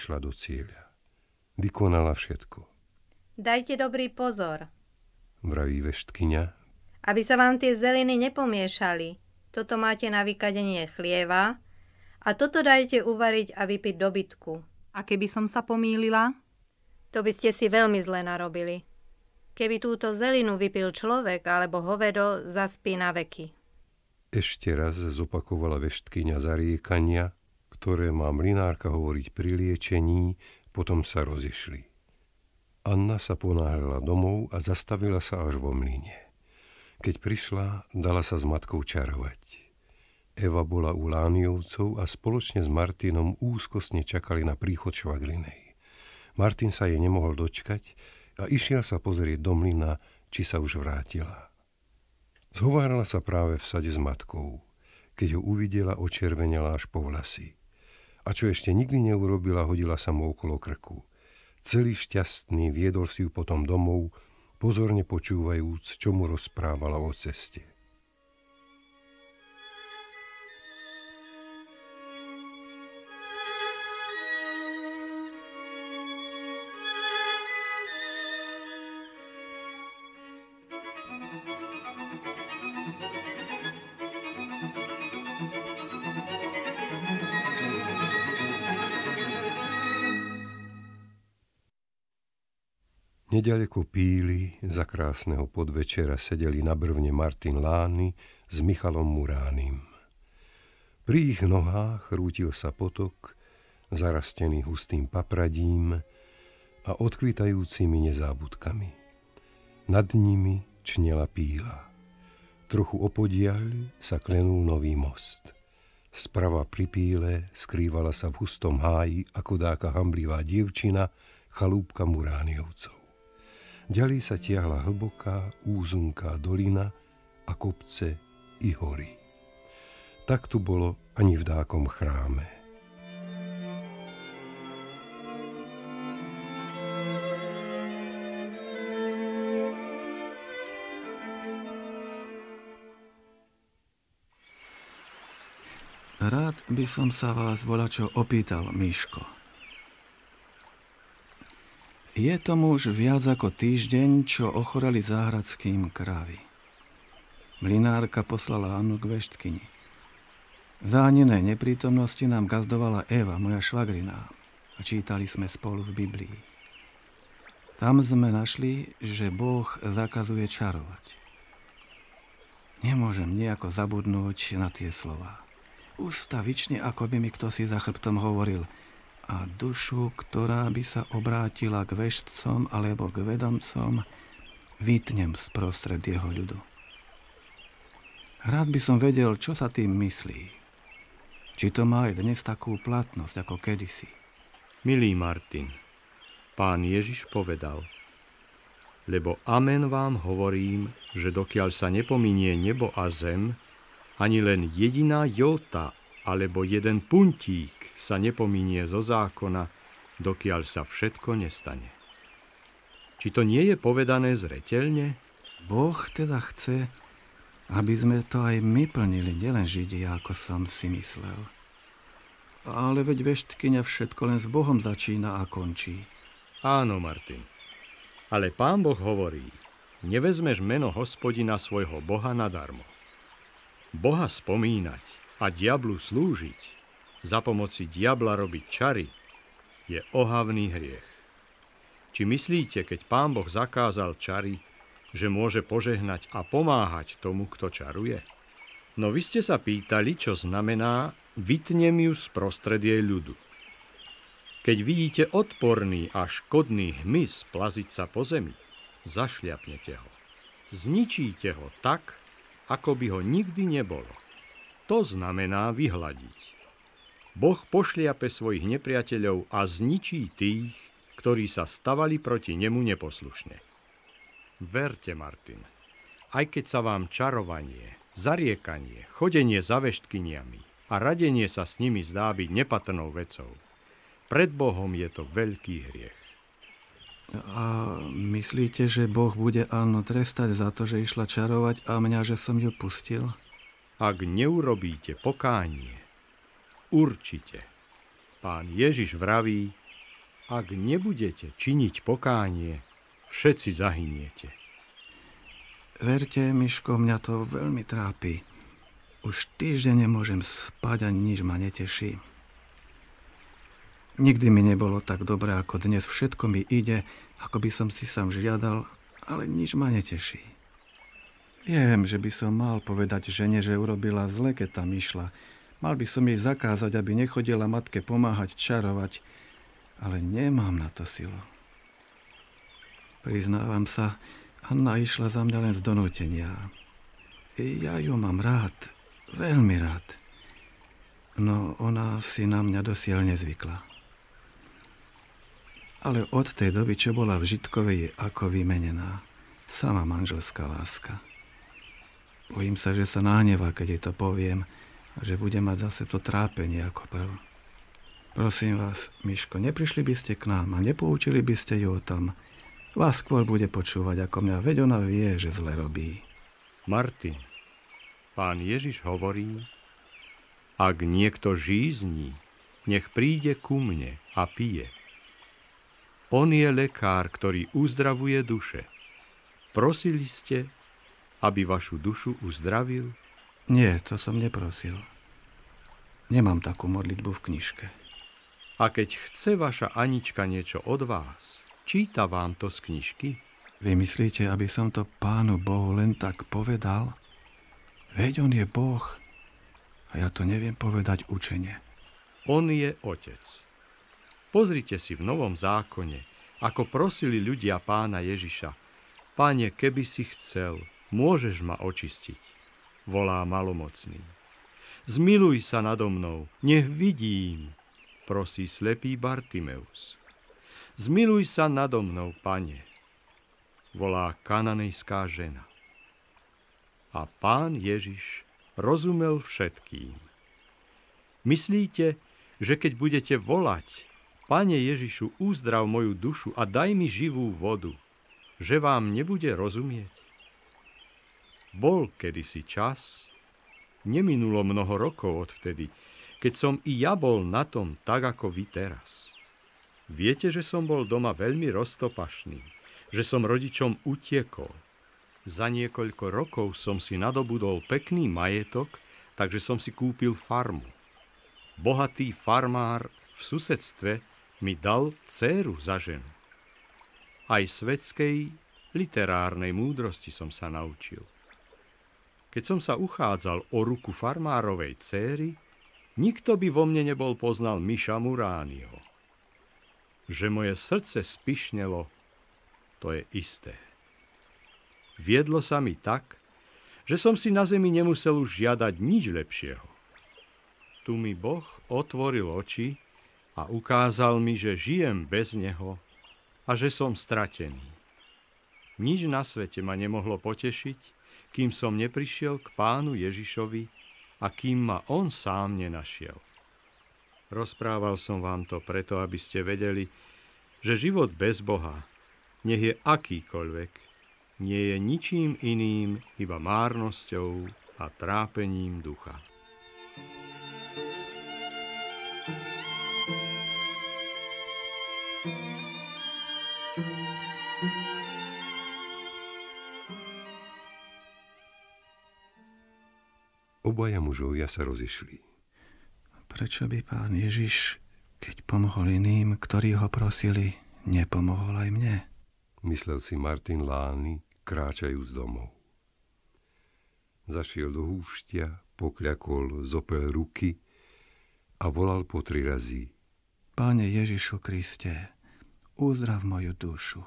prišla do cieľa. Vykonala všetko. Dajte dobrý pozor, vraví veštkyňa. Aby sa vám tie zeliny nepomiešali. Toto máte na vykadenie chlieva a toto dajte uvariť a vypiť dobytku. A keby som sa pomýlila? To by ste si veľmi zle narobili. Keby túto zelinu vypil človek alebo hovedo, zaspí na veky. Ešte raz zopakovala veštkyňa zariekania ktoré má mlinárka hovoriť pri liečení, potom sa rozišli. Anna sa ponáhľala domov a zastavila sa až vo mlyne. Keď prišla, dala sa s matkou čarovať. Eva bola u Lániovcov a spoločne s Martinom úzkostne čakali na príchod švagrinej. Martin sa jej nemohol dočkať a išiel sa pozrieť do mlyna, či sa už vrátila. Zhovárala sa práve v sade s matkou. Keď ho uvidela, očervenela až po vlasy a čo ešte nikdy neurobila, hodila sa mu okolo krku. Celý šťastný viedol si ju potom domov, pozorne počúvajúc, čo mu rozprávala o ceste. Nedaleko píly za krásneho podvečera sedeli na brvne Martin Lány s Michalom Muránim. Pri ich nohách rútil sa potok, zarastený hustým papradím a odkvitajúcimi nezábudkami. Nad nimi čnela píla. Trochu opodiaľ sa klenul nový most. Sprava pri píle skrývala sa v hustom háji ako dáka hamblivá dievčina, chalúbka Murániovcov. Ďalej sa tiahla hlboká, úzunká dolina a kopce i hory. Tak tu bolo ani v dákom chráme. Rád by som sa vás volačo opýtal, Miško. Je tomu už viac ako týždeň, čo ochorali záhradským krávy. Mlinárka poslala Annu k veštkyni. Zánené neprítomnosti nám gazdovala Eva, moja švagriná, a čítali sme spolu v Biblii. Tam sme našli, že Boh zakazuje čarovať. Nemôžem nejako zabudnúť na tie slova. Ústavične, ako by mi kto si za chrbtom hovoril – a dušu, ktorá by sa obrátila k vešcom alebo k vedomcom, vytnem sprostred jeho ľudu. Rád by som vedel, čo sa tým myslí. Či to má aj dnes takú platnosť ako kedysi. Milý Martin, pán Ježiš povedal, lebo amen vám hovorím, že dokiaľ sa nepominie nebo a zem, ani len jediná jota alebo jeden puntík sa nepominie zo zákona, dokiaľ sa všetko nestane. Či to nie je povedané zretelne? Boh teda chce, aby sme to aj my plnili, nielen Židia, ako som si myslel. Ale veď veštkynia všetko len s Bohom začína a končí. Áno, Martin. Ale pán Boh hovorí, nevezmeš meno hospodina svojho Boha nadarmo. Boha spomínať a diablu slúžiť, za pomoci diabla robiť čary, je ohavný hriech. Či myslíte, keď pán Boh zakázal čary, že môže požehnať a pomáhať tomu, kto čaruje? No vy ste sa pýtali, čo znamená vytnem ju z prostredie ľudu. Keď vidíte odporný a škodný hmyz plaziť sa po zemi, zašliapnete ho. Zničíte ho tak, ako by ho nikdy nebolo. To znamená vyhľadiť. Boh pošliape svojich nepriateľov a zničí tých, ktorí sa stavali proti nemu neposlušne. Verte, Martin, aj keď sa vám čarovanie, zariekanie, chodenie za veštkyniami a radenie sa s nimi zdá byť nepatrnou vecou, pred Bohom je to veľký hriech. A myslíte, že Boh bude Annu trestať za to, že išla čarovať a mňa, že som ju pustil? ak neurobíte pokánie. Určite. Pán Ježiš vraví, ak nebudete činiť pokánie, všetci zahyniete. Verte, Miško, mňa to veľmi trápi. Už týždeň nemôžem spať a nič ma neteší. Nikdy mi nebolo tak dobré ako dnes. Všetko mi ide, ako by som si sám žiadal, ale nič ma neteší. Viem, že by som mal povedať žene, že urobila zle, keď tam išla. Mal by som jej zakázať, aby nechodila matke pomáhať čarovať, ale nemám na to silu. Priznávam sa, Anna išla za mňa len z donútenia. Ja ju mám rád, veľmi rád. No ona si na mňa dosiaľ nezvykla. Ale od tej doby, čo bola v Žitkovej, je ako vymenená. Sama manželská láska. Bojím sa, že sa nahnevá, keď jej to poviem a že bude mať zase to trápenie ako prv. Prosím vás, Miško, neprišli by ste k nám a nepoučili by ste ju o tom. Vás skôr bude počúvať ako mňa, veď ona vie, že zle robí. Martin, pán Ježiš hovorí, ak niekto žízní, nech príde ku mne a pije. On je lekár, ktorý uzdravuje duše. Prosili ste aby vašu dušu uzdravil? Nie, to som neprosil. Nemám takú modlitbu v knižke. A keď chce vaša Anička niečo od vás, číta vám to z knižky? Vy myslíte, aby som to pánu Bohu len tak povedal? Veď on je Boh a ja to neviem povedať učenie. On je otec. Pozrite si v Novom zákone, ako prosili ľudia pána Ježiša. Pane, keby si chcel, môžeš ma očistiť, volá malomocný. Zmiluj sa nado mnou, nech vidím, prosí slepý Bartimeus. Zmiluj sa nado mnou, pane, volá kananejská žena. A pán Ježiš rozumel všetkým. Myslíte, že keď budete volať, Pane Ježišu, uzdrav moju dušu a daj mi živú vodu, že vám nebude rozumieť? Bol kedysi čas, neminulo mnoho rokov odvtedy, keď som i ja bol na tom tak ako vy teraz. Viete, že som bol doma veľmi roztopašný, že som rodičom utiekol. Za niekoľko rokov som si nadobudol pekný majetok, takže som si kúpil farmu. Bohatý farmár v susedstve mi dal céru za ženu. Aj svetskej literárnej múdrosti som sa naučil. Keď som sa uchádzal o ruku farmárovej céry, nikto by vo mne nebol poznal Miša Muránio. Že moje srdce spišnelo, to je isté. Viedlo sa mi tak, že som si na zemi nemusel už žiadať nič lepšieho. Tu mi Boh otvoril oči a ukázal mi, že žijem bez Neho a že som stratený. Nič na svete ma nemohlo potešiť, kým som neprišiel k pánu Ježišovi a kým ma on sám nenašiel. Rozprával som vám to preto, aby ste vedeli, že život bez Boha, nech je akýkoľvek, nie je ničím iným, iba márnosťou a trápením ducha. Obaja mužovia sa rozišli. Prečo by pán Ježiš, keď pomohol iným, ktorí ho prosili, nepomohol aj mne? Myslel si Martin Lány, kráčajúc domov. Zašiel do húštia, pokľakol zopel ruky a volal po tri razy. Páne Ježišu Kriste, uzdrav moju dušu.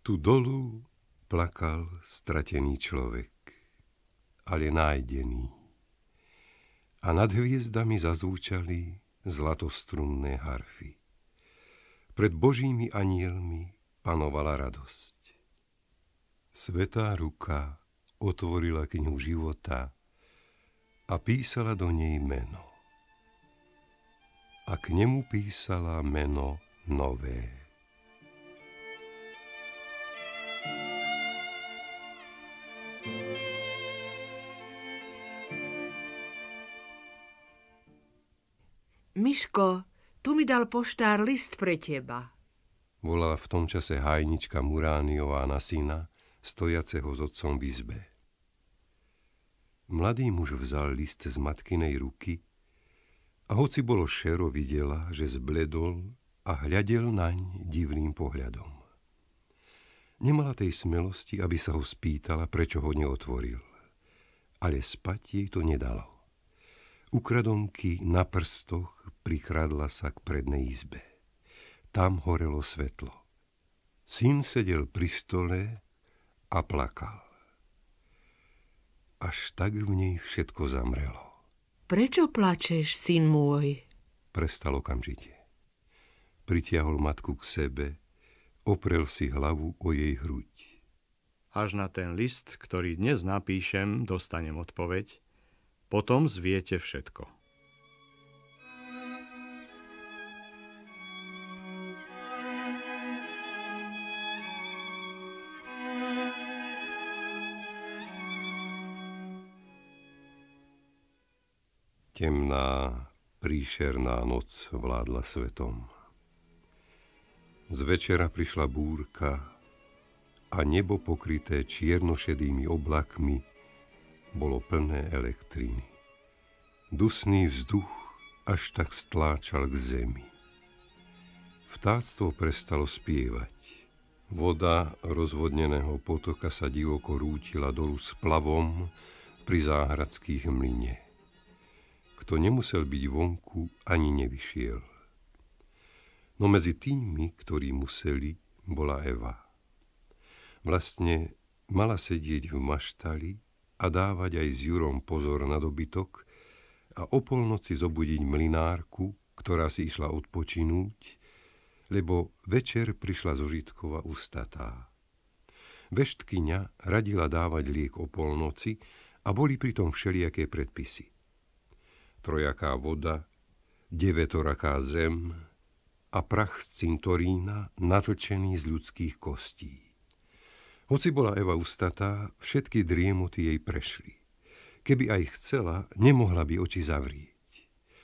Tu dolu plakal stratený človek ale nájdený. A nad hviezdami zazúčali zlatostrunné harfy. Pred božími anielmi panovala radosť. Svetá ruka otvorila knihu života a písala do nej meno. A k nemu písala meno nové. Miško, tu mi dal poštár list pre teba. Volala v tom čase hajnička Murániová na syna, stojaceho s otcom v izbe. Mladý muž vzal list z matkinej ruky a hoci bolo šero, videla, že zbledol a hľadel naň divným pohľadom. Nemala tej smelosti, aby sa ho spýtala, prečo ho neotvoril. Ale spať jej to nedalo. Ukradomky na prstoch prikradla sa k prednej izbe. Tam horelo svetlo. Syn sedel pri stole a plakal. Až tak v nej všetko zamrelo. Prečo plačeš, syn môj? Prestal okamžite. Pritiahol matku k sebe, oprel si hlavu o jej hruď. Až na ten list, ktorý dnes napíšem, dostanem odpoveď, potom zviete všetko. Temná, príšerná noc vládla svetom. Z večera prišla búrka a nebo pokryté čiernošedými oblakmi bolo plné elektriny. Dusný vzduch až tak stláčal k zemi. Vtáctvo prestalo spievať. Voda rozvodneného potoka sa divoko rútila dolu s plavom pri záhradských mline kto nemusel byť vonku, ani nevyšiel. No medzi tými, ktorí museli, bola Eva. Vlastne mala sedieť v maštali a dávať aj s Jurom pozor na dobytok a o polnoci zobudiť mlinárku, ktorá si išla odpočinúť, lebo večer prišla zožitkova ustatá. Veštkyňa radila dávať liek o polnoci a boli pritom všelijaké predpisy – trojaká voda, devetoraká zem a prach z cintorína natlčený z ľudských kostí. Hoci bola Eva ustatá, všetky driemoty jej prešli. Keby aj chcela, nemohla by oči zavrieť.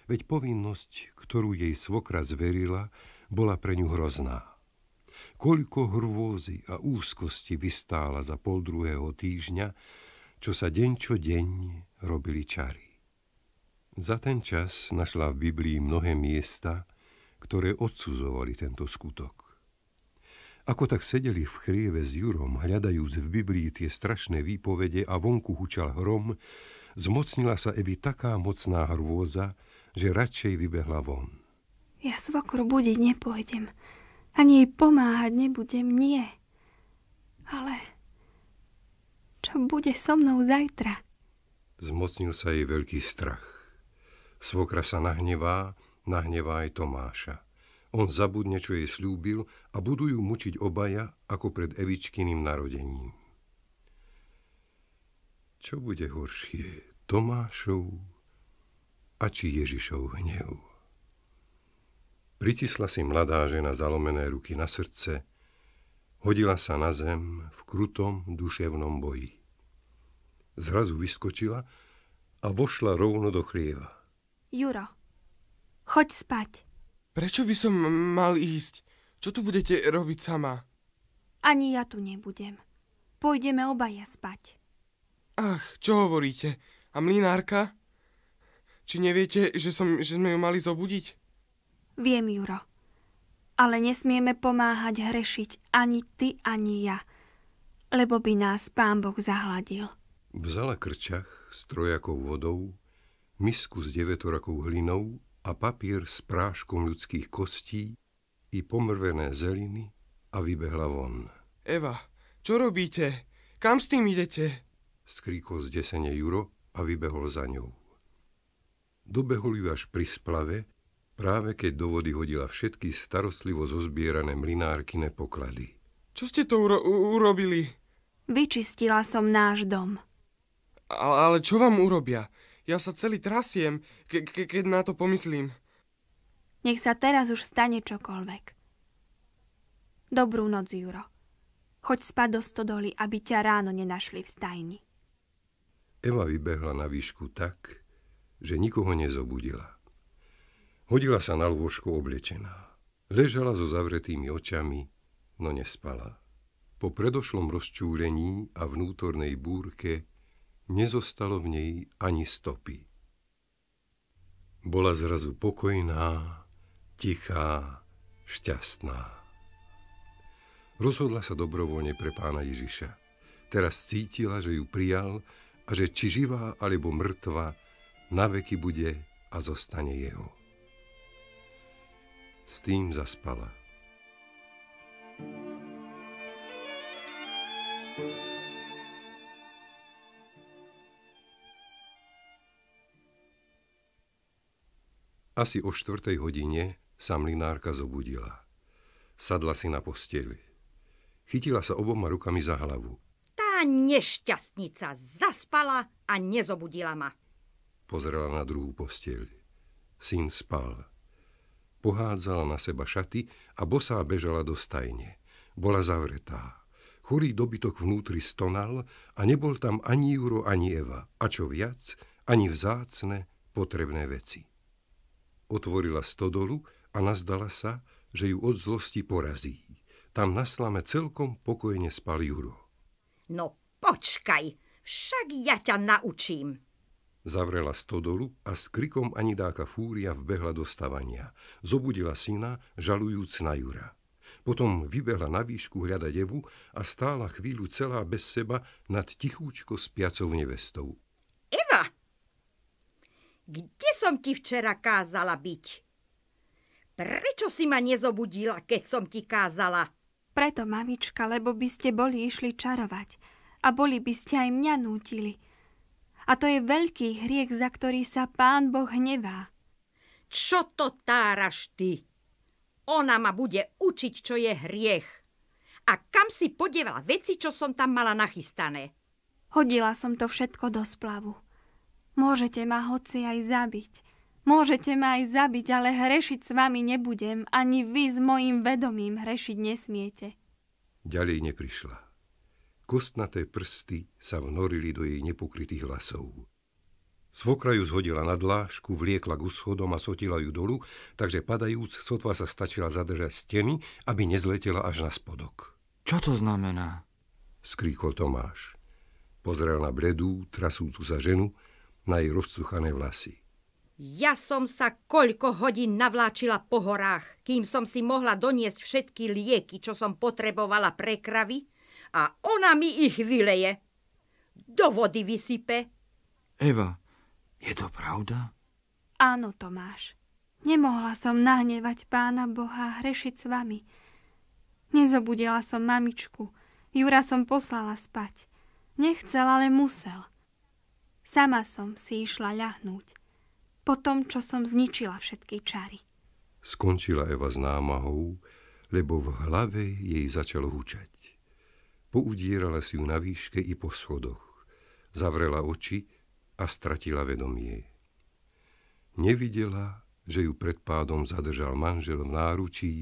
Veď povinnosť, ktorú jej svokra zverila, bola pre ňu hrozná. Koľko hrôzy a úzkosti vystála za pol druhého týždňa, čo sa deň čo deň robili čary. Za ten čas našla v Biblii mnohé miesta, ktoré odsuzovali tento skutok. Ako tak sedeli v chrieve s Jurom, hľadajúc v Biblii tie strašné výpovede a vonku hučal hrom, zmocnila sa Evi taká mocná hrôza, že radšej vybehla von. Ja svokru budiť nepojdem. Ani jej pomáhať nebudem, nie. Ale čo bude so mnou zajtra? Zmocnil sa jej veľký strach. Svokra sa nahnevá, nahnevá aj Tomáša. On zabudne, čo jej slúbil a budú ju mučiť obaja ako pred Evičkyným narodením. Čo bude horšie, Tomášov a či Ježišov hnev? Pritisla si mladá žena zalomené ruky na srdce, hodila sa na zem v krutom duševnom boji. Zrazu vyskočila a vošla rovno do chlieva. Juro, choď spať. Prečo by som mal ísť? Čo tu budete robiť sama? Ani ja tu nebudem. Pôjdeme obaja spať. Ach, čo hovoríte? A mlinárka? Či neviete, že, som, že sme ju mali zobudiť? Viem, Juro. Ale nesmieme pomáhať hrešiť ani ty, ani ja. Lebo by nás pán Boh zahladil. Vzala krčach s trojakou vodou, misku s devetorakou hlinou a papier s práškom ľudských kostí i pomrvené zeliny a vybehla von. Eva, čo robíte? Kam s tým idete? Skríkol zdesene Juro a vybehol za ňou. Dobehol ju až pri splave, práve keď do vody hodila všetky starostlivo zozbierané mlinárkine poklady. Čo ste to uro- urobili? Vyčistila som náš dom. Ale, ale čo vám urobia? Ja sa celý trasiem, ke- ke- keď na to pomyslím. Nech sa teraz už stane čokoľvek. Dobrú noc, Juro. Choď spať do stodoly, aby ťa ráno nenašli v stajni. Eva vybehla na výšku tak, že nikoho nezobudila. Hodila sa na lôžko oblečená. Ležala so zavretými očami, no nespala. Po predošlom rozčúlení a vnútornej búrke nezostalo v nej ani stopy. Bola zrazu pokojná, tichá, šťastná. Rozhodla sa dobrovoľne pre pána Ježiša. Teraz cítila, že ju prijal a že či živá alebo mŕtva, veky bude a zostane jeho. S tým zaspala. thank you Asi o štvrtej hodine sa mlinárka zobudila. Sadla si na posteli. Chytila sa oboma rukami za hlavu. Tá nešťastnica zaspala a nezobudila ma. Pozrela na druhú posteľ. Syn spal. Pohádzala na seba šaty a bosá bežala do stajne. Bola zavretá. Chorý dobytok vnútri stonal a nebol tam ani Juro, ani Eva. A čo viac, ani vzácne potrebné veci. Otvorila stodolu a nazdala sa, že ju od zlosti porazí. Tam na slame celkom pokojne spal Juro. No počkaj, však ja ťa naučím. Zavrela stodolu a s krikom ani dáka fúria vbehla do stavania. Zobudila syna, žalujúc na Jura. Potom vybehla na výšku hľada devu a stála chvíľu celá bez seba nad tichúčko spiacou nevestou. Kde som ti včera kázala byť? Prečo si ma nezobudila, keď som ti kázala? Preto, mamička, lebo by ste boli išli čarovať a boli by ste aj mňa nútili. A to je veľký hriech, za ktorý sa pán Boh hnevá. Čo to táraš ty? Ona ma bude učiť, čo je hriech. A kam si podievala veci, čo som tam mala nachystané? Hodila som to všetko do splavu. Môžete ma hoci aj zabiť. Môžete ma aj zabiť, ale hrešiť s vami nebudem. Ani vy s mojim vedomím hrešiť nesmiete. Ďalej neprišla. Kostnaté prsty sa vnorili do jej nepokrytých hlasov. Svokraju zhodila na dlášku, vliekla k úschodom a sotila ju dolu, takže padajúc sotva sa stačila zadržať steny, aby nezletela až na spodok. Čo to znamená? skríkol Tomáš. Pozrel na bledú, trasúcu sa ženu na jej rozcuchané vlasy. Ja som sa koľko hodín navláčila po horách, kým som si mohla doniesť všetky lieky, čo som potrebovala pre kravy a ona mi ich vyleje. Do vody vysype. Eva, je to pravda? Áno, Tomáš. Nemohla som nahnevať pána Boha a hrešiť s vami. Nezobudila som mamičku. Jura som poslala spať. Nechcel, ale musel. Sama som si išla ľahnúť. Po tom, čo som zničila všetky čary. Skončila Eva s námahou, lebo v hlave jej začalo hučať. Poudierala si ju na výške i po schodoch. Zavrela oči a stratila vedomie. Nevidela, že ju pred pádom zadržal manžel v náručí,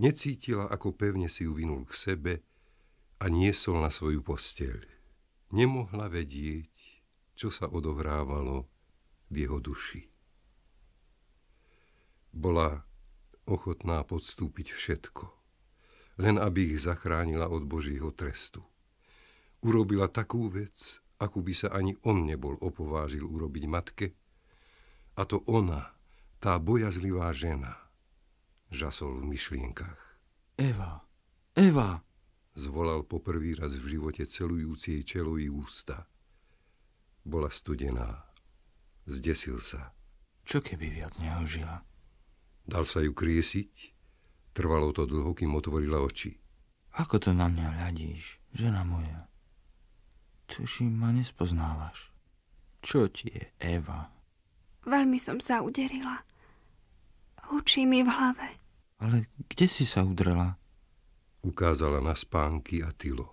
necítila, ako pevne si ju vinul k sebe a niesol na svoju posteľ. Nemohla vedieť, čo sa odohrávalo v jeho duši. Bola ochotná podstúpiť všetko, len aby ich zachránila od Božího trestu. Urobila takú vec, akú by sa ani on nebol opovážil urobiť matke, a to ona, tá bojazlivá žena, žasol v myšlienkach. Eva, Eva, zvolal poprvý raz v živote celujúci jej čelo i ústa bola studená. Zdesil sa. Čo keby viac neožila? Dal sa ju kriesiť. Trvalo to dlho, kým otvorila oči. Ako to na mňa hľadíš, žena moja? Tuším, ma nespoznávaš. Čo ti je, Eva? Veľmi som sa uderila. Hučí mi v hlave. Ale kde si sa udrela? Ukázala na spánky a tylo.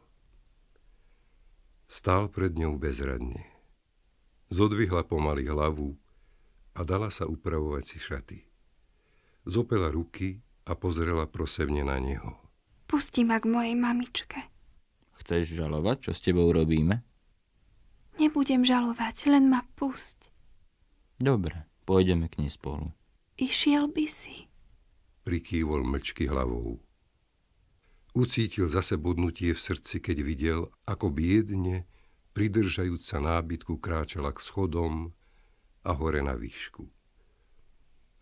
Stál pred ňou bezradne. Zodvihla pomaly hlavu a dala sa upravovať si šaty. Zopela ruky a pozrela prosevne na neho. Pusti ma k mojej mamičke. Chceš žalovať, čo s tebou robíme? Nebudem žalovať, len ma pusť. Dobre, pôjdeme k nej spolu. Išiel by si. Prikývol mlčky hlavou. Ucítil zase bodnutie v srdci, keď videl, ako biedne pridržajúc sa nábytku, kráčala k schodom a hore na výšku.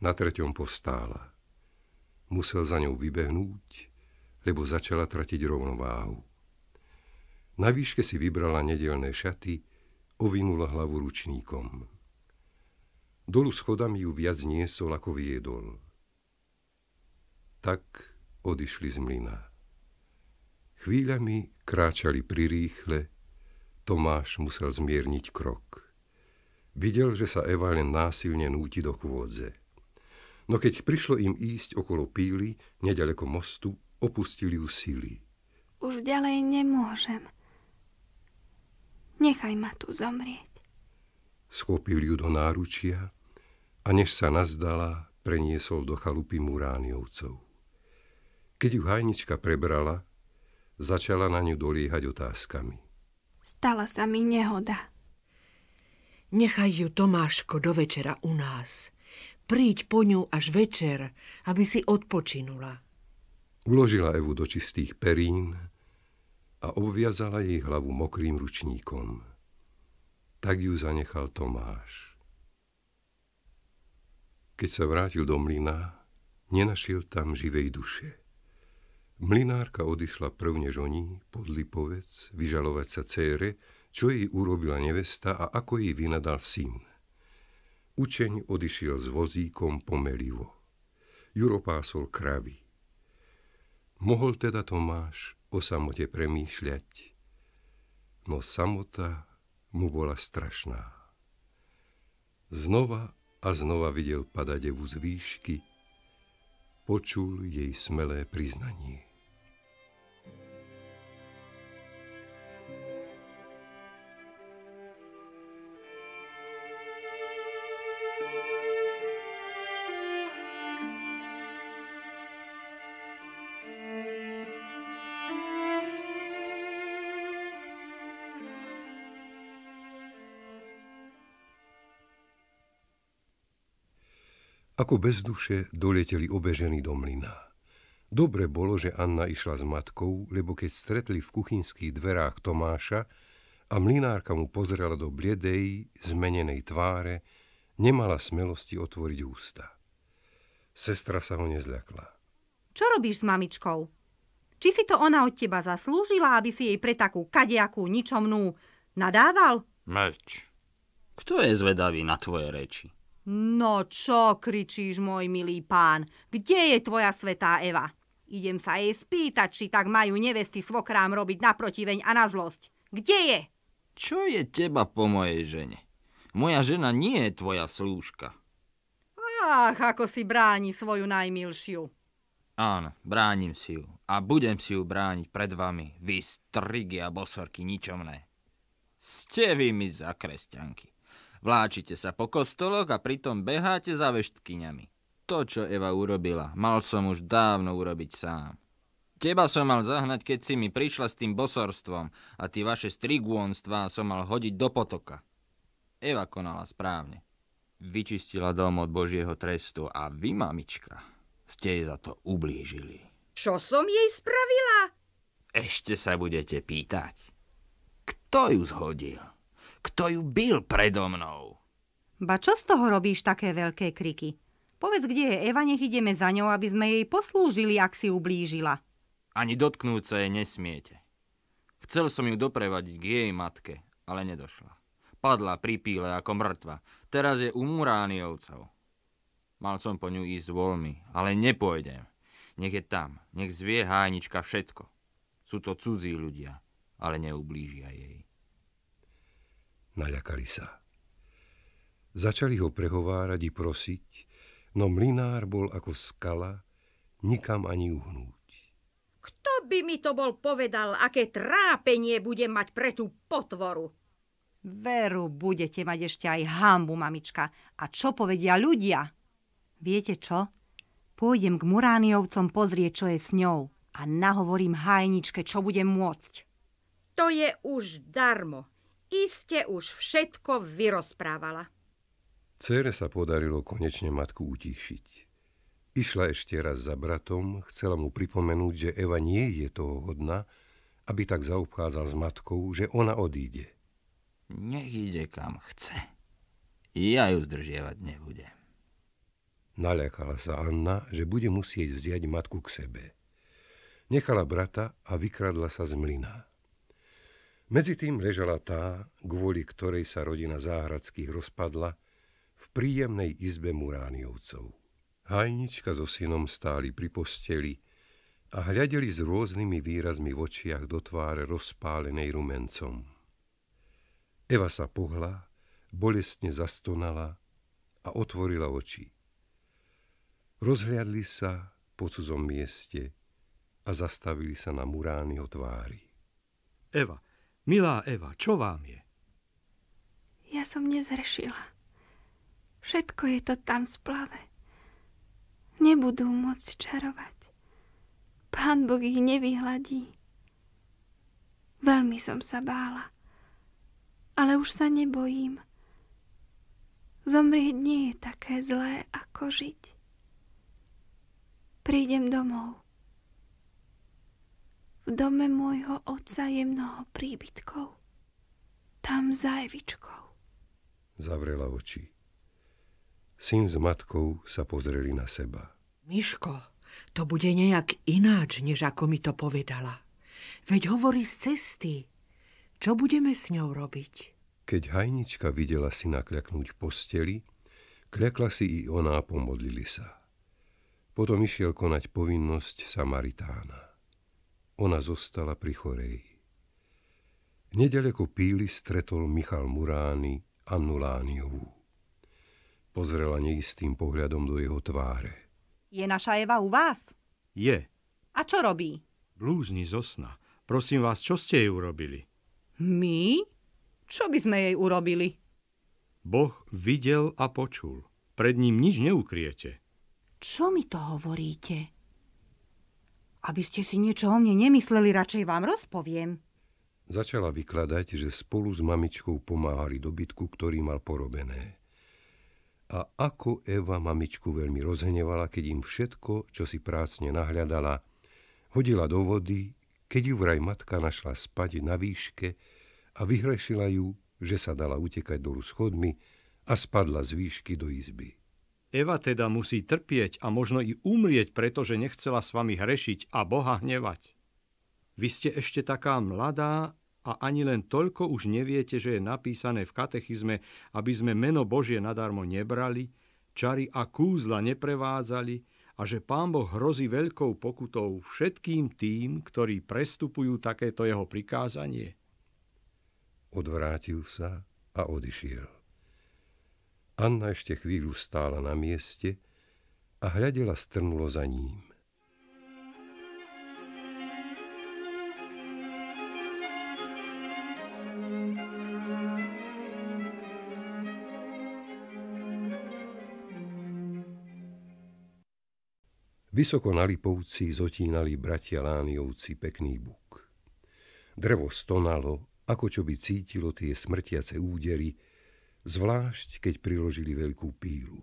Na treťom postála. Musel za ňou vybehnúť, lebo začala tratiť rovnováhu. Na výške si vybrala nedelné šaty, ovinula hlavu ručníkom. Dolu schodami ju viac niesol, ako viedol. Tak odišli z mlyna. Chvíľami kráčali prirýchle, Tomáš musel zmierniť krok. Videl, že sa Eva len násilne núti do chôdze. No keď prišlo im ísť okolo píly, nedaleko mostu, opustili ju síly. Už ďalej nemôžem. Nechaj ma tu zomrieť. Schopil ju do náručia a než sa nazdala, preniesol do chalupy Murániovcov. Keď ju hajnička prebrala, začala na ňu doliehať otázkami – Stala sa mi nehoda. Nechaj ju, Tomáško, do večera u nás. Príď po ňu až večer, aby si odpočinula. Uložila Evu do čistých perín a obviazala jej hlavu mokrým ručníkom. Tak ju zanechal Tomáš. Keď sa vrátil do mlyna, nenašiel tam živej duše. Mlinárka odišla prvne žoní oni, pod Lipovec, vyžalovať sa cére, čo jej urobila nevesta a ako jej vynadal syn. Učeň odišiel s vozíkom pomelivo. Juro pásol kravy. Mohol teda Tomáš o samote premýšľať, no samota mu bola strašná. Znova a znova videl padadevu z výšky, počul jej smelé priznanie. Ako bez duše doleteli obežení do mlyna. Dobre bolo, že Anna išla s matkou, lebo keď stretli v kuchynských dverách Tomáša a mlinárka mu pozrela do bliedej, zmenenej tváre, nemala smelosti otvoriť ústa. Sestra sa ho nezľakla. Čo robíš s mamičkou? Či si to ona od teba zaslúžila, aby si jej pre takú kadejakú ničomnú nadával? Mlč. Kto je zvedavý na tvoje reči? No čo kričíš, môj milý pán? Kde je tvoja svetá Eva? Idem sa jej spýtať, či tak majú nevesty svokrám robiť na protiveň a na zlosť. Kde je? Čo je teba po mojej žene? Moja žena nie je tvoja slúžka. Ach, ako si bráni svoju najmilšiu. Áno, bránim si ju. A budem si ju brániť pred vami, vy strigy a bosorky ničomné. Ste vy mi za kresťanky. Vláčite sa po kostoloch a pritom beháte za veštkyňami. To, čo Eva urobila, mal som už dávno urobiť sám. Teba som mal zahnať, keď si mi prišla s tým bosorstvom a ty vaše striguonstvá som mal hodiť do potoka. Eva konala správne. Vyčistila dom od Božieho trestu a vy, mamička, ste jej za to ublížili. Čo som jej spravila? Ešte sa budete pýtať. Kto ju zhodil? kto ju bil predo mnou. Ba čo z toho robíš také veľké kriky? Povedz, kde je Eva, nech ideme za ňou, aby sme jej poslúžili, ak si ublížila. Ani dotknúť sa jej nesmiete. Chcel som ju doprevadiť k jej matke, ale nedošla. Padla pri píle ako mŕtva. Teraz je u Murániovcov. Mal som po ňu ísť voľmi, ale nepôjdem. Nech je tam, nech zvie hájnička všetko. Sú to cudzí ľudia, ale neublížia jej naľakali sa. Začali ho prehovárať i prosiť, no mlinár bol ako skala, nikam ani uhnúť. Kto by mi to bol povedal, aké trápenie budem mať pre tú potvoru? Veru, budete mať ešte aj hambu, mamička. A čo povedia ľudia? Viete čo? Pôjdem k Murániovcom pozrieť, čo je s ňou a nahovorím hajničke, čo budem môcť. To je už darmo iste už všetko vyrozprávala. Cére sa podarilo konečne matku utíšiť. Išla ešte raz za bratom, chcela mu pripomenúť, že Eva nie je toho hodná, aby tak zaobchádzal s matkou, že ona odíde. Nech ide kam chce. Ja ju zdržiavať nebudem. Naliakala sa Anna, že bude musieť vziať matku k sebe. Nechala brata a vykradla sa z mlyna. Medzi tým ležela tá, kvôli ktorej sa rodina Záhradských rozpadla, v príjemnej izbe Murániovcov. Hajnička so synom stáli pri posteli a hľadeli s rôznymi výrazmi v očiach do tváre rozpálenej rumencom. Eva sa pohla, bolestne zastonala a otvorila oči. Rozhliadli sa po cudzom mieste a zastavili sa na Murániho tvári. Eva, Milá Eva, čo vám je? Ja som nezrešila. Všetko je to tam splave. Nebudú môcť čarovať. Pán Boh ich nevyhladí. Veľmi som sa bála. Ale už sa nebojím. Zomrieť nie je také zlé, ako žiť. Prídem domov. V dome môjho otca je mnoho príbytkov. Tam za Evičkou. Zavrela oči. Syn s matkou sa pozreli na seba. Miško, to bude nejak ináč, než ako mi to povedala. Veď hovorí z cesty. Čo budeme s ňou robiť? Keď hajnička videla syna kľaknúť posteli, kľakla si i ona a pomodlili sa. Potom išiel konať povinnosť Samaritána ona zostala pri chorej. Nedaleko píly stretol Michal Murány Annu Lániovú. Pozrela neistým pohľadom do jeho tváre. Je naša Eva u vás? Je. A čo robí? Blúzni zo sna. Prosím vás, čo ste jej urobili? My? Čo by sme jej urobili? Boh videl a počul. Pred ním nič neukriete. Čo mi to hovoríte? Aby ste si niečo o mne nemysleli, radšej vám rozpoviem. Začala vykladať, že spolu s mamičkou pomáhali dobytku, ktorý mal porobené. A ako Eva mamičku veľmi rozhnevala, keď im všetko, čo si prácne nahľadala, hodila do vody, keď ju vraj matka našla spať na výške a vyhrešila ju, že sa dala utekať dolu schodmi a spadla z výšky do izby. Eva teda musí trpieť a možno i umrieť, pretože nechcela s vami hrešiť a Boha hnevať. Vy ste ešte taká mladá a ani len toľko už neviete, že je napísané v katechizme, aby sme meno Božie nadarmo nebrali, čary a kúzla neprevádzali a že Pán Boh hrozí veľkou pokutou všetkým tým, ktorí prestupujú takéto jeho prikázanie. Odvrátil sa a odišiel. Anna ešte chvíľu stála na mieste a hľadela strnulo za ním. Vysoko na Lipovci zotínali bratia Lániovci pekný buk. Drevo stonalo, ako čo by cítilo tie smrtiace údery, zvlášť keď priložili veľkú píru.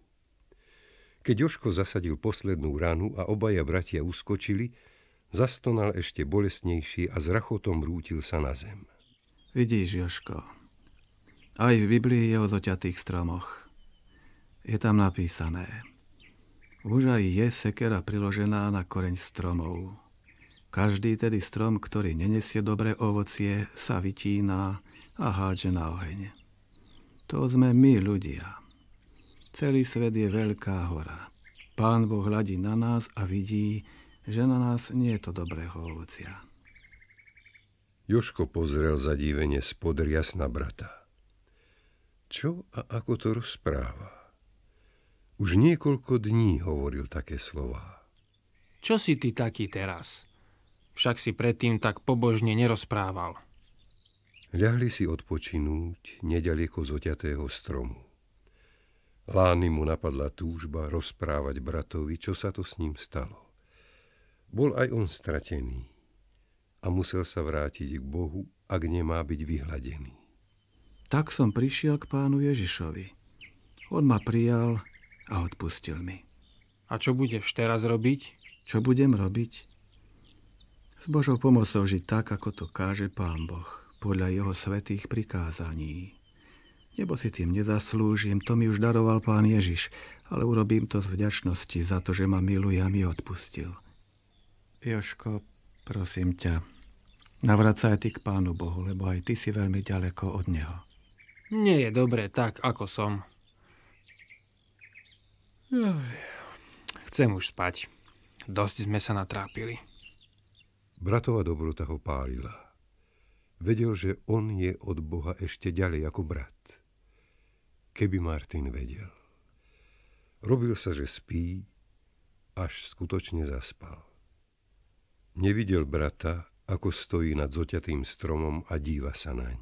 Keď Joško zasadil poslednú ranu a obaja bratia uskočili, zastonal ešte bolesnejší a s rachotom rútil sa na zem. Vidíš, Joško, aj v Biblii je o zoťatých stromoch. Je tam napísané. Už aj je sekera priložená na koreň stromov. Každý tedy strom, ktorý nenesie dobré ovocie, sa vytína a hádže na oheň. To sme my ľudia. Celý svet je veľká hora. Pán Boh hľadí na nás a vidí, že na nás nie je to dobrého ovocia. Joško pozrel zadívene spod rias na brata. Čo a ako to rozpráva? Už niekoľko dní hovoril také slová. Čo si ty taký teraz? Však si predtým tak pobožne nerozprával. Ľahli si odpočinúť nedaleko zoťatého stromu. Lány mu napadla túžba rozprávať bratovi, čo sa to s ním stalo. Bol aj on stratený a musel sa vrátiť k Bohu, ak nemá byť vyhladený. Tak som prišiel k pánu Ježišovi. On ma prijal a odpustil mi. A čo budeš teraz robiť? Čo budem robiť? S Božou pomocou žiť tak, ako to káže pán Boh podľa jeho svetých prikázaní. Nebo si tým nezaslúžim, to mi už daroval pán Ježiš, ale urobím to z vďačnosti za to, že ma miluje a mi odpustil. Joško, prosím ťa, navracaj ty k pánu Bohu, lebo aj ty si veľmi ďaleko od neho. Nie je dobre tak, ako som. Chcem už spať. Dosť sme sa natrápili. Bratová dobrota ho pálila. Vedel, že on je od Boha ešte ďalej ako brat. Keby Martin vedel. Robil sa, že spí, až skutočne zaspal. Nevidel brata, ako stojí nad zoťatým stromom a díva sa naň.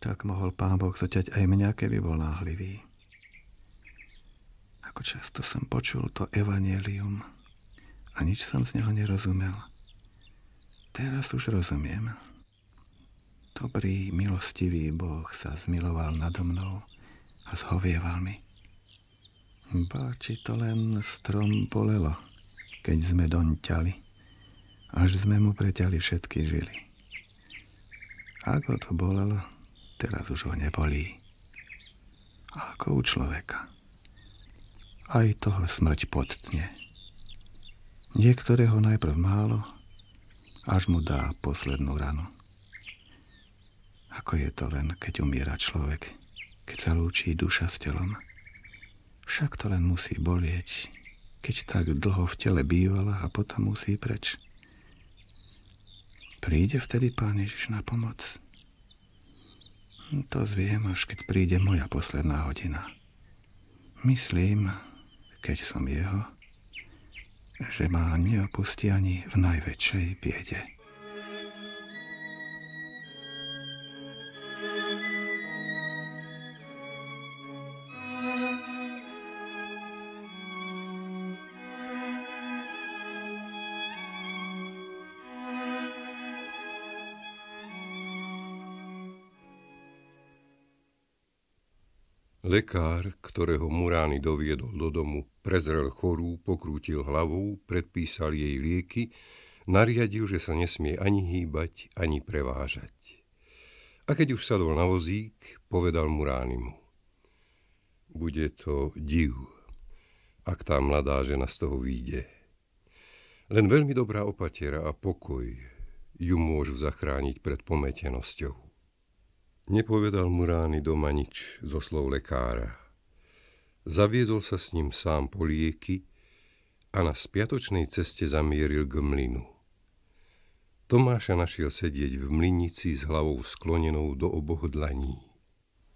Tak mohol pán Boh zoťať aj mňa, keby bol náhlivý. Ako často som počul to evanielium a nič som z neho nerozumel. Teraz už rozumiem. Dobrý, milostivý Boh sa zmiloval nado mnou a zhovieval mi. Báči to len strom polelo, keď sme doň ťali, až sme mu preťali všetky žily. Ako to bolelo, teraz už ho nebolí. Ako u človeka. Aj toho smrť podtne. Niektorého najprv málo, až mu dá poslednú ranu. Ako je to len, keď umiera človek, keď sa lúči duša s telom? Však to len musí bolieť, keď tak dlho v tele bývala a potom musí preč. Príde vtedy Pán Ježiš na pomoc? To zviem, až keď príde moja posledná hodina. Myslím, keď som jeho, že ma neopustí ani v najväčšej biede. Lekár, ktorého Murány doviedol do domu, prezrel chorú, pokrútil hlavou, predpísal jej lieky, nariadil, že sa nesmie ani hýbať, ani prevážať. A keď už sadol na vozík, povedal mu. Bude to div, ak tá mladá žena z toho vyjde. Len veľmi dobrá opatera a pokoj ju môžu zachrániť pred pometenosťou. Nepovedal rány doma nič zo slov lekára. Zaviezol sa s ním sám po lieky a na spiatočnej ceste zamieril k mlinu. Tomáša našiel sedieť v mlynici s hlavou sklonenou do oboch dlaní.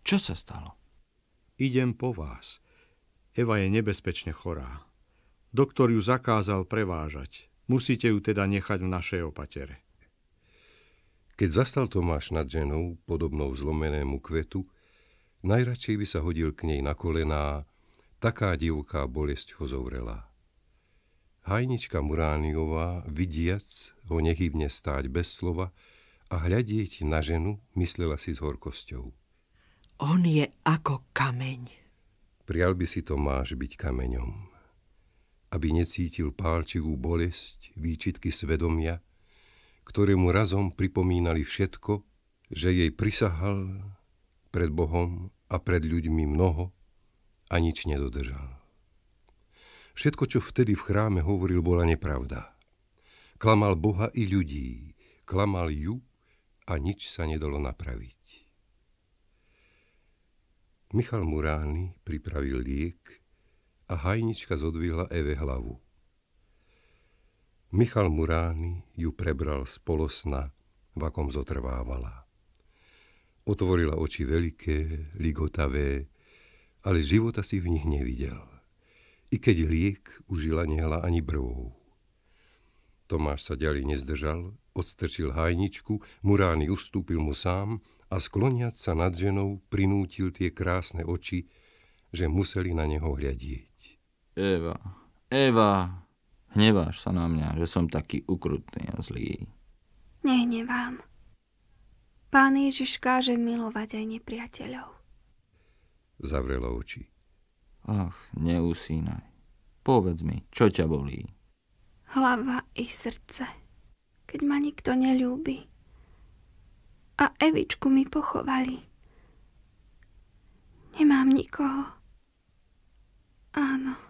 Čo sa stalo? Idem po vás. Eva je nebezpečne chorá. Doktor ju zakázal prevážať. Musíte ju teda nechať v našej opatere. Keď zastal Tomáš nad ženou, podobnou zlomenému kvetu, najradšej by sa hodil k nej na kolená, taká divoká bolesť ho zovrela. Hajnička Murániová, vidiac ho nehybne stáť bez slova a hľadieť na ženu, myslela si s horkosťou. On je ako kameň. Prial by si Tomáš byť kameňom, aby necítil pálčivú bolesť, výčitky svedomia, ktoré mu razom pripomínali všetko, že jej prisahal pred Bohom a pred ľuďmi mnoho a nič nedodržal. Všetko, čo vtedy v chráme hovoril, bola nepravda. Klamal Boha i ľudí, klamal ju a nič sa nedalo napraviť. Michal Murány pripravil liek a hajnička zodvihla Eve hlavu. Michal Murány ju prebral z polosna, v akom zotrvávala. Otvorila oči veľké, ligotavé, ale života si v nich nevidel. I keď liek užila nehla ani brvou. Tomáš sa ďalej nezdržal, odstrčil hajničku, Murány ustúpil mu sám a skloniac sa nad ženou prinútil tie krásne oči, že museli na neho hľadieť. Eva, Eva, Hneváš sa na mňa, že som taký ukrutný a zlý. Nehnevám. Pán Ježiš káže milovať aj nepriateľov. Zavrelo oči. Ach, neusínaj. Povedz mi, čo ťa bolí? Hlava i srdce. Keď ma nikto nelúbi. A Evičku mi pochovali. Nemám nikoho. Áno.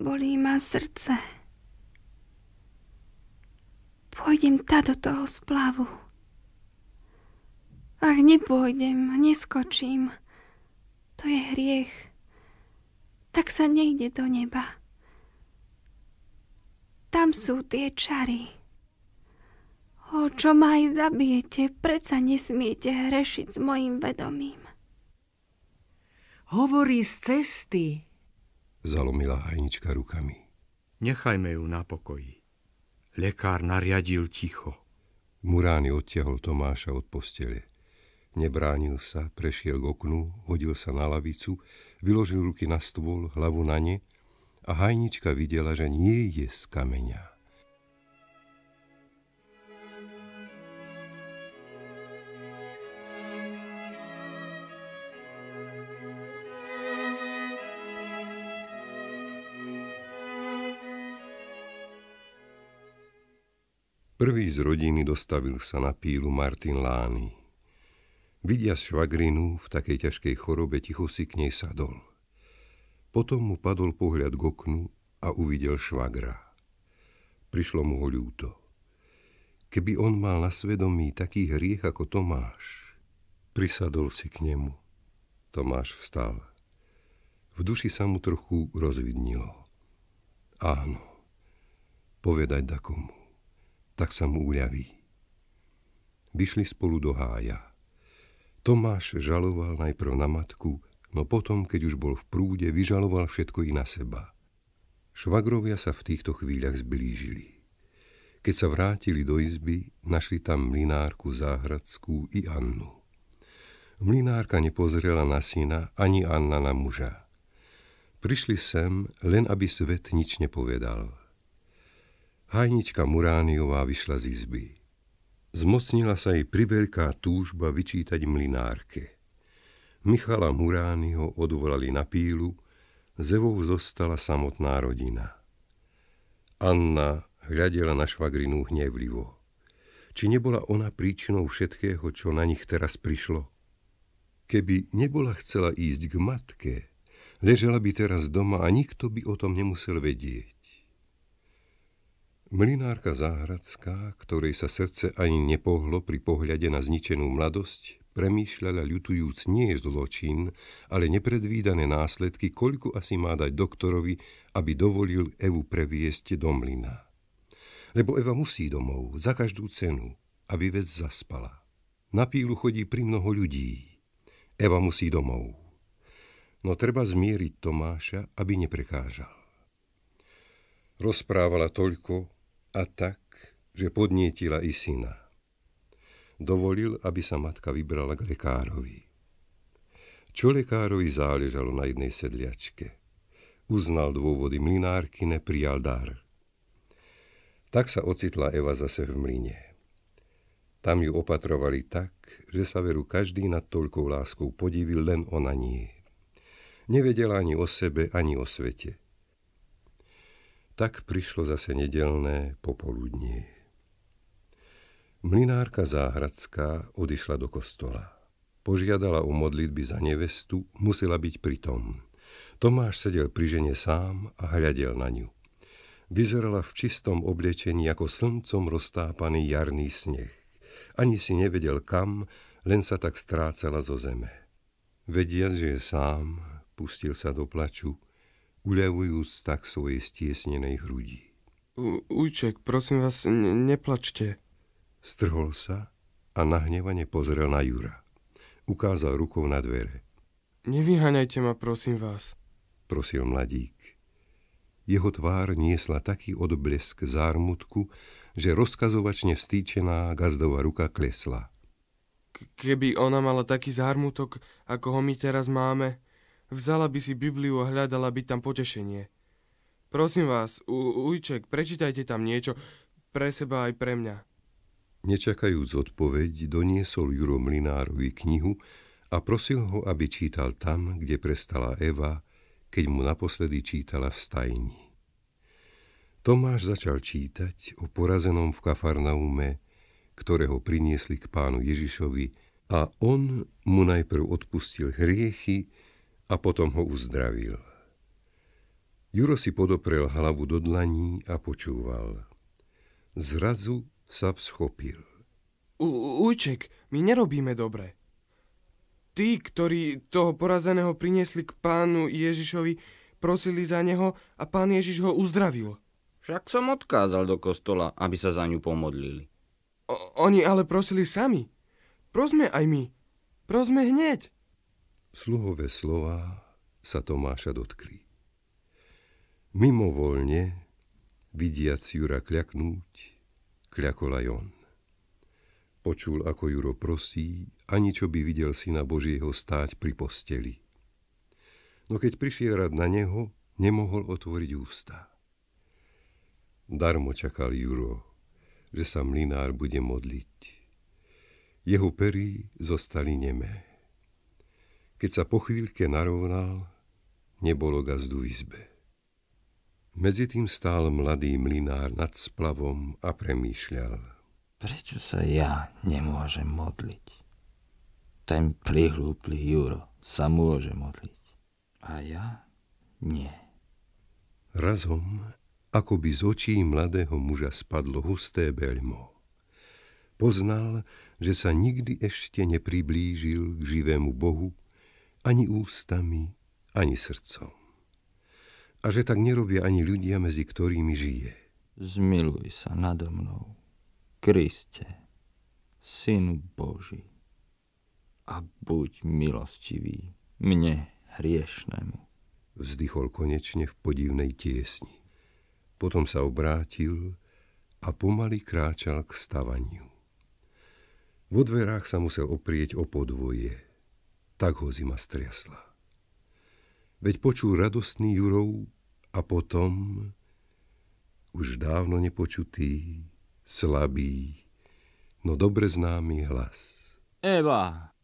Bolí ma srdce. Pôjdem tá do toho splavu. Ach, nepôjdem, neskočím. To je hriech. Tak sa nejde do neba. Tam sú tie čary. O čo ma aj zabijete, preca nesmiete hrešiť s mojim vedomím. Hovorí z cesty, zalomila hajnička rukami. Nechajme ju na pokoji. Lekár nariadil ticho. Murány odtiahol Tomáša od postele. Nebránil sa, prešiel k oknu, hodil sa na lavicu, vyložil ruky na stôl, hlavu na ne a hajnička videla, že nie je z kameňa. Prvý z rodiny dostavil sa na pílu Martin Lány. Vidia švagrinu v takej ťažkej chorobe, ticho si k nej sadol. Potom mu padol pohľad k oknu a uvidel švagra. Prišlo mu ho ľúto. Keby on mal na svedomí taký hriech ako Tomáš. Prisadol si k nemu. Tomáš vstal. V duši sa mu trochu rozvidnilo. Áno, povedať da komu tak sa mu uľaví. Vyšli spolu do hája. Tomáš žaloval najprv na matku, no potom, keď už bol v prúde, vyžaloval všetko i na seba. Švagrovia sa v týchto chvíľach zblížili. Keď sa vrátili do izby, našli tam mlinárku záhradskú i Annu. Mlinárka nepozrela na syna, ani Anna na muža. Prišli sem, len aby svet nič nepovedal – hajnička Murániová vyšla z izby. Zmocnila sa jej priveľká túžba vyčítať mlinárke. Michala Murányho odvolali na pílu, zevou zostala samotná rodina. Anna hľadela na švagrinu hnevlivo. Či nebola ona príčinou všetkého, čo na nich teraz prišlo? Keby nebola chcela ísť k matke, ležela by teraz doma a nikto by o tom nemusel vedieť. Mlinárka Záhradská, ktorej sa srdce ani nepohlo pri pohľade na zničenú mladosť, premýšľala ľutujúc nie zločin, ale nepredvídané následky, koľko asi má dať doktorovi, aby dovolil Evu previesť do mlyna. Lebo Eva musí domov, za každú cenu, aby vec zaspala. Na pílu chodí pri mnoho ľudí. Eva musí domov. No treba zmieriť Tomáša, aby neprekážal. Rozprávala toľko, a tak, že podnietila i syna. Dovolil, aby sa matka vybrala k lekárovi. Čo lekárovi záležalo na jednej sedliačke? Uznal dôvody mlinárky, neprijal dar. Tak sa ocitla Eva zase v mline. Tam ju opatrovali tak, že sa veru každý nad toľkou láskou podivil, len ona nie. Nevedela ani o sebe, ani o svete – tak prišlo zase nedelné popoludnie. Mlinárka Záhradská odišla do kostola. Požiadala o modlitby za nevestu, musela byť pritom. Tomáš sedel pri žene sám a hľadel na ňu. Vyzerala v čistom oblečení ako slncom roztápaný jarný sneh. Ani si nevedel kam, len sa tak strácala zo zeme. Vediac, že je sám, pustil sa do plaču, uľavujúc tak svojej stiesnenej hrudi. ujček, prosím vás, ne, neplačte. Strhol sa a nahnevane pozrel na Jura. Ukázal rukou na dvere. Nevyhaňajte ma, prosím vás. Prosil mladík. Jeho tvár niesla taký odblesk zármutku, že rozkazovačne vstýčená gazdová ruka klesla. Keby ona mala taký zármutok, ako ho my teraz máme, Vzala by si Bibliu a hľadala by tam potešenie. Prosím vás, u- Ujček, prečítajte tam niečo pre seba aj pre mňa. Nečakajúc odpoveď, doniesol Juro Mlinárovi knihu a prosil ho, aby čítal tam, kde prestala Eva, keď mu naposledy čítala v stajni. Tomáš začal čítať o porazenom v Kafarnaume, ktorého priniesli k pánu Ježišovi a on mu najprv odpustil hriechy, a potom ho uzdravil. Juro si podoprel hlavu do dlaní a počúval. Zrazu sa vschopil. U, Ujček, my nerobíme dobre. Tí, ktorí toho porazeného priniesli k pánu Ježišovi, prosili za neho a pán Ježiš ho uzdravil. Však som odkázal do kostola, aby sa za ňu pomodlili. O, oni ale prosili sami. Prosme aj my. Prosme hneď. Sluhové slová sa Tomáša dotkli. Mimovoľne, vidiac Jura kľaknúť, kľakol aj on. Počul, ako Juro prosí, ani čo by videl syna Božieho stáť pri posteli. No keď prišiel rad na neho, nemohol otvoriť ústa. Darmo čakal Juro, že sa mlinár bude modliť. Jeho pery zostali nemé. Keď sa po chvíľke narovnal, nebolo gazdu v izbe. tým stál mladý mlinár nad splavom a premýšľal. Prečo sa ja nemôžem modliť? Ten prihlúplý Juro sa môže modliť. A ja? Nie. Razom, ako by z očí mladého muža spadlo husté beľmo, Poznal, že sa nikdy ešte nepriblížil k živému Bohu, ani ústami, ani srdcom. A že tak nerobia ani ľudia, medzi ktorými žije. Zmiluj sa nado mnou, Kriste, Synu Boží, a buď milostivý mne, hriešnemu. Vzdychol konečne v podivnej tiesni. Potom sa obrátil a pomaly kráčal k stavaniu. Vo dverách sa musel oprieť o podvoje – tak ho zima striasla. Veď počul radostný Jurov a potom, už dávno nepočutý, slabý, no dobre známy hlas. Eva!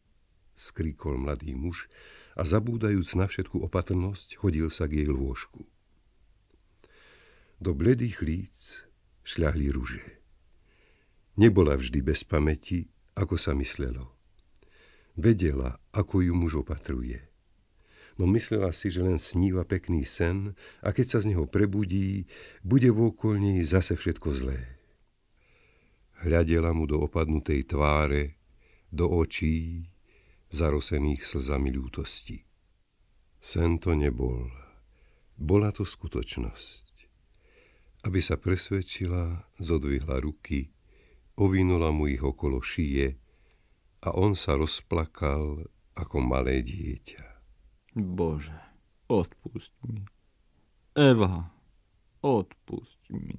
skríkol mladý muž a zabúdajúc na všetku opatrnosť, hodil sa k jej lôžku. Do bledých líc šľahli ruže. Nebola vždy bez pamäti, ako sa myslelo. Vedela, ako ju muž opatruje. No myslela si, že len sníva pekný sen a keď sa z neho prebudí, bude v nej zase všetko zlé. Hľadela mu do opadnutej tváre, do očí, zarosených slzami ľútosti. Sen to nebol. Bola to skutočnosť. Aby sa presvedčila, zodvihla ruky, ovinula mu ich okolo šije a on sa rozplakal ako malé dieťa. Bože, odpust mi. Eva, odpust mi.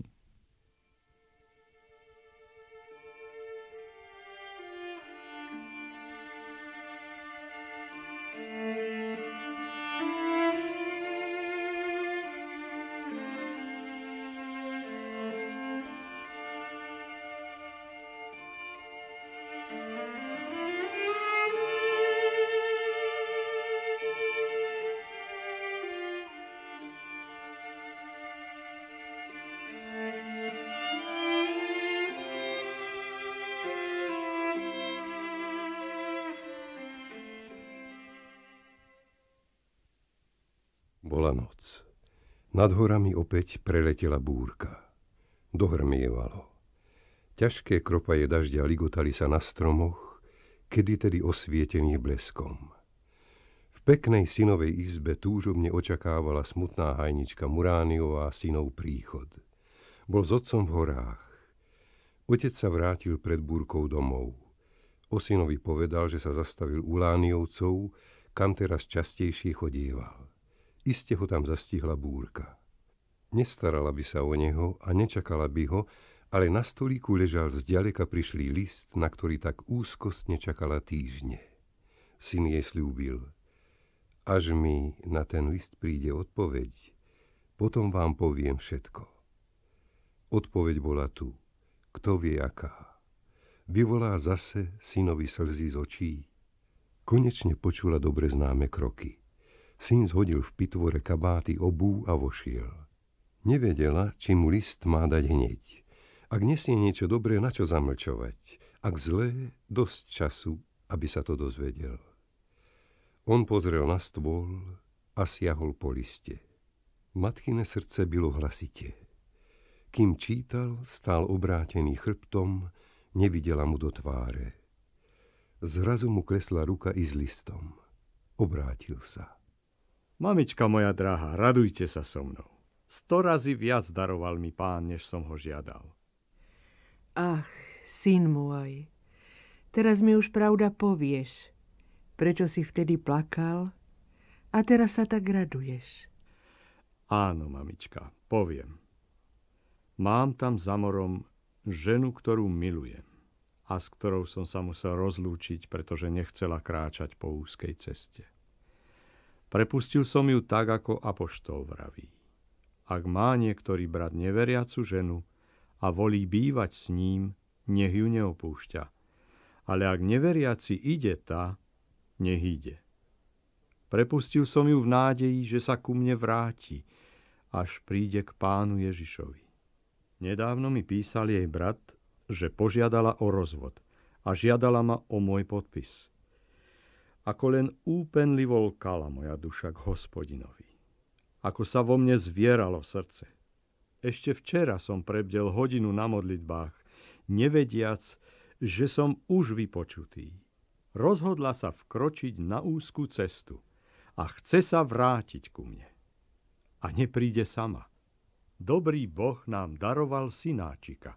Nad horami opäť preletela búrka. Dohrmievalo. Ťažké kropaje dažďa ligotali sa na stromoch, kedy tedy osvietených bleskom. V peknej synovej izbe túžobne očakávala smutná hajnička Murániová synov príchod. Bol s otcom v horách. Otec sa vrátil pred búrkou domov. O synovi povedal, že sa zastavil u Lániovcov, kam teraz častejšie chodieval iste ho tam zastihla búrka. Nestarala by sa o neho a nečakala by ho, ale na stolíku ležal zďaleka prišlý list, na ktorý tak úzkostne čakala týždne. Syn jej slúbil, až mi na ten list príde odpoveď, potom vám poviem všetko. Odpoveď bola tu, kto vie aká. Vyvolá zase synovi slzy z očí. Konečne počula dobre známe kroky. Syn zhodil v pitvore kabáty obú a vošiel. Nevedela, či mu list má dať hneď. Ak nesie niečo dobré, na čo zamlčovať? Ak zlé, dosť času, aby sa to dozvedel. On pozrel na stôl a siahol po liste. Matkine srdce bylo hlasite. Kým čítal, stál obrátený chrbtom, nevidela mu do tváre. Zrazu mu klesla ruka i s listom. Obrátil sa. Mamička moja drahá, radujte sa so mnou. Sto razy viac daroval mi pán, než som ho žiadal. Ach, syn môj, teraz mi už pravda povieš, prečo si vtedy plakal a teraz sa tak raduješ. Áno, mamička, poviem. Mám tam za morom ženu, ktorú milujem a s ktorou som sa musel rozlúčiť, pretože nechcela kráčať po úzkej ceste. Prepustil som ju tak, ako apoštol vraví. Ak má niektorý brat neveriacu ženu a volí bývať s ním, nech ju neopúšťa. Ale ak neveriaci ide tá, nech ide. Prepustil som ju v nádeji, že sa ku mne vráti, až príde k pánu Ježišovi. Nedávno mi písal jej brat, že požiadala o rozvod a žiadala ma o môj podpis – ako len úpenlivo lkala moja duša k hospodinovi. Ako sa vo mne zvieralo srdce. Ešte včera som prebdel hodinu na modlitbách, nevediac, že som už vypočutý. Rozhodla sa vkročiť na úzku cestu a chce sa vrátiť ku mne. A nepríde sama. Dobrý Boh nám daroval synáčika.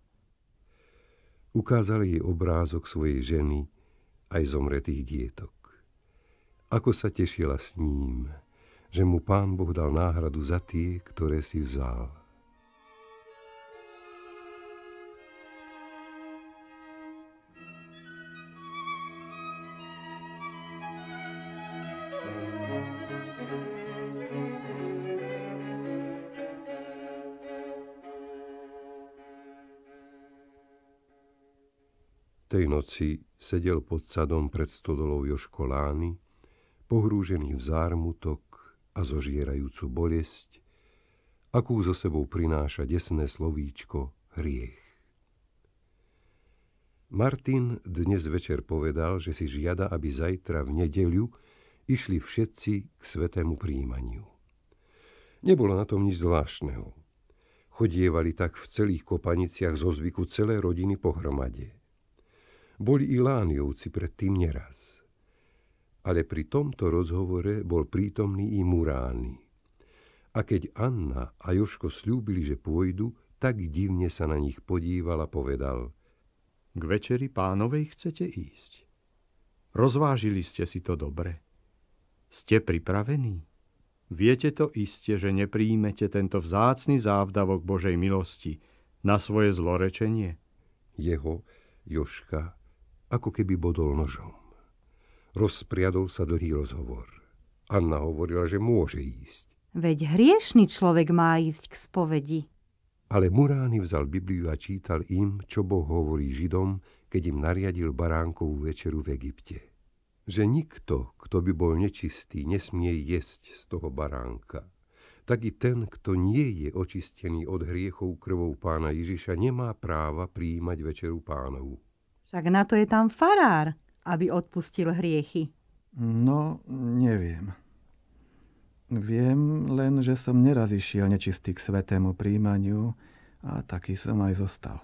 Ukázali jej obrázok svojej ženy aj zomretých dietok ako sa tešila s ním, že mu pán Boh dal náhradu za tie, ktoré si vzal. Tej noci sedel pod sadom pred stodolou Lány, pohrúžený v zármutok a zožierajúcu bolesť, akú zo sebou prináša desné slovíčko hriech. Martin dnes večer povedal, že si žiada, aby zajtra v nedeľu išli všetci k svetému príjmaniu. Nebolo na tom nič zvláštneho. Chodievali tak v celých kopaniciach zo zvyku celé rodiny pohromade. Boli i lániovci predtým neraz – ale pri tomto rozhovore bol prítomný i Murány. A keď Anna a Joško slúbili, že pôjdu, tak divne sa na nich podíval a povedal K večeri pánovej chcete ísť. Rozvážili ste si to dobre. Ste pripravení? Viete to iste, že nepríjmete tento vzácny závdavok Božej milosti na svoje zlorečenie? Jeho Joška ako keby bodol nožom. Rozpriadol sa dlhý rozhovor. Anna hovorila, že môže ísť. Veď hriešný človek má ísť k spovedi. Ale Murány vzal Bibliu a čítal im, čo Boh hovorí Židom, keď im nariadil baránkovú večeru v Egypte. Že nikto, kto by bol nečistý, nesmie jesť z toho baránka. Tak i ten, kto nie je očistený od hriechov krvou pána Ježiša, nemá práva prijímať večeru pánovu. Však na to je tam farár aby odpustil hriechy? No, neviem. Viem len, že som neraz išiel nečistý k svetému príjmaniu a taký som aj zostal.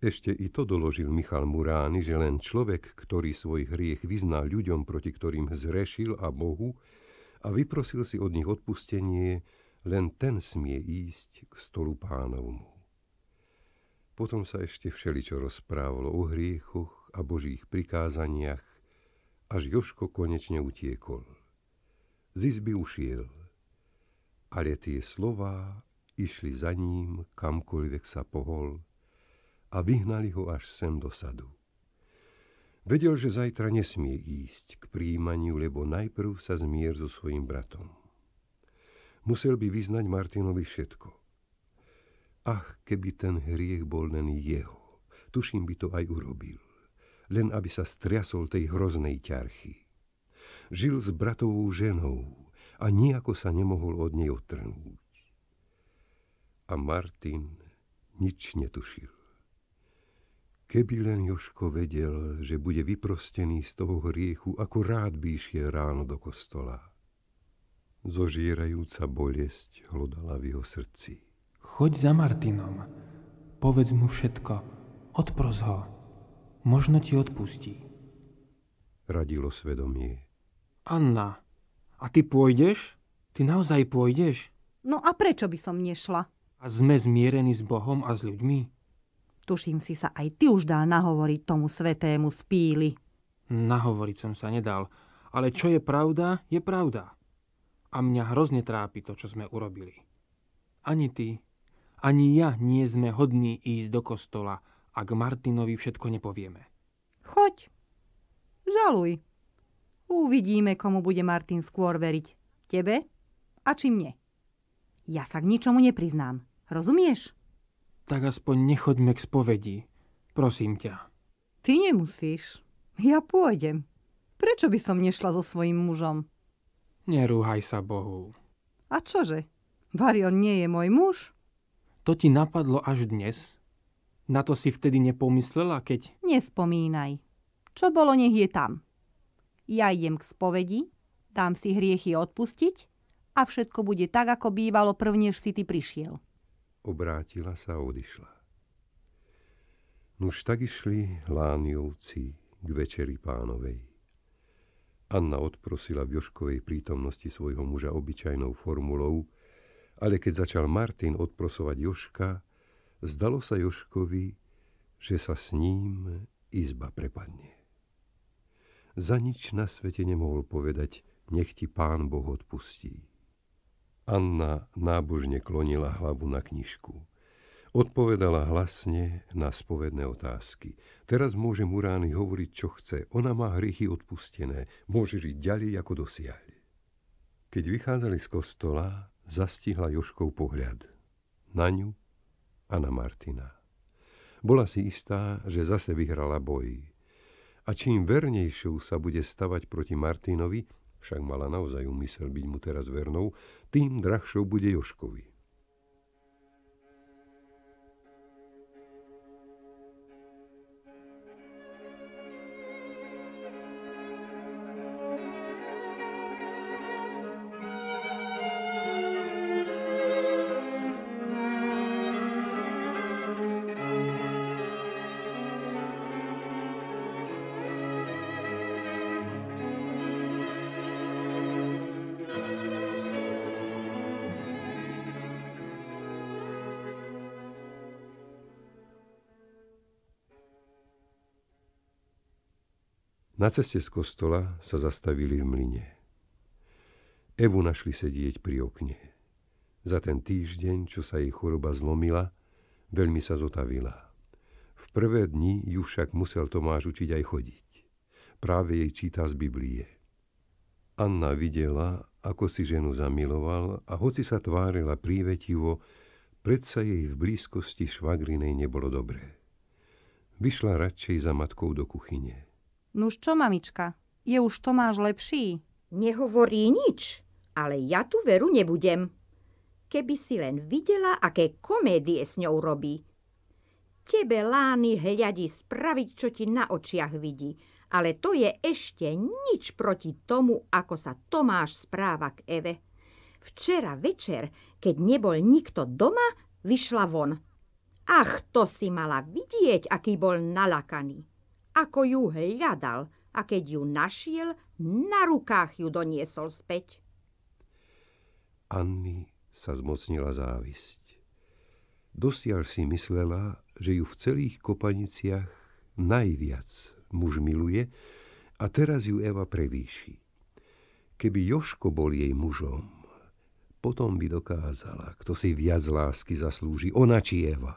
Ešte i to doložil Michal Murány, že len človek, ktorý svoj hriech vyzná ľuďom, proti ktorým zrešil a Bohu, a vyprosil si od nich odpustenie, len ten smie ísť k stolu pánovmu. Potom sa ešte všeličo rozprávalo o hriechoch, a božích prikázaniach, až Joško konečne utiekol. Z izby ušiel, ale tie slová išli za ním, kamkoľvek sa pohol a vyhnali ho až sem do sadu. Vedel, že zajtra nesmie ísť k príjmaniu, lebo najprv sa zmier so svojim bratom. Musel by vyznať Martinovi všetko. Ach, keby ten hriech bol len jeho, tuším by to aj urobil len aby sa striasol tej hroznej ťarchy. Žil s bratovou ženou a nejako sa nemohol od nej otrhnúť. A Martin nič netušil. Keby len Joško vedel, že bude vyprostený z toho hriechu, ako rád by išiel ráno do kostola. Zožierajúca bolesť hlodala v jeho srdci. Choď za Martinom, povedz mu všetko, odpros ho. Možno ti odpustí. Radilo svedomie. Anna, a ty pôjdeš? Ty naozaj pôjdeš? No a prečo by som nešla? A sme zmierení s Bohom a s ľuďmi? Tuším si sa aj ty už dal nahovoriť tomu svetému spíli. Nahovoriť som sa nedal. Ale čo je pravda, je pravda. A mňa hrozne trápi to, čo sme urobili. Ani ty, ani ja nie sme hodní ísť do kostola ak Martinovi všetko nepovieme. Choď, žaluj. Uvidíme, komu bude Martin skôr veriť. Tebe a či mne. Ja sa k ničomu nepriznám. Rozumieš? Tak aspoň nechoďme k spovedi. Prosím ťa. Ty nemusíš. Ja pôjdem. Prečo by som nešla so svojím mužom? Nerúhaj sa Bohu. A čože? Varion nie je môj muž? To ti napadlo až dnes, na to si vtedy nepomyslela, keď... Nespomínaj. Čo bolo, nech je tam. Ja idem k spovedi, dám si hriechy odpustiť a všetko bude tak, ako bývalo prvnež si ty prišiel. Obrátila sa a odišla. Nuž tak išli Lániovci k večeri pánovej. Anna odprosila v Joškovej prítomnosti svojho muža obyčajnou formulou, ale keď začal Martin odprosovať Joška, Zdalo sa Joškovi, že sa s ním izba prepadne. Za nič na svete nemohol povedať, nech ti pán Boh odpustí. Anna nábožne klonila hlavu na knižku. Odpovedala hlasne na spovedné otázky. Teraz môže Murány hovoriť, čo chce. Ona má hriechy odpustené. Môže žiť ďalej, ako dosiaľ. Keď vychádzali z kostola, zastihla Joškov pohľad. Na ňu Anna Martina. Bola si istá, že zase vyhrala boj. A čím vernejšou sa bude stavať proti Martinovi, však mala naozaj umysel byť mu teraz vernou, tým drahšou bude Joškovi. Na ceste z kostola sa zastavili v mline. Evu našli sedieť pri okne. Za ten týždeň, čo sa jej choroba zlomila, veľmi sa zotavila. V prvé dni ju však musel Tomáš učiť aj chodiť. Práve jej číta z Biblie. Anna videla, ako si ženu zamiloval a hoci sa tvárila prívetivo, predsa jej v blízkosti švagrinej nebolo dobré. Vyšla radšej za matkou do kuchyne. Nuž čo, mamička, je už Tomáš lepší? Nehovorí nič, ale ja tu veru nebudem. Keby si len videla, aké komédie s ňou robí. Tebe Lány hľadí spraviť, čo ti na očiach vidí, ale to je ešte nič proti tomu, ako sa Tomáš správa k Eve. Včera večer, keď nebol nikto doma, vyšla von. Ach, to si mala vidieť, aký bol nalakaný ako ju hľadal a keď ju našiel, na rukách ju doniesol späť. Anny sa zmocnila závisť. Dosiaľ si myslela, že ju v celých kopaniciach najviac muž miluje a teraz ju Eva prevýši. Keby Joško bol jej mužom, potom by dokázala, kto si viac lásky zaslúži, ona či Eva.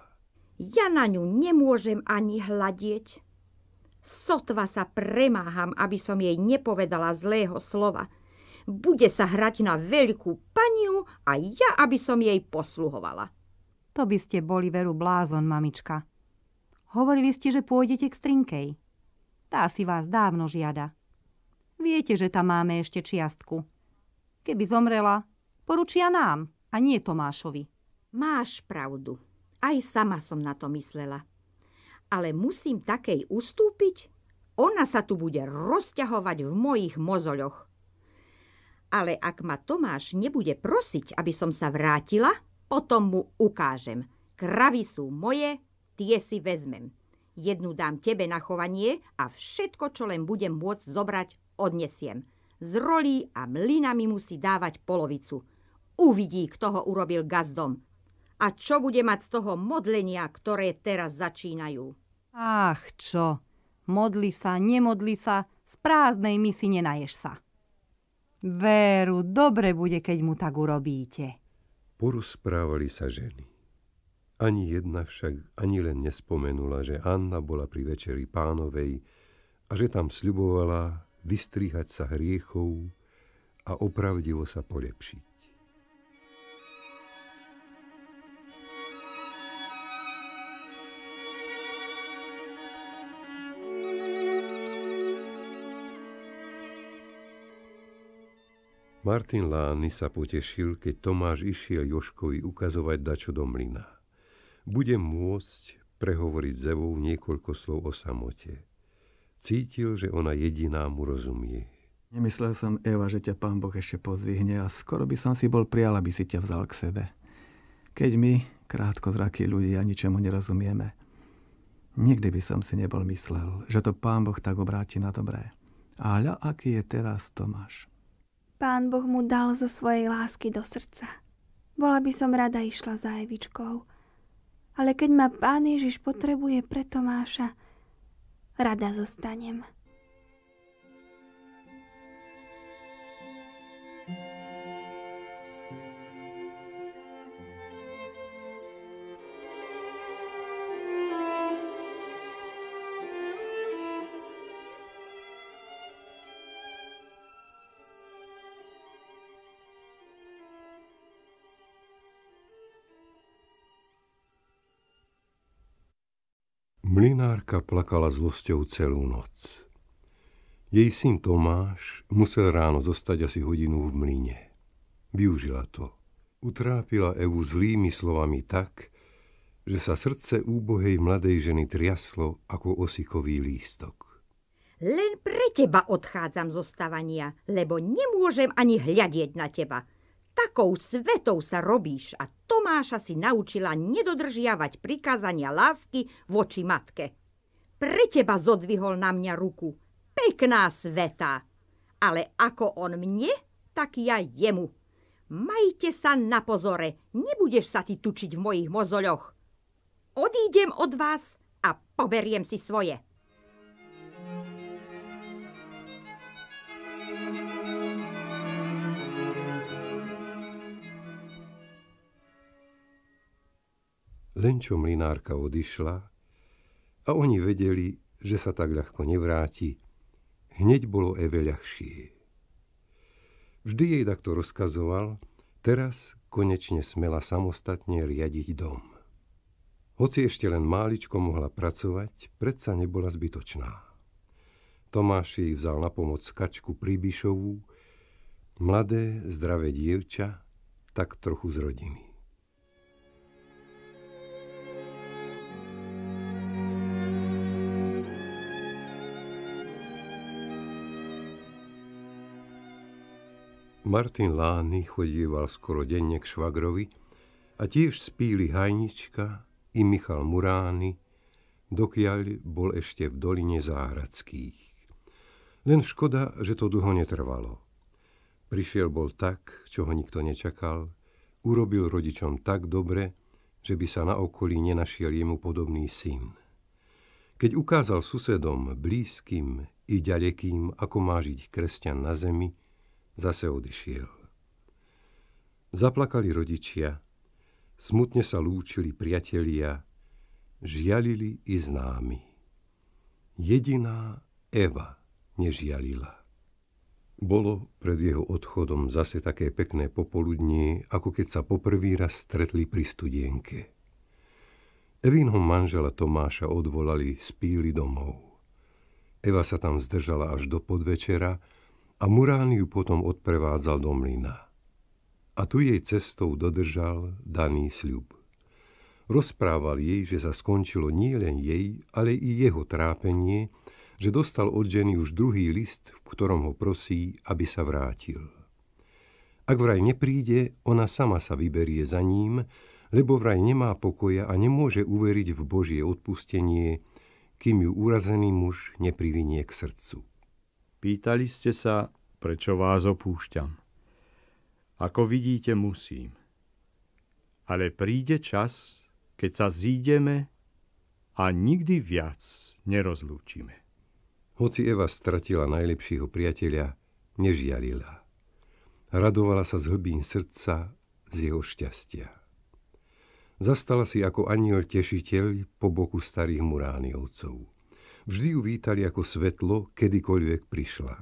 Ja na ňu nemôžem ani hľadieť. Sotva sa premáham, aby som jej nepovedala zlého slova. Bude sa hrať na veľkú paniu a ja, aby som jej posluhovala. To by ste boli veru blázon, mamička. Hovorili ste, že pôjdete k strinkej. Tá si vás dávno žiada. Viete, že tam máme ešte čiastku. Keby zomrela, poručia nám a nie Tomášovi. Máš pravdu. Aj sama som na to myslela ale musím takej ustúpiť? Ona sa tu bude rozťahovať v mojich mozoľoch. Ale ak ma Tomáš nebude prosiť, aby som sa vrátila, potom mu ukážem. Kravy sú moje, tie si vezmem. Jednu dám tebe na chovanie a všetko, čo len budem môcť zobrať, odnesiem. Z rolí a mlinami musí dávať polovicu. Uvidí, kto ho urobil gazdom. A čo bude mať z toho modlenia, ktoré teraz začínajú? Ach čo, modli sa, nemodli sa, z prázdnej misi nenaješ sa. Veru, dobre bude, keď mu tak urobíte. Porozprávali sa ženy. Ani jedna však ani len nespomenula, že Anna bola pri večeri pánovej a že tam sľubovala vystrihať sa hriechov a opravdivo sa polepšiť. Martin Lány sa potešil, keď Tomáš išiel Joškovi ukazovať dačo do mlyna. Bude môcť prehovoriť Zevou niekoľko slov o samote. Cítil, že ona jediná mu rozumie. Nemyslel som, Eva, že ťa pán Boh ešte pozvihne a skoro by som si bol prijal, aby si ťa vzal k sebe. Keď my, krátko zraky ľudia, ničemu nerozumieme, nikdy by som si nebol myslel, že to pán Boh tak obráti na dobré. A hľa, aký je teraz Tomáš. Pán Boh mu dal zo svojej lásky do srdca. Bola by som rada išla za Evičkou. Ale keď ma Pán Ježiš potrebuje pre Tomáša, rada zostanem. Mlinárka plakala zlosťou celú noc. Jej syn Tomáš musel ráno zostať asi hodinu v mlyne. Využila to. Utrápila Evu zlými slovami tak, že sa srdce úbohej mladej ženy triaslo ako osikový lístok. Len pre teba odchádzam zo stavania, lebo nemôžem ani hľadieť na teba. Takou svetou sa robíš a Tomáša si naučila nedodržiavať prikázania lásky voči matke. Pre teba zodvihol na mňa ruku. Pekná sveta. Ale ako on mne, tak ja jemu. Majte sa na pozore, nebudeš sa ti tučiť v mojich mozoľoch. Odídem od vás a poberiem si svoje. Len čo mlinárka odišla a oni vedeli, že sa tak ľahko nevráti, hneď bolo Eve ľahšie. Vždy jej takto rozkazoval, teraz konečne smela samostatne riadiť dom. Hoci ešte len máličko mohla pracovať, predsa nebola zbytočná. Tomáš jej vzal na pomoc kačku Príbišovú, mladé, zdravé dievča, tak trochu z rodiny. Martin Lány chodieval skoro denne k švagrovi a tiež spíli Hajnička i Michal Murány, dokiaľ bol ešte v doline Záhradských. Len škoda, že to dlho netrvalo. Prišiel bol tak, čo ho nikto nečakal, urobil rodičom tak dobre, že by sa na okolí nenašiel jemu podobný syn. Keď ukázal susedom, blízkym i ďalekým, ako má žiť kresťan na zemi, Zase odišiel. Zaplakali rodičia, smutne sa lúčili priatelia, žialili i známi. Jediná Eva nežialila. Bolo pred jeho odchodom zase také pekné popoludnie, ako keď sa poprvý raz stretli pri studienke. Evinho manžela Tomáša odvolali z píly domov. Eva sa tam zdržala až do podvečera, a Murán ju potom odprevádzal do mlyna. A tu jej cestou dodržal daný sľub. Rozprával jej, že sa skončilo nie len jej, ale i jeho trápenie, že dostal od ženy už druhý list, v ktorom ho prosí, aby sa vrátil. Ak vraj nepríde, ona sama sa vyberie za ním, lebo vraj nemá pokoja a nemôže uveriť v Božie odpustenie, kým ju urazený muž neprivinie k srdcu. Pýtali ste sa, prečo vás opúšťam. Ako vidíte, musím. Ale príde čas, keď sa zídeme a nikdy viac nerozlúčime. Hoci Eva stratila najlepšieho priateľa, nežialila. Radovala sa z hlbín srdca z jeho šťastia zastala si ako aniel tešiteľ po boku starých muránovcov. Vždy ju vítali ako svetlo, kedykoľvek prišla.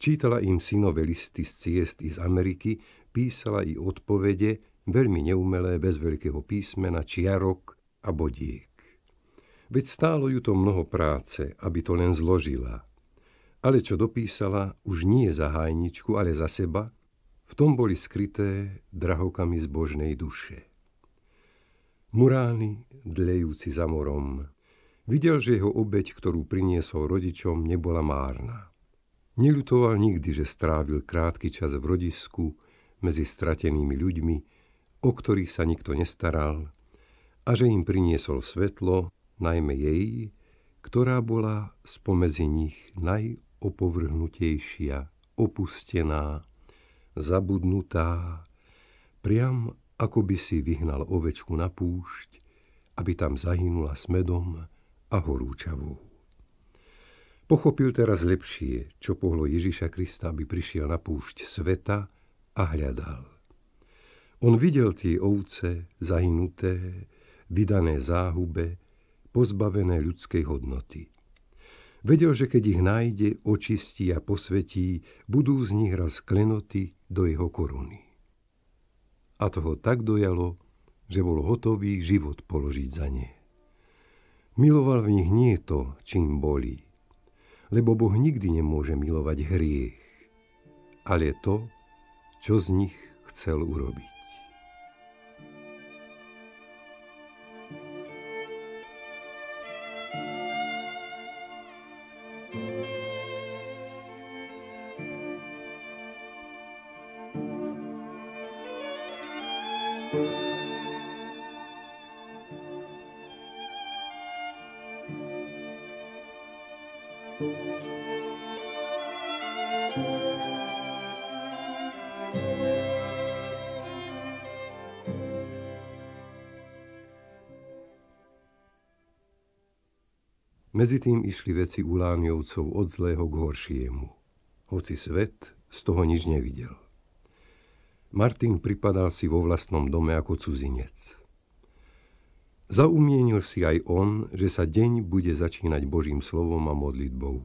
Čítala im synové listy z ciest i z Ameriky, písala i odpovede, veľmi neumelé, bez veľkého písmena, čiarok a bodiek. Veď stálo ju to mnoho práce, aby to len zložila. Ale čo dopísala, už nie za hajničku ale za seba, v tom boli skryté drahokami zbožnej duše. Murány, dlejúci za morom, Videl, že jeho obeď, ktorú priniesol rodičom, nebola márna. Neľutoval nikdy, že strávil krátky čas v rodisku medzi stratenými ľuďmi, o ktorých sa nikto nestaral, a že im priniesol svetlo, najmä jej, ktorá bola spomedzi nich najopovrhnutejšia, opustená, zabudnutá, priam ako by si vyhnal ovečku na púšť, aby tam zahynula s medom, a horúčavou. Pochopil teraz lepšie, čo pohlo Ježiša Krista, aby prišiel na púšť sveta a hľadal. On videl tie ovce zahynuté, vydané záhube, pozbavené ľudskej hodnoty. Vedel, že keď ich nájde, očistí a posvetí, budú z nich raz klenoty do jeho koruny. A toho tak dojalo, že bol hotový život položiť za ne. Miloval v nich nie to, čím boli, lebo Boh nikdy nemôže milovať hriech, ale to, čo z nich chcel urobiť. tým išli veci Ulániovcov od zlého k horšiemu. Hoci svet z toho nič nevidel. Martin pripadal si vo vlastnom dome ako cudzinec. Zaumienil si aj on, že sa deň bude začínať Božím slovom a modlitbou.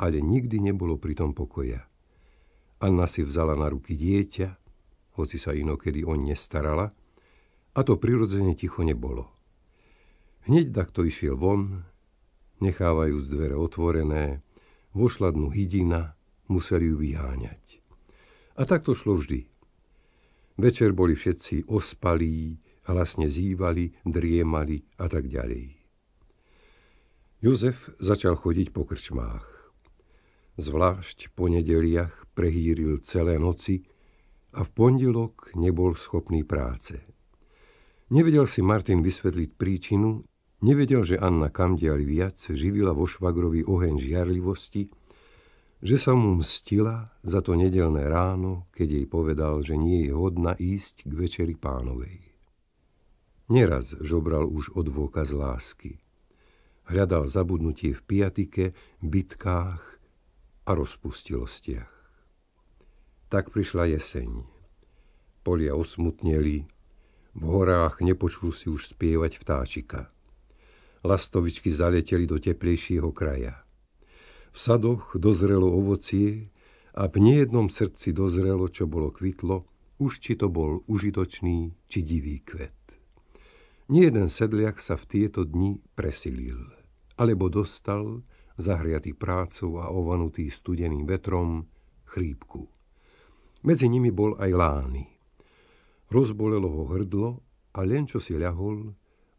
Ale nikdy nebolo pri tom pokoja. Anna si vzala na ruky dieťa, hoci sa inokedy on nestarala, a to prirodzene ticho nebolo. Hneď takto išiel von, z dvere otvorené, vošla dnu hydina, museli ju vyháňať. A tak to šlo vždy. Večer boli všetci ospalí, hlasne zývali, driemali a tak ďalej. Jozef začal chodiť po krčmách. Zvlášť po nedeliach prehýril celé noci a v pondelok nebol schopný práce. Nevedel si Martin vysvetliť príčinu Nevedel, že Anna Kamdial viac živila vo švagrovi oheň žiarlivosti, že sa mu mstila za to nedelné ráno, keď jej povedal, že nie je hodná ísť k večeri pánovej. Neraz žobral už odvôka z lásky. Hľadal zabudnutie v piatike, bitkách a rozpustilostiach. Tak prišla jeseň. Polia osmutneli, v horách nepočul si už spievať vtáčika lastovičky zaleteli do teplejšieho kraja. V sadoch dozrelo ovocie a v nejednom srdci dozrelo, čo bolo kvitlo, už či to bol užitočný či divý kvet. Nieden sedliak sa v tieto dni presilil, alebo dostal, zahriatý prácou a ovanutý studeným vetrom, chrípku. Medzi nimi bol aj Lány. Rozbolelo ho hrdlo a len čo si ľahol,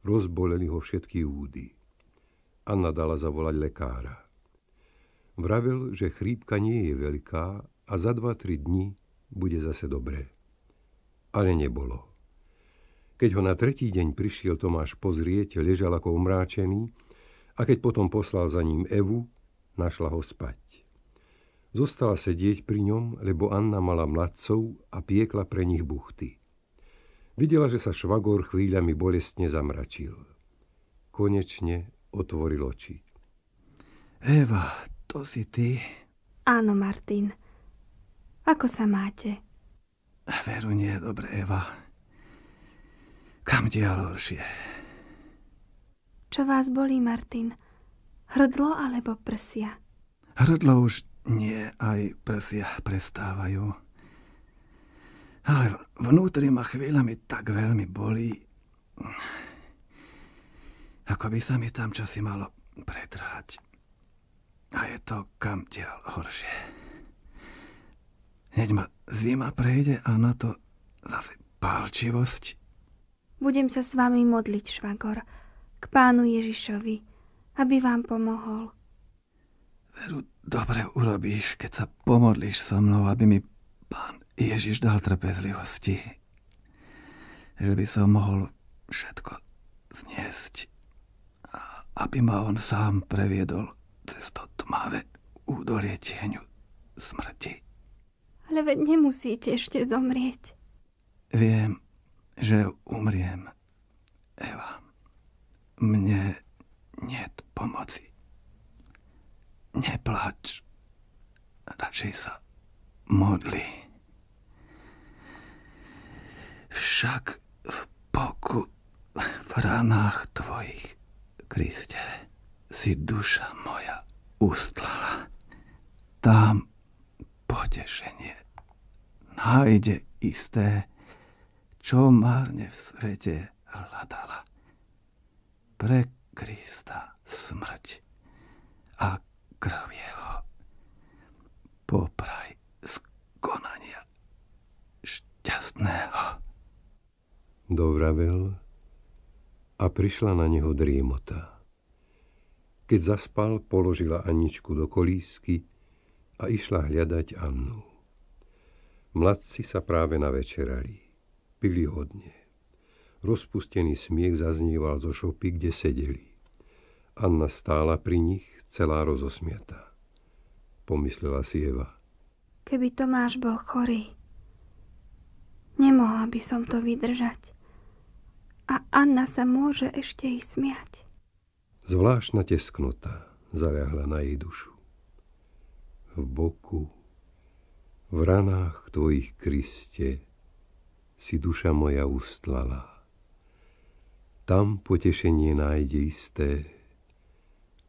Rozboleli ho všetky údy. Anna dala zavolať lekára. Vravel, že chrípka nie je veľká a za 2-3 dní bude zase dobré. Ale nebolo. Keď ho na tretí deň prišiel Tomáš pozrieť, ležal ako omráčený a keď potom poslal za ním Evu, našla ho spať. Zostala sedieť pri ňom, lebo Anna mala mladcov a piekla pre nich buchty. Videla, že sa švagor chvíľami bolestne zamračil. Konečne otvoril oči. Eva, to si ty? Áno, Martin. Ako sa máte? Veru nie, dobre, Eva. Kam dial horšie? Čo vás bolí, Martin? Hrdlo alebo prsia? Hrdlo už nie, aj prsia prestávajú. Ale vnútri ma chvíľami tak veľmi bolí, ako by sa mi tam čosi malo pretrhať. A je to kam tiaľ horšie. Hneď ma zima prejde a na to zase pálčivosť. Budem sa s vami modliť, švagor, k pánu Ježišovi, aby vám pomohol. Veru, dobre urobíš, keď sa pomodlíš so mnou, aby mi pán Ježiš dal trpezlivosti, že by som mohol všetko zniesť, aby ma on sám previedol cez to tmavé údolie tieňu smrti. Ale veď nemusíte ešte zomrieť. Viem, že umriem, Eva. Mne net pomoci. Neplač. Radšej sa modli však v poku v ranách tvojich, Kriste, si duša moja ustlala. Tam potešenie nájde isté, čo márne v svete hľadala. Pre Krista smrť a krv jeho. Popraj skonania šťastného dovravel a prišla na neho driemota. Keď zaspal, položila Aničku do kolísky a išla hľadať Annu. Mladci sa práve navečerali. Pili hodne. Rozpustený smiech zaznieval zo šopy, kde sedeli. Anna stála pri nich, celá rozosmiata, Pomyslela si Eva. Keby Tomáš bol chorý, nemohla by som to vydržať a Anna sa môže ešte i smiať. Zvláštna tesknota zaľahla na jej dušu. V boku, v ranách tvojich kriste, si duša moja ustlala. Tam potešenie nájde isté,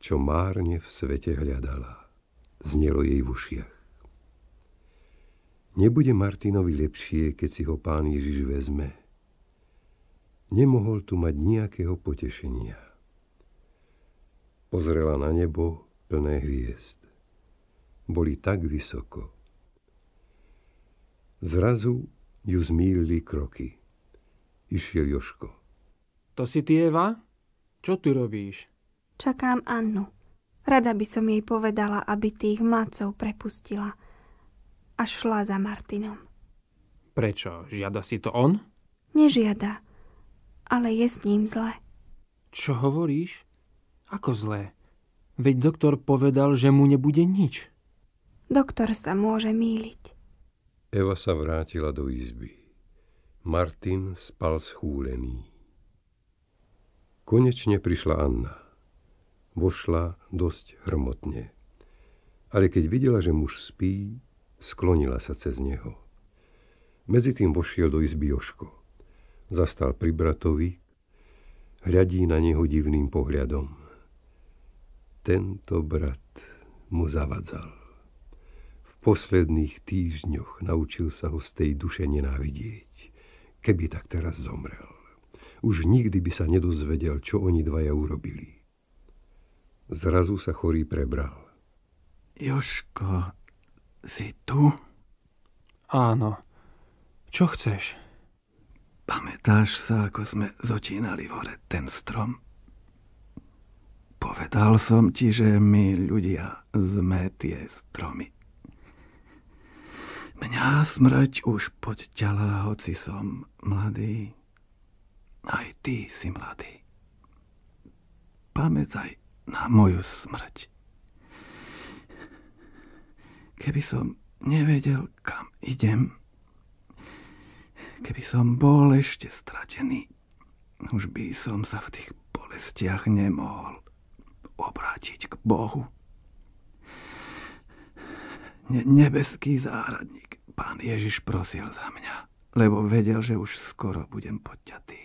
čo márne v svete hľadala. Znelo jej v ušiach. Nebude Martinovi lepšie, keď si ho pán Ježiš vezme – nemohol tu mať nejakého potešenia. Pozrela na nebo plné hviezd. Boli tak vysoko. Zrazu ju zmýlili kroky. Išiel Joško. To si ty, Eva? Čo tu robíš? Čakám Annu. Rada by som jej povedala, aby tých mladcov prepustila. A šla za Martinom. Prečo? Žiada si to on? Nežiada ale je s ním zle. Čo hovoríš? Ako zlé? Veď doktor povedal, že mu nebude nič. Doktor sa môže míliť. Eva sa vrátila do izby. Martin spal schúlený. Konečne prišla Anna. Vošla dosť hrmotne. Ale keď videla, že muž spí, sklonila sa cez neho. Medzitým vošiel do izby Joško zastal pri bratovi, hľadí na neho divným pohľadom. Tento brat mu zavadzal. V posledných týždňoch naučil sa ho z tej duše nenávidieť, keby tak teraz zomrel. Už nikdy by sa nedozvedel, čo oni dvaja urobili. Zrazu sa chorý prebral. Joško, si tu? Áno. Čo chceš? Pamätáš sa, ako sme zočínali hore ten strom? Povedal som ti, že my ľudia sme tie stromy. Mňa smrť už podťala, hoci som mladý. Aj ty si mladý. Pamätaj na moju smrť. Keby som nevedel, kam idem, Keby som bol ešte stratený, už by som sa v tých bolestiach nemohol obrátiť k Bohu. Ne- nebeský záradník pán Ježiš prosil za mňa, lebo vedel, že už skoro budem podťatý.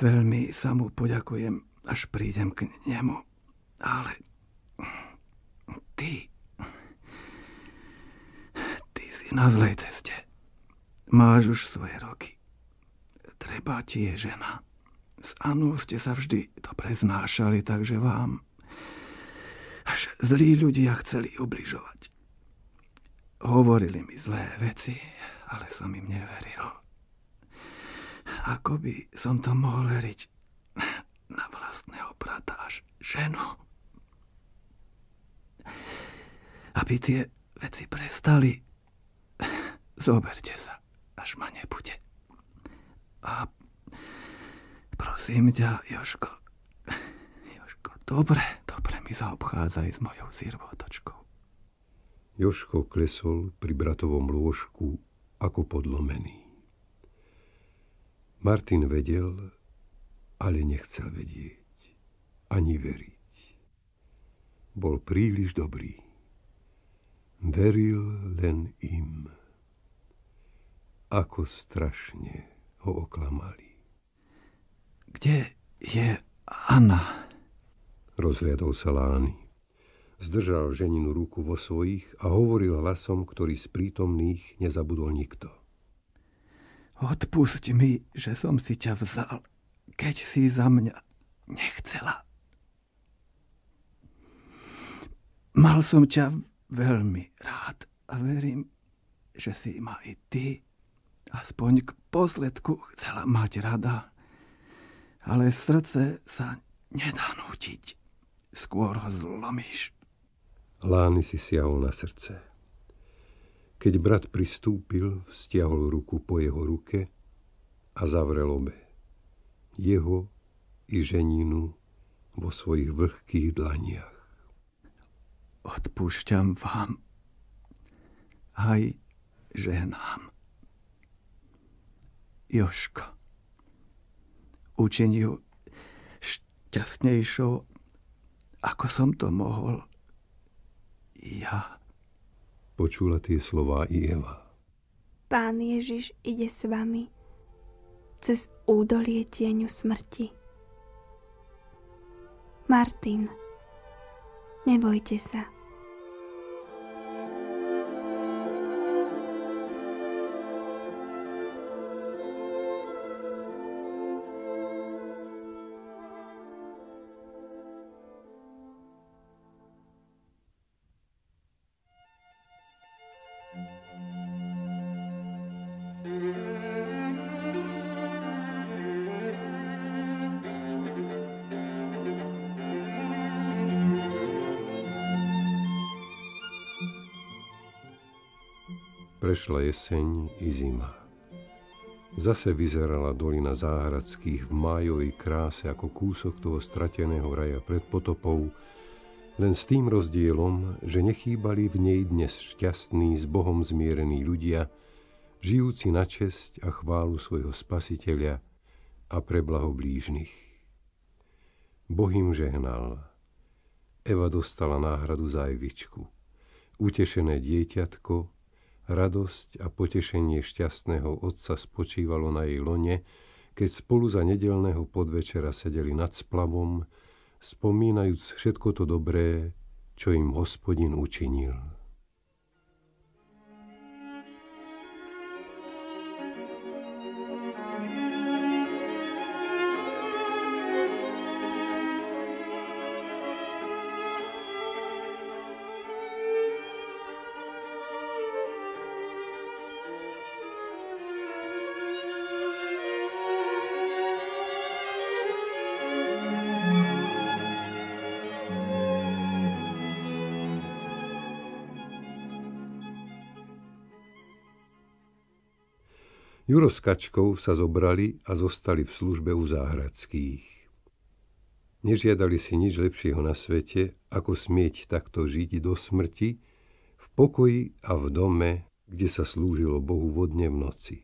Veľmi sa mu poďakujem, až prídem k nemu. Ale ty, ty si na zlej ceste. Máš už svoje roky. Treba ti je žena. S Anou ste sa vždy to preznášali, takže vám až zlí ľudia chceli ubližovať. Hovorili mi zlé veci, ale som im neveril. Ako by som to mohol veriť na vlastného brata až ženu? Aby tie veci prestali, zoberte sa až ma nebude. A prosím ťa, Joško, Joško, dobre, dobre mi zaobchádzaj s mojou sirvotočkou. Joško klesol pri bratovom lôžku ako podlomený. Martin vedel, ale nechcel vedieť, ani veriť. Bol príliš dobrý. Veril len im. Ako strašne ho oklamali. Kde je Anna? Rozliadol sa Lány. Zdržal ženinu ruku vo svojich a hovoril hlasom, ktorý z prítomných nezabudol nikto. Odpust mi, že som si ťa vzal, keď si za mňa nechcela. Mal som ťa veľmi rád a verím, že si ma i ty aspoň k posledku chcela mať rada. Ale srdce sa nedá nutiť. Skôr ho zlomíš. Lány si siahol na srdce. Keď brat pristúpil, stiahol ruku po jeho ruke a zavrel obe. Jeho i ženinu vo svojich vlhkých dlaniach. Odpúšťam vám aj ženám. Joško. Učiň ju šťastnejšou, ako som to mohol ja. Počula tie slová i Eva. Pán Ježiš ide s vami cez údolie tieňu smrti. Martin, nebojte sa. prešla jeseň i zima. Zase vyzerala dolina záhradských v májovej kráse ako kúsok toho strateného raja pred potopou, len s tým rozdielom, že nechýbali v nej dnes šťastní, s Bohom zmierení ľudia, žijúci na česť a chválu svojho spasiteľa a pre blaho blížnych. Boh im žehnal. Eva dostala náhradu za Evičku. Utešené dieťatko, Radosť a potešenie šťastného otca spočívalo na jej lone, keď spolu za nedelného podvečera sedeli nad splavom, spomínajúc všetko to dobré, čo im hospodin učinil. Juro s Kačkou sa zobrali a zostali v službe u záhradských. Nežiadali si nič lepšieho na svete, ako smieť takto žiť do smrti, v pokoji a v dome, kde sa slúžilo Bohu vodne v noci.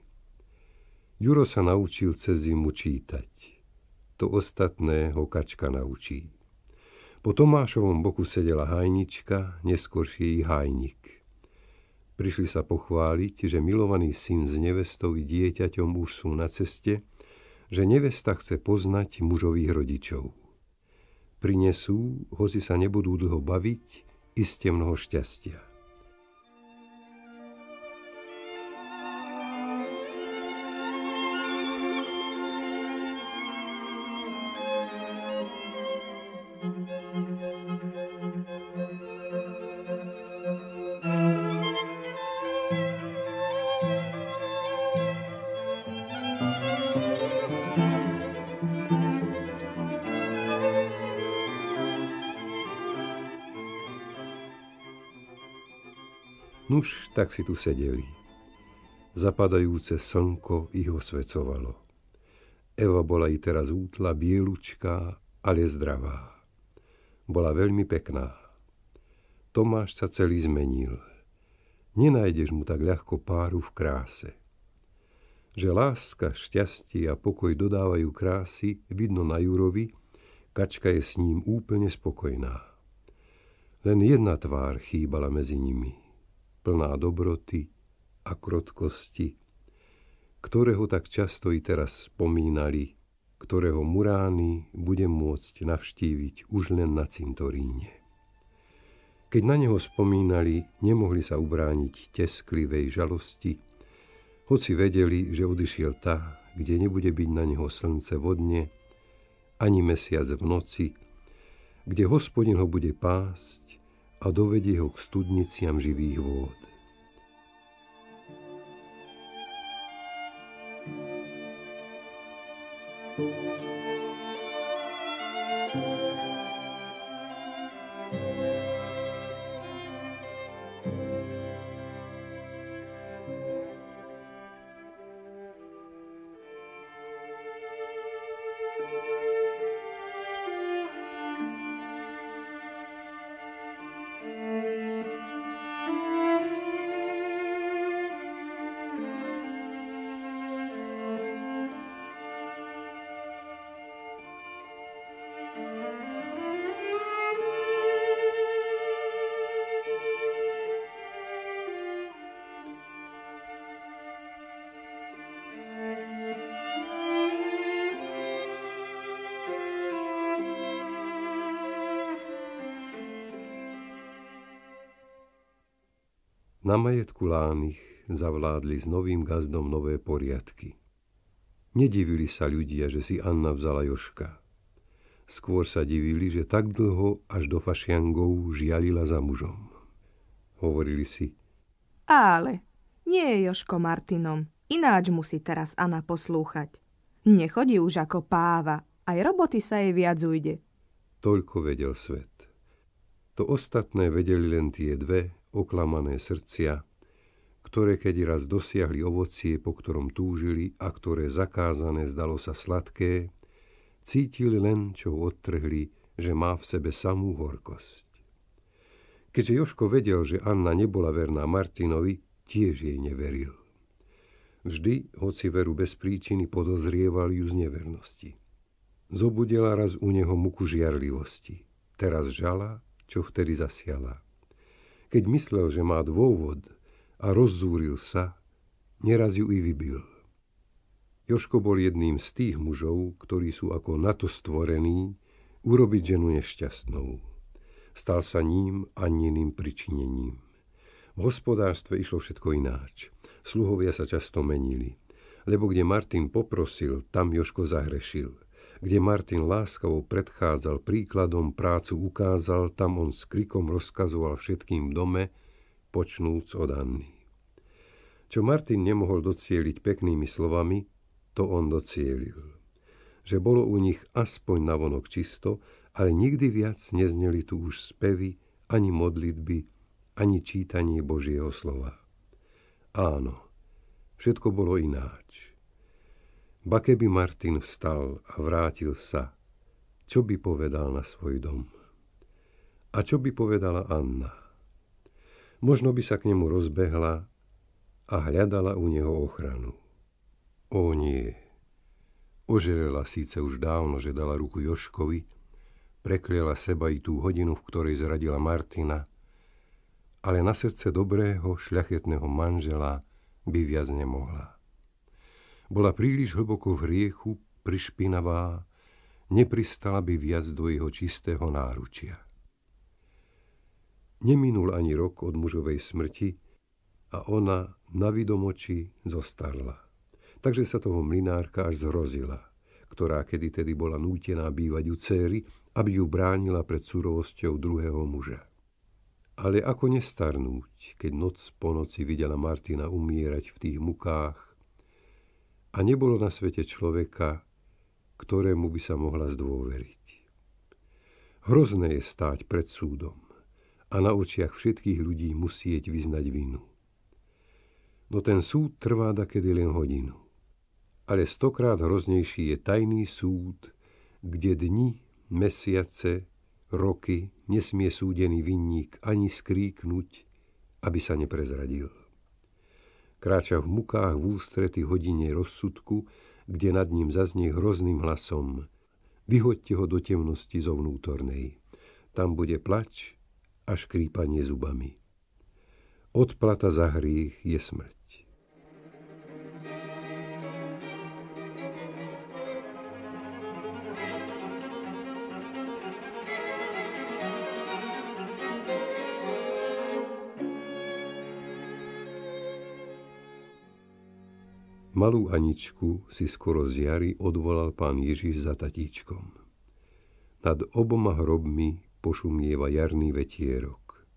Juro sa naučil cez zimu čítať. To ostatné ho Kačka naučí. Po Tomášovom boku sedela hajnička, neskôr jej hajnik – Prišli sa pochváliť, že milovaný syn s nevestou i dieťaťom už sú na ceste, že nevesta chce poznať mužových rodičov. Prinesú, hoci sa nebudú dlho baviť, iste mnoho šťastia. Tak si tu sedeli. Zapadajúce slnko ich osvecovalo. Eva bola i teraz útla, bielučká, ale zdravá. Bola veľmi pekná. Tomáš sa celý zmenil. Nenájdeš mu tak ľahko páru v kráse. Že láska, šťastie a pokoj dodávajú krásy, vidno na Jurovi, kačka je s ním úplne spokojná. Len jedna tvár chýbala medzi nimi – plná dobroty a krotkosti, ktorého tak často i teraz spomínali, ktorého murány bude môcť navštíviť už len na cintoríne. Keď na neho spomínali, nemohli sa ubrániť tesklivej žalosti, hoci vedeli, že odišiel tá, kde nebude byť na neho slnce vodne, ani mesiac v noci, kde hospodin ho bude pásť a dovedie ho k studniciam živých vôd. Na majetku Lánich zavládli s novým gazdom nové poriadky. Nedivili sa ľudia, že si Anna vzala Joška. Skôr sa divili, že tak dlho až do fašiangov žialila za mužom. Hovorili si. Ale nie je Joško Martinom, ináč musí teraz Anna poslúchať. Nechodí už ako páva, aj roboty sa jej viac ujde. Toľko vedel svet. To ostatné vedeli len tie dve, oklamané srdcia, ktoré keď raz dosiahli ovocie, po ktorom túžili a ktoré zakázané zdalo sa sladké, cítili len, čo ho odtrhli, že má v sebe samú horkosť. Keďže Joško vedel, že Anna nebola verná Martinovi, tiež jej neveril. Vždy, hoci veru bez príčiny, podozrieval ju z nevernosti. Zobudila raz u neho muku žiarlivosti. Teraz žala, čo vtedy zasiala. Keď myslel, že má dôvod a rozzúril sa, neraz ju i vybil. Joško bol jedným z tých mužov, ktorí sú ako na to stvorení, urobiť ženu nešťastnou. Stal sa ním a iným pričinením. V hospodárstve išlo všetko ináč. Sluhovia sa často menili, lebo kde Martin poprosil, tam Joško zahrešil – kde Martin láskavo predchádzal príkladom, prácu ukázal, tam on s krikom rozkazoval všetkým v dome, počnúc od Anny. Čo Martin nemohol docieliť peknými slovami, to on docielil. Že bolo u nich aspoň navonok čisto, ale nikdy viac nezneli tu už spevy, ani modlitby, ani čítanie Božieho slova. Áno, všetko bolo ináč. Ba keby Martin vstal a vrátil sa, čo by povedal na svoj dom? A čo by povedala Anna? Možno by sa k nemu rozbehla a hľadala u neho ochranu. O nie. Ožerela síce už dávno, že dala ruku Joškovi, prekliela seba i tú hodinu, v ktorej zradila Martina, ale na srdce dobrého, šľachetného manžela by viac nemohla. Bola príliš hlboko v hriechu, prišpinavá, nepristala by viac do jeho čistého náručia. Neminul ani rok od mužovej smrti a ona na vidomoči zostarla. Takže sa toho mlinárka až zrozila, ktorá kedy tedy bola nútená bývať u céry, aby ju bránila pred surovosťou druhého muža. Ale ako nestarnúť, keď noc po noci videla Martina umierať v tých mukách, a nebolo na svete človeka, ktorému by sa mohla zdôveriť. Hrozné je stáť pred súdom a na očiach všetkých ľudí musieť vyznať vinu. No ten súd trvá dakedy len hodinu. Ale stokrát hroznejší je tajný súd, kde dni, mesiace, roky nesmie súdený vinník ani skríknuť, aby sa neprezradil. Kráča v mukách v ústrety hodine rozsudku, kde nad ním zaznie hrozným hlasom. Vyhoďte ho do temnosti zo vnútornej. Tam bude plač a škrípanie zubami. Odplata za hriech je smrť. Malú Aničku si skoro z jary odvolal pán Ježiš za tatíčkom. Nad oboma hrobmi pošumieva jarný vetierok.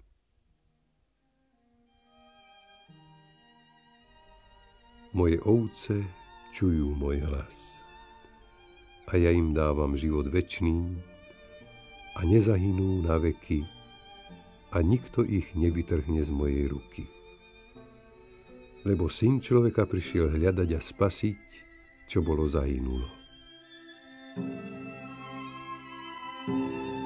Moje ovce čujú môj hlas. A ja im dávam život večný a nezahynú na veky a nikto ich nevytrhne z mojej ruky lebo syn človeka prišiel hľadať a spasiť, čo bolo zahynulo. thank you